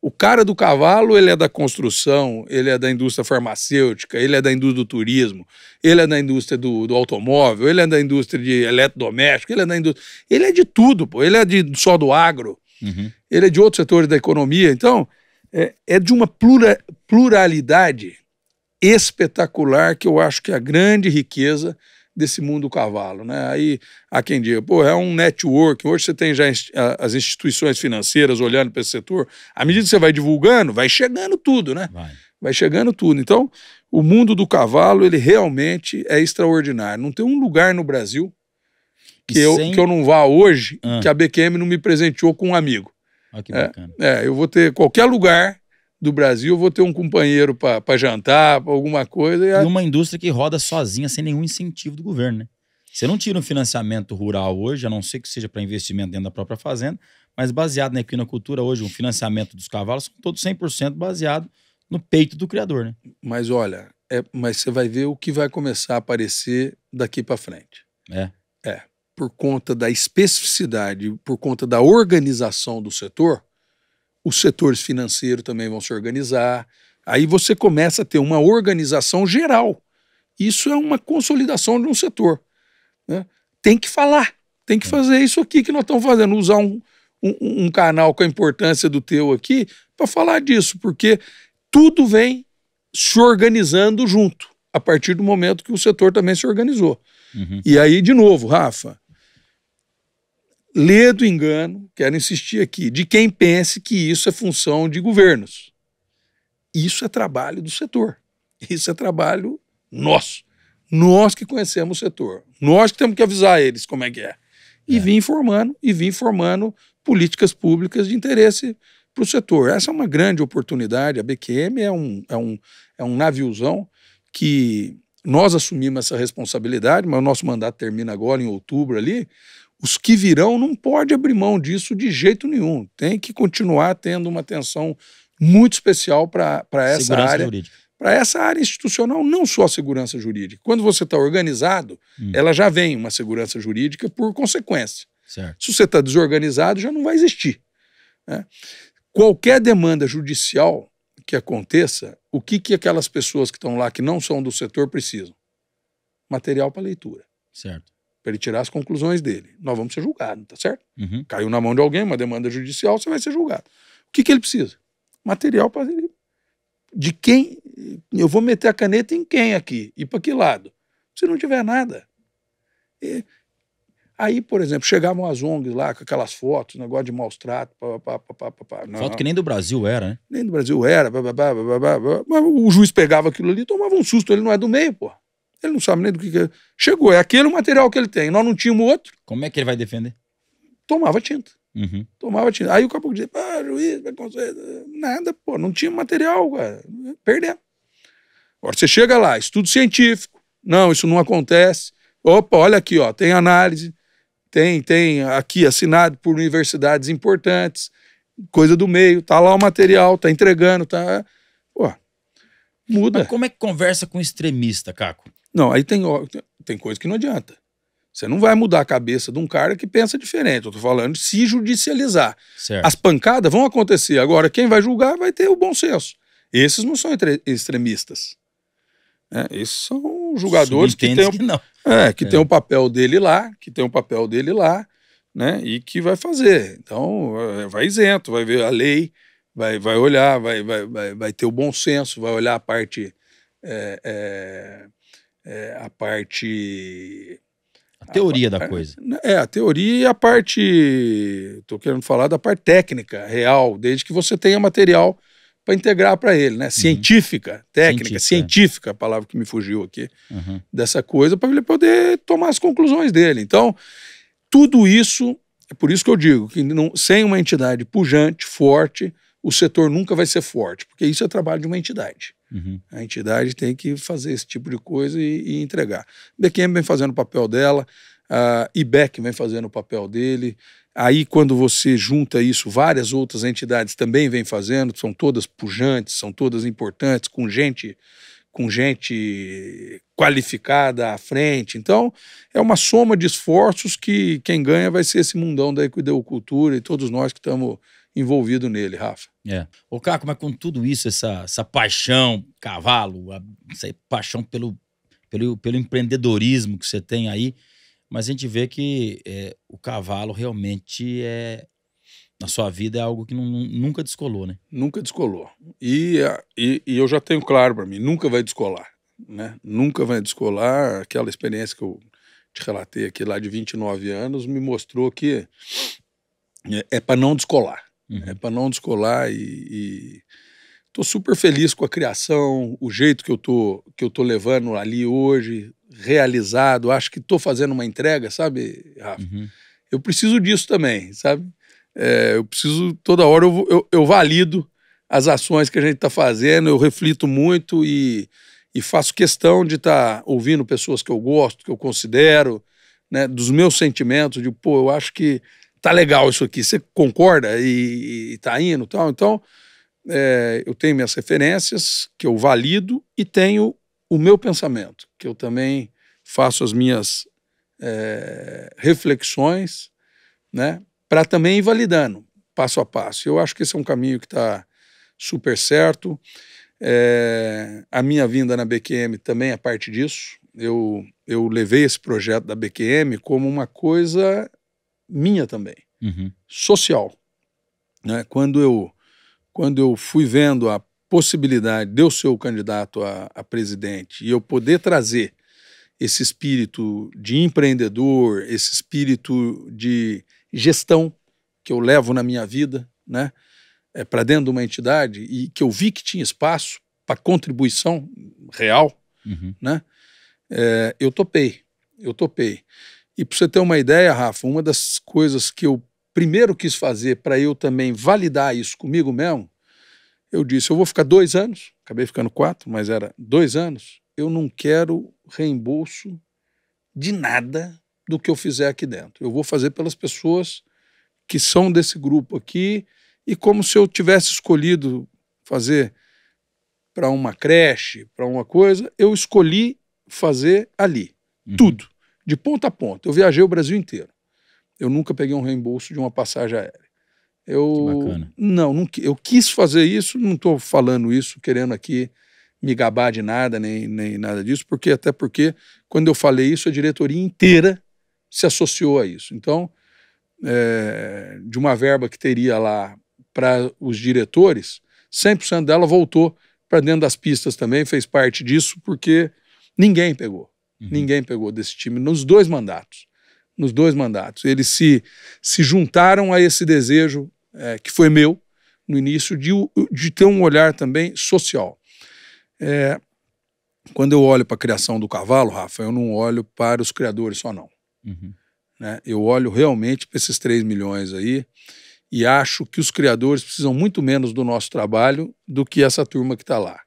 O cara do cavalo, ele é da construção, ele é da indústria farmacêutica, ele é da indústria do turismo, ele é da indústria do, do automóvel, ele é da indústria de eletrodoméstico, ele é da indústria. Ele é de tudo, pô. Ele é de, só do agro, uhum. ele é de outros setores da economia. Então, é, é de uma plura, pluralidade espetacular que eu acho que é a grande riqueza desse mundo do cavalo, né? Aí há quem diga, pô, é um network. Hoje você tem já as instituições financeiras olhando para esse setor. À medida que você vai divulgando, vai chegando tudo, né? Vai. vai chegando tudo. Então, o mundo do cavalo, ele realmente é extraordinário. Não tem um lugar no Brasil que, eu, sem... que eu não vá hoje ah. que a BQM não me presenteou com um amigo. Olha que é, bacana. É, é, eu vou ter qualquer lugar do Brasil, vou ter um companheiro para jantar, para alguma coisa. E, a... e, uma indústria que roda sozinha, sem nenhum incentivo do governo, né? Você não tira um financiamento rural hoje, a não ser que seja para investimento dentro da própria fazenda, mas baseado na equinocultura hoje, o um financiamento dos cavalos, são todos 100% baseado no peito do criador, né? Mas olha, é, mas você vai ver o que vai começar a aparecer daqui para frente. É. É. Por conta da especificidade, por conta da organização do setor, os setores financeiros também vão se organizar. Aí você começa a ter uma organização geral. Isso é uma consolidação de um setor. Né? Tem que falar, tem que fazer isso aqui que nós estamos fazendo, usar um, um, um canal com a importância do teu aqui para falar disso, porque tudo vem se organizando junto, a partir do momento que o setor também se organizou. Uhum. E aí, de novo, Rafa, lê do engano, quero insistir aqui, de quem pense que isso é função de governos. Isso é trabalho do setor. Isso é trabalho nosso. Nós que conhecemos o setor. Nós que temos que avisar eles como é que é. E é. vir informando, e vir informando políticas públicas de interesse para o setor. Essa é uma grande oportunidade. A BQM é um, é um, é um naviozão que nós assumimos essa responsabilidade, mas o nosso mandato termina agora em outubro ali, os que virão não pode abrir mão disso de jeito nenhum. Tem que continuar tendo uma atenção muito especial para essa segurança área. Para essa área institucional, não só a segurança jurídica. Quando você está organizado, hum. ela já vem uma segurança jurídica por consequência. Certo. Se você está desorganizado, já não vai existir. Né? Qualquer demanda judicial que aconteça, o que, que aquelas pessoas que estão lá, que não são do setor, precisam? Material para leitura. Certo para ele tirar as conclusões dele. Nós vamos ser julgados, tá certo? Uhum. Caiu na mão de alguém, uma demanda judicial, você vai ser julgado. O que, que ele precisa? Material para ele. De quem? Eu vou meter a caneta em quem aqui? E para que lado? Se não tiver nada. E... Aí, por exemplo, chegavam as ONGs lá com aquelas fotos, negócio de maus trato. Pá, pá, pá, não, Foto que nem do Brasil era, né? Nem do Brasil era. Pá, pá, pá, o juiz pegava aquilo ali tomava um susto, ele não é do meio, pô. Ele não sabe nem do que, que é. Chegou, é aquele o material que ele tem. Nós não tínhamos outro. Como é que ele vai defender? Tomava tinta. Uhum. Tomava tinta. Aí o caboclo dizia, ah, juiz, preconceito. Nada, pô, não tinha material, cara. Perdemos. Agora você chega lá, estudo científico. Não, isso não acontece. Opa, olha aqui, ó, tem análise, tem, tem aqui assinado por universidades importantes, coisa do meio, tá lá o material, tá entregando, tá. É. Pô, muda. Mas como é que conversa com extremista, Caco? Não, aí tem, tem coisa que não adianta. Você não vai mudar a cabeça de um cara que pensa diferente. Eu tô falando de se judicializar. Certo. As pancadas vão acontecer. Agora, quem vai julgar vai ter o bom senso. Esses não são extremistas. É, esses são julgadores que têm, é, que, É, é. o papel dele lá, que tem o papel dele lá, né? E que vai fazer. Então, é, vai isento, vai ver a lei, vai, vai olhar, vai, vai, vai, vai ter o bom senso, vai olhar a parte. É, é é, a parte. A teoria a, da a, coisa. É, a teoria e a parte. Estou querendo falar da parte técnica, real, desde que você tenha material para integrar para ele, né? Uhum. Científica, uhum. técnica, científica, científica, a palavra que me fugiu aqui, uhum. dessa coisa, para ele poder tomar as conclusões dele. Então, tudo isso, é por isso que eu digo que não, sem uma entidade pujante, forte, o setor nunca vai ser forte, porque isso é trabalho de uma entidade. Uhum. A entidade tem que fazer esse tipo de coisa e, e entregar. BQM vem fazendo o papel dela, a IBEC vem fazendo o papel dele. Aí, quando você junta isso, várias outras entidades também vêm fazendo, são todas pujantes, são todas importantes, com gente com gente qualificada à frente. Então, é uma soma de esforços que quem ganha vai ser esse mundão da equideocultura e todos nós que estamos envolvido nele, Rafa. É. Ô, Caco, mas com tudo isso, essa, essa paixão, cavalo, a, essa paixão pelo, pelo, pelo empreendedorismo que você tem aí, mas a gente vê que é, o cavalo realmente é. Na sua vida é algo que não, nunca descolou, né? Nunca descolou. E, é, e, e eu já tenho claro para mim, nunca vai descolar. Né? Nunca vai descolar aquela experiência que eu te relatei aqui lá de 29 anos me mostrou que é, é para não descolar. Né, uhum. para não descolar. E estou super feliz com a criação, o jeito que eu tô, que eu tô levando ali hoje, realizado. Acho que estou fazendo uma entrega, sabe, Rafa? Uhum. Eu preciso disso também, sabe? É, eu preciso, toda hora eu, eu, eu valido as ações que a gente está fazendo, eu reflito muito e, e faço questão de estar tá ouvindo pessoas que eu gosto, que eu considero, né, dos meus sentimentos, de, pô, eu acho que tá legal isso aqui, você concorda e, e tá indo tal. Então, é, eu tenho minhas referências, que eu valido, e tenho o meu pensamento, que eu também faço as minhas é, reflexões, né, para também ir validando passo a passo. Eu acho que esse é um caminho que está super certo. É, a minha vinda na BQM também é parte disso. Eu, eu levei esse projeto da BQM como uma coisa minha também, uhum. social. Né? Quando, eu, quando eu fui vendo a possibilidade de eu ser o candidato a, a presidente e eu poder trazer esse espírito de empreendedor, esse espírito de gestão que eu levo na minha vida, né? É, para dentro de uma entidade e que eu vi que tinha espaço para contribuição real, uhum. né? É, eu topei, eu topei. E para você ter uma ideia, Rafa, uma das coisas que eu primeiro quis fazer para eu também validar isso comigo mesmo, eu disse: eu vou ficar dois anos, acabei ficando quatro, mas era dois anos. Eu não quero reembolso de nada do que eu fizer aqui dentro. Eu vou fazer pelas pessoas que são desse grupo aqui e como se eu tivesse escolhido fazer para uma creche, para uma coisa, eu escolhi fazer ali. Uhum. Tudo de ponta a ponta. Eu viajei o Brasil inteiro. Eu nunca peguei um reembolso de uma passagem aérea. Eu não, não, eu quis fazer isso, não estou falando isso querendo aqui me gabar de nada nem, nem nada disso, porque até porque quando eu falei isso a diretoria inteira se associou a isso. Então, é, de uma verba que teria lá para os diretores, 100% dela voltou para dentro das pistas também, fez parte disso, porque ninguém pegou. Uhum. Ninguém pegou desse time nos dois mandatos. Nos dois mandatos. Eles se, se juntaram a esse desejo, é, que foi meu, no início, de, de ter um olhar também social. É, quando eu olho para a criação do cavalo, Rafa, eu não olho para os criadores só, não. Uhum. Né? Eu olho realmente para esses 3 milhões aí e acho que os criadores precisam muito menos do nosso trabalho do que essa turma que está lá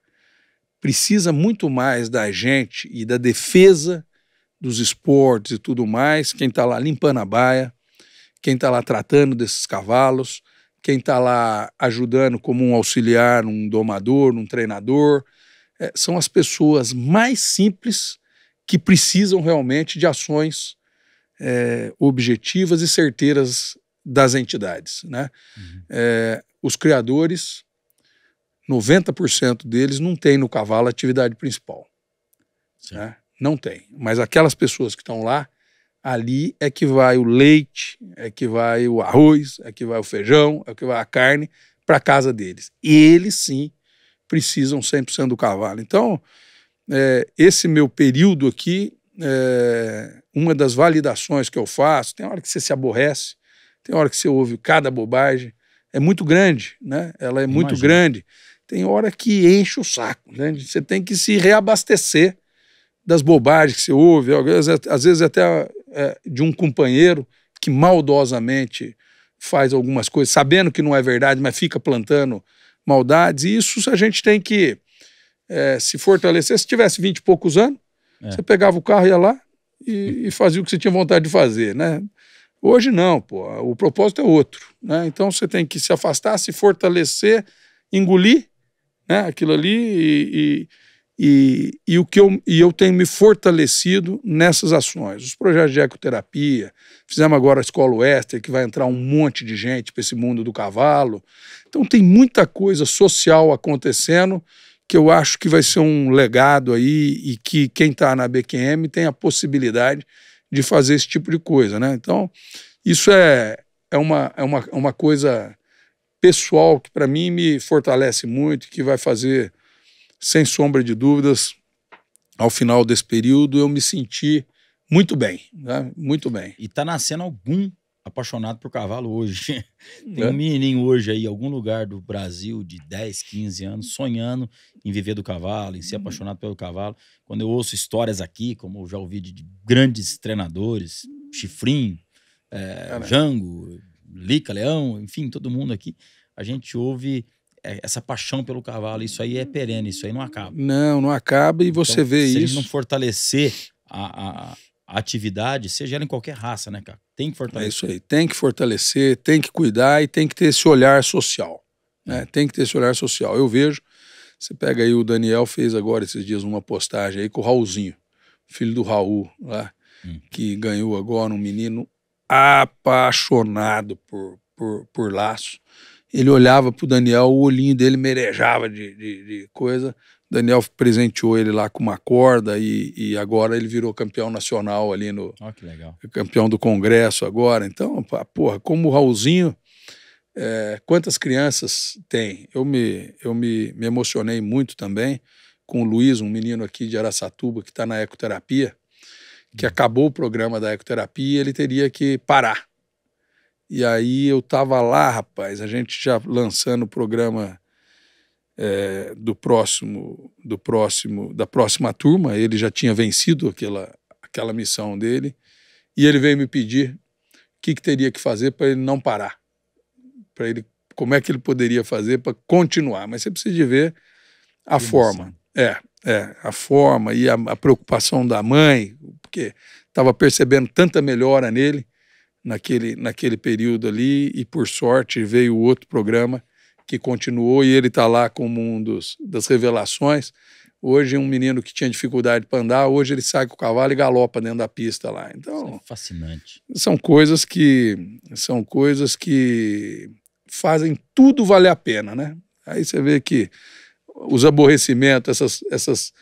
precisa muito mais da gente e da defesa dos esportes e tudo mais, quem está lá limpando a baia, quem está lá tratando desses cavalos, quem está lá ajudando como um auxiliar, um domador, um treinador, é, são as pessoas mais simples que precisam realmente de ações é, objetivas e certeiras das entidades. Né? Uhum. É, os criadores 90% deles não tem no cavalo atividade principal. Né? Não tem. Mas aquelas pessoas que estão lá, ali é que vai o leite, é que vai o arroz, é que vai o feijão, é que vai a carne para casa deles. E eles sim precisam 100% do cavalo. Então, é, esse meu período aqui, é, uma das validações que eu faço, tem hora que você se aborrece, tem hora que você ouve cada bobagem, é muito grande, né? Ela é Imagina. muito grande tem hora que enche o saco, né? Você tem que se reabastecer das bobagens que você ouve, às vezes, é, às vezes é até é, de um companheiro que maldosamente faz algumas coisas, sabendo que não é verdade, mas fica plantando maldades. E isso a gente tem que é, se fortalecer. Se tivesse vinte e poucos anos, é. você pegava o carro, ia lá e, e, fazia o que você tinha vontade de fazer, né? Hoje não, pô. O propósito é outro, né? Então você tem que se afastar, se fortalecer, engolir né, aquilo ali e, e, e, e, o que eu, e eu tenho me fortalecido nessas ações. Os projetos de ecoterapia, fizemos agora a Escola Oeste, que vai entrar um monte de gente para esse mundo do cavalo. Então tem muita coisa social acontecendo que eu acho que vai ser um legado aí e que quem está na BQM tem a possibilidade de fazer esse tipo de coisa, né? Então, isso é, é, uma, é uma, é uma coisa pessoal que para mim me fortalece muito, que vai fazer, sem sombra de dúvidas, ao final desse período eu me senti muito bem, né? muito bem. E tá nascendo algum apaixonado por cavalo hoje. Tem é. um menininho hoje aí, algum lugar do Brasil de 10, 15 anos, sonhando em viver do cavalo, em ser uhum. apaixonado pelo cavalo. Quando eu ouço histórias aqui, como eu já ouvi de grandes treinadores, uhum. Chifrin, é, eh, Jango, Lica, Leão, enfim, todo mundo aqui, a gente ouve é, essa paixão pelo cavalo. Isso aí é perene, isso aí não acaba. Não, não acaba e então, você vê se isso. Se não fortalecer a, a, a, atividade, seja ela em qualquer raça, né, cara? Tem que é fortalecer. É isso aí, tem que fortalecer, tem que cuidar e tem que ter esse olhar social. Né? É. Tem que ter esse olhar social. Eu vejo, você pega aí, o Daniel fez agora esses dias uma postagem aí com o Raulzinho, filho do Raul lá. Hum. Que ganhou agora um menino apaixonado por, por, por laço. Ele olhava para o Daniel, o olhinho dele merejava de, de, de, coisa. Daniel presenteou ele lá com uma corda e, e agora ele virou campeão nacional ali no. Oh, que legal. Campeão do Congresso agora. Então, porra, como o Raulzinho. É, quantas crianças tem? Eu, me, eu me, me emocionei muito também com o Luiz, um menino aqui de Araçatuba que está na ecoterapia que acabou o programa da ecoterapia, ele teria que parar. E aí eu tava lá, rapaz, a gente já lançando o programa é, do próximo, do próximo, da próxima turma. Ele já tinha vencido aquela, aquela missão dele e ele veio me pedir o que, que teria que fazer para ele não parar, para ele como é que ele poderia fazer para continuar. Mas você precisa de ver a que forma. É, é, a forma e a, a preocupação da mãe, porque estava percebendo tanta melhora nele naquele, naquele período ali, e por sorte veio outro programa que continuou e ele está lá como um dos, das revelações. Hoje, um menino que tinha dificuldade para andar, hoje ele sai com o cavalo e galopa dentro da pista lá. Então, é fascinante. São coisas que são coisas que fazem tudo valer a pena, né? Aí você vê que os aborrecimentos, essas, essas,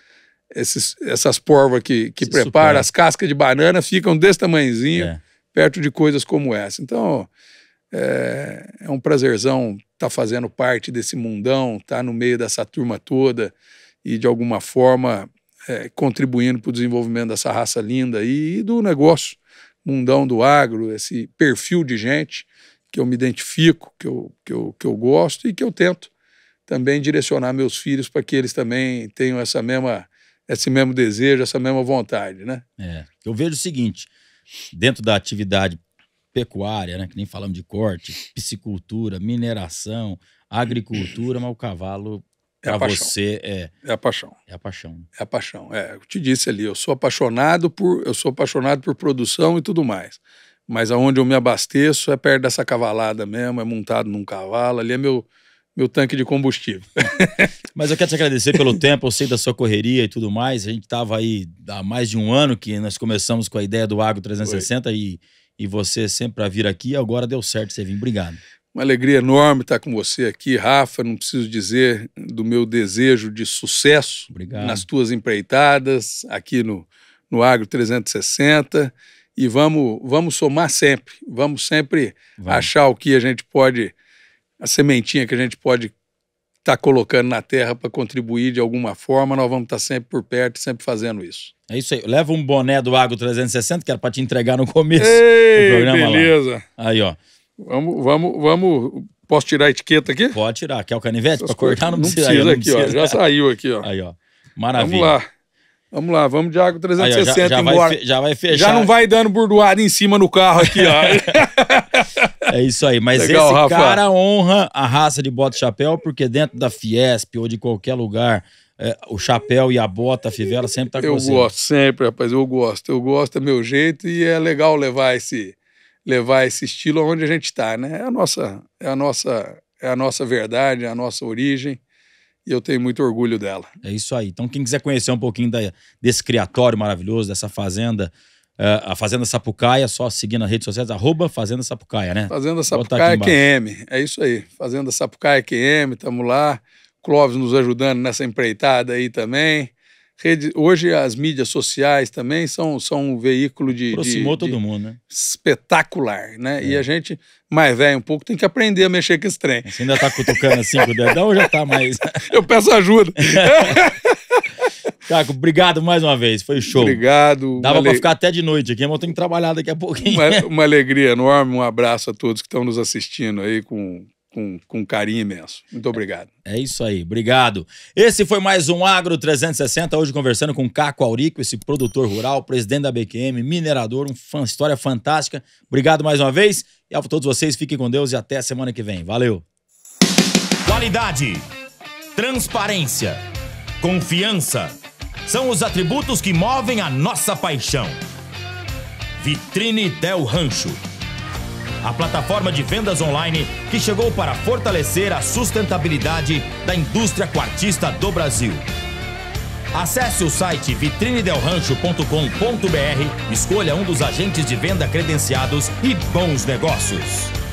esses, essas porvas que, que prepara, as cascas de banana ficam desse tamanhozinho, é. perto de coisas como essa. Então, é, é um prazerzão estar tá fazendo parte desse mundão, estar tá no meio dessa turma toda e, de alguma forma, é, contribuindo para o desenvolvimento dessa raça linda e do negócio, mundão do agro, esse perfil de gente que eu me identifico, que eu, que eu, que eu gosto e que eu tento também direcionar meus filhos para que eles também tenham essa mesma, esse mesmo desejo, essa mesma vontade, né? É. Eu vejo o seguinte, dentro da atividade pecuária, né, que nem falamos de corte, piscicultura, mineração, agricultura, mas o cavalo para é você é é a paixão. É a paixão. Né? É a paixão. É, eu te disse ali, eu sou apaixonado por eu sou apaixonado por produção e tudo mais. Mas aonde eu me abasteço é perto dessa cavalada mesmo, é montado num cavalo, ali é meu meu tanque de combustível. Mas eu quero te agradecer pelo tempo, eu sei da sua correria e tudo mais. A gente estava aí há mais de um ano que nós começamos com a ideia do Agro 360 e, e você sempre para vir aqui, agora deu certo você vir. Obrigado. Uma alegria enorme estar tá com você aqui, Rafa. Não preciso dizer do meu desejo de sucesso Obrigado. nas tuas empreitadas aqui no, no Agro 360. E vamos, vamos somar sempre, vamos sempre vamos. achar o que a gente pode a sementinha que a gente pode estar tá colocando na terra para contribuir de alguma forma, nós vamos estar tá sempre por perto, sempre fazendo isso. É isso aí. Leva um boné do Agro 360, que era para te entregar no começo Ei, do programa beleza. Lá. Aí, ó. Vamos, vamos, vamos. Posso tirar a etiqueta aqui? Pode tirar. Quer o canivete para cortar? Não precisa. Não precisa, aí, não aqui, precisa. ó. Já saiu aqui, ó. Aí, ó. Maravilha. Vamos lá. Vamos lá, vamos de água 360 aí, ó, já, já embora. Vai, já vai fechar. Já não vai dando burdoada em cima no carro aqui, ó. é isso aí. Mas Legal, esse Rafa. cara honra a raça de bota chapéu, porque dentro da Fiesp ou de qualquer lugar, é, o chapéu e a bota, a fivela, sempre tá com eu você. Eu gosto, sempre, rapaz. Eu gosto. Eu gosto, é meu jeito e é legal levar esse levar esse estilo aonde a gente está, né? É a nossa, é a nossa, é a nossa verdade, é a nossa origem e eu tenho muito orgulho dela. É isso aí. Então, quem quiser conhecer um pouquinho da, desse criatório maravilhoso, dessa fazenda, uh, a Fazenda Sapucaia, só seguir nas redes sociais, arroba Fazenda Sapucaia, né? Fazenda Sapucaia QM, é isso aí. Fazenda Sapucaia QM, estamos lá. Clóvis nos ajudando nessa empreitada aí também. Rede, hoje as mídias sociais também são, são um veículo de. Aproximou de, todo de mundo, né? Espetacular, né? É. E a gente, mais velho um pouco, tem que aprender a mexer com esse trem. Você ainda tá cutucando assim com o dedão ou já tá mais. Eu peço ajuda. Caco, obrigado mais uma vez, foi show. Obrigado. Dava para pra ficar até de noite aqui, mas eu tenho que trabalhar daqui a pouquinho. Uma, uma alegria enorme, um abraço a todos que estão nos assistindo aí com, com, com carinho imenso. Muito obrigado. É, isso aí, obrigado. Esse foi mais um Agro 360, hoje conversando com Caco Aurico, esse produtor rural, presidente da BQM, minerador, uma história fantástica. Obrigado mais uma vez. E a todos vocês, fiquem com Deus e até a semana que vem. Valeu. Qualidade, transparência, confiança são os atributos que movem a nossa paixão. Vitrine Del Rancho a plataforma de vendas online que chegou para fortalecer a sustentabilidade da indústria quartista do Brasil. Acesse o site vitrinedelrancho.com.br, escolha um dos agentes de venda credenciados e bons negócios.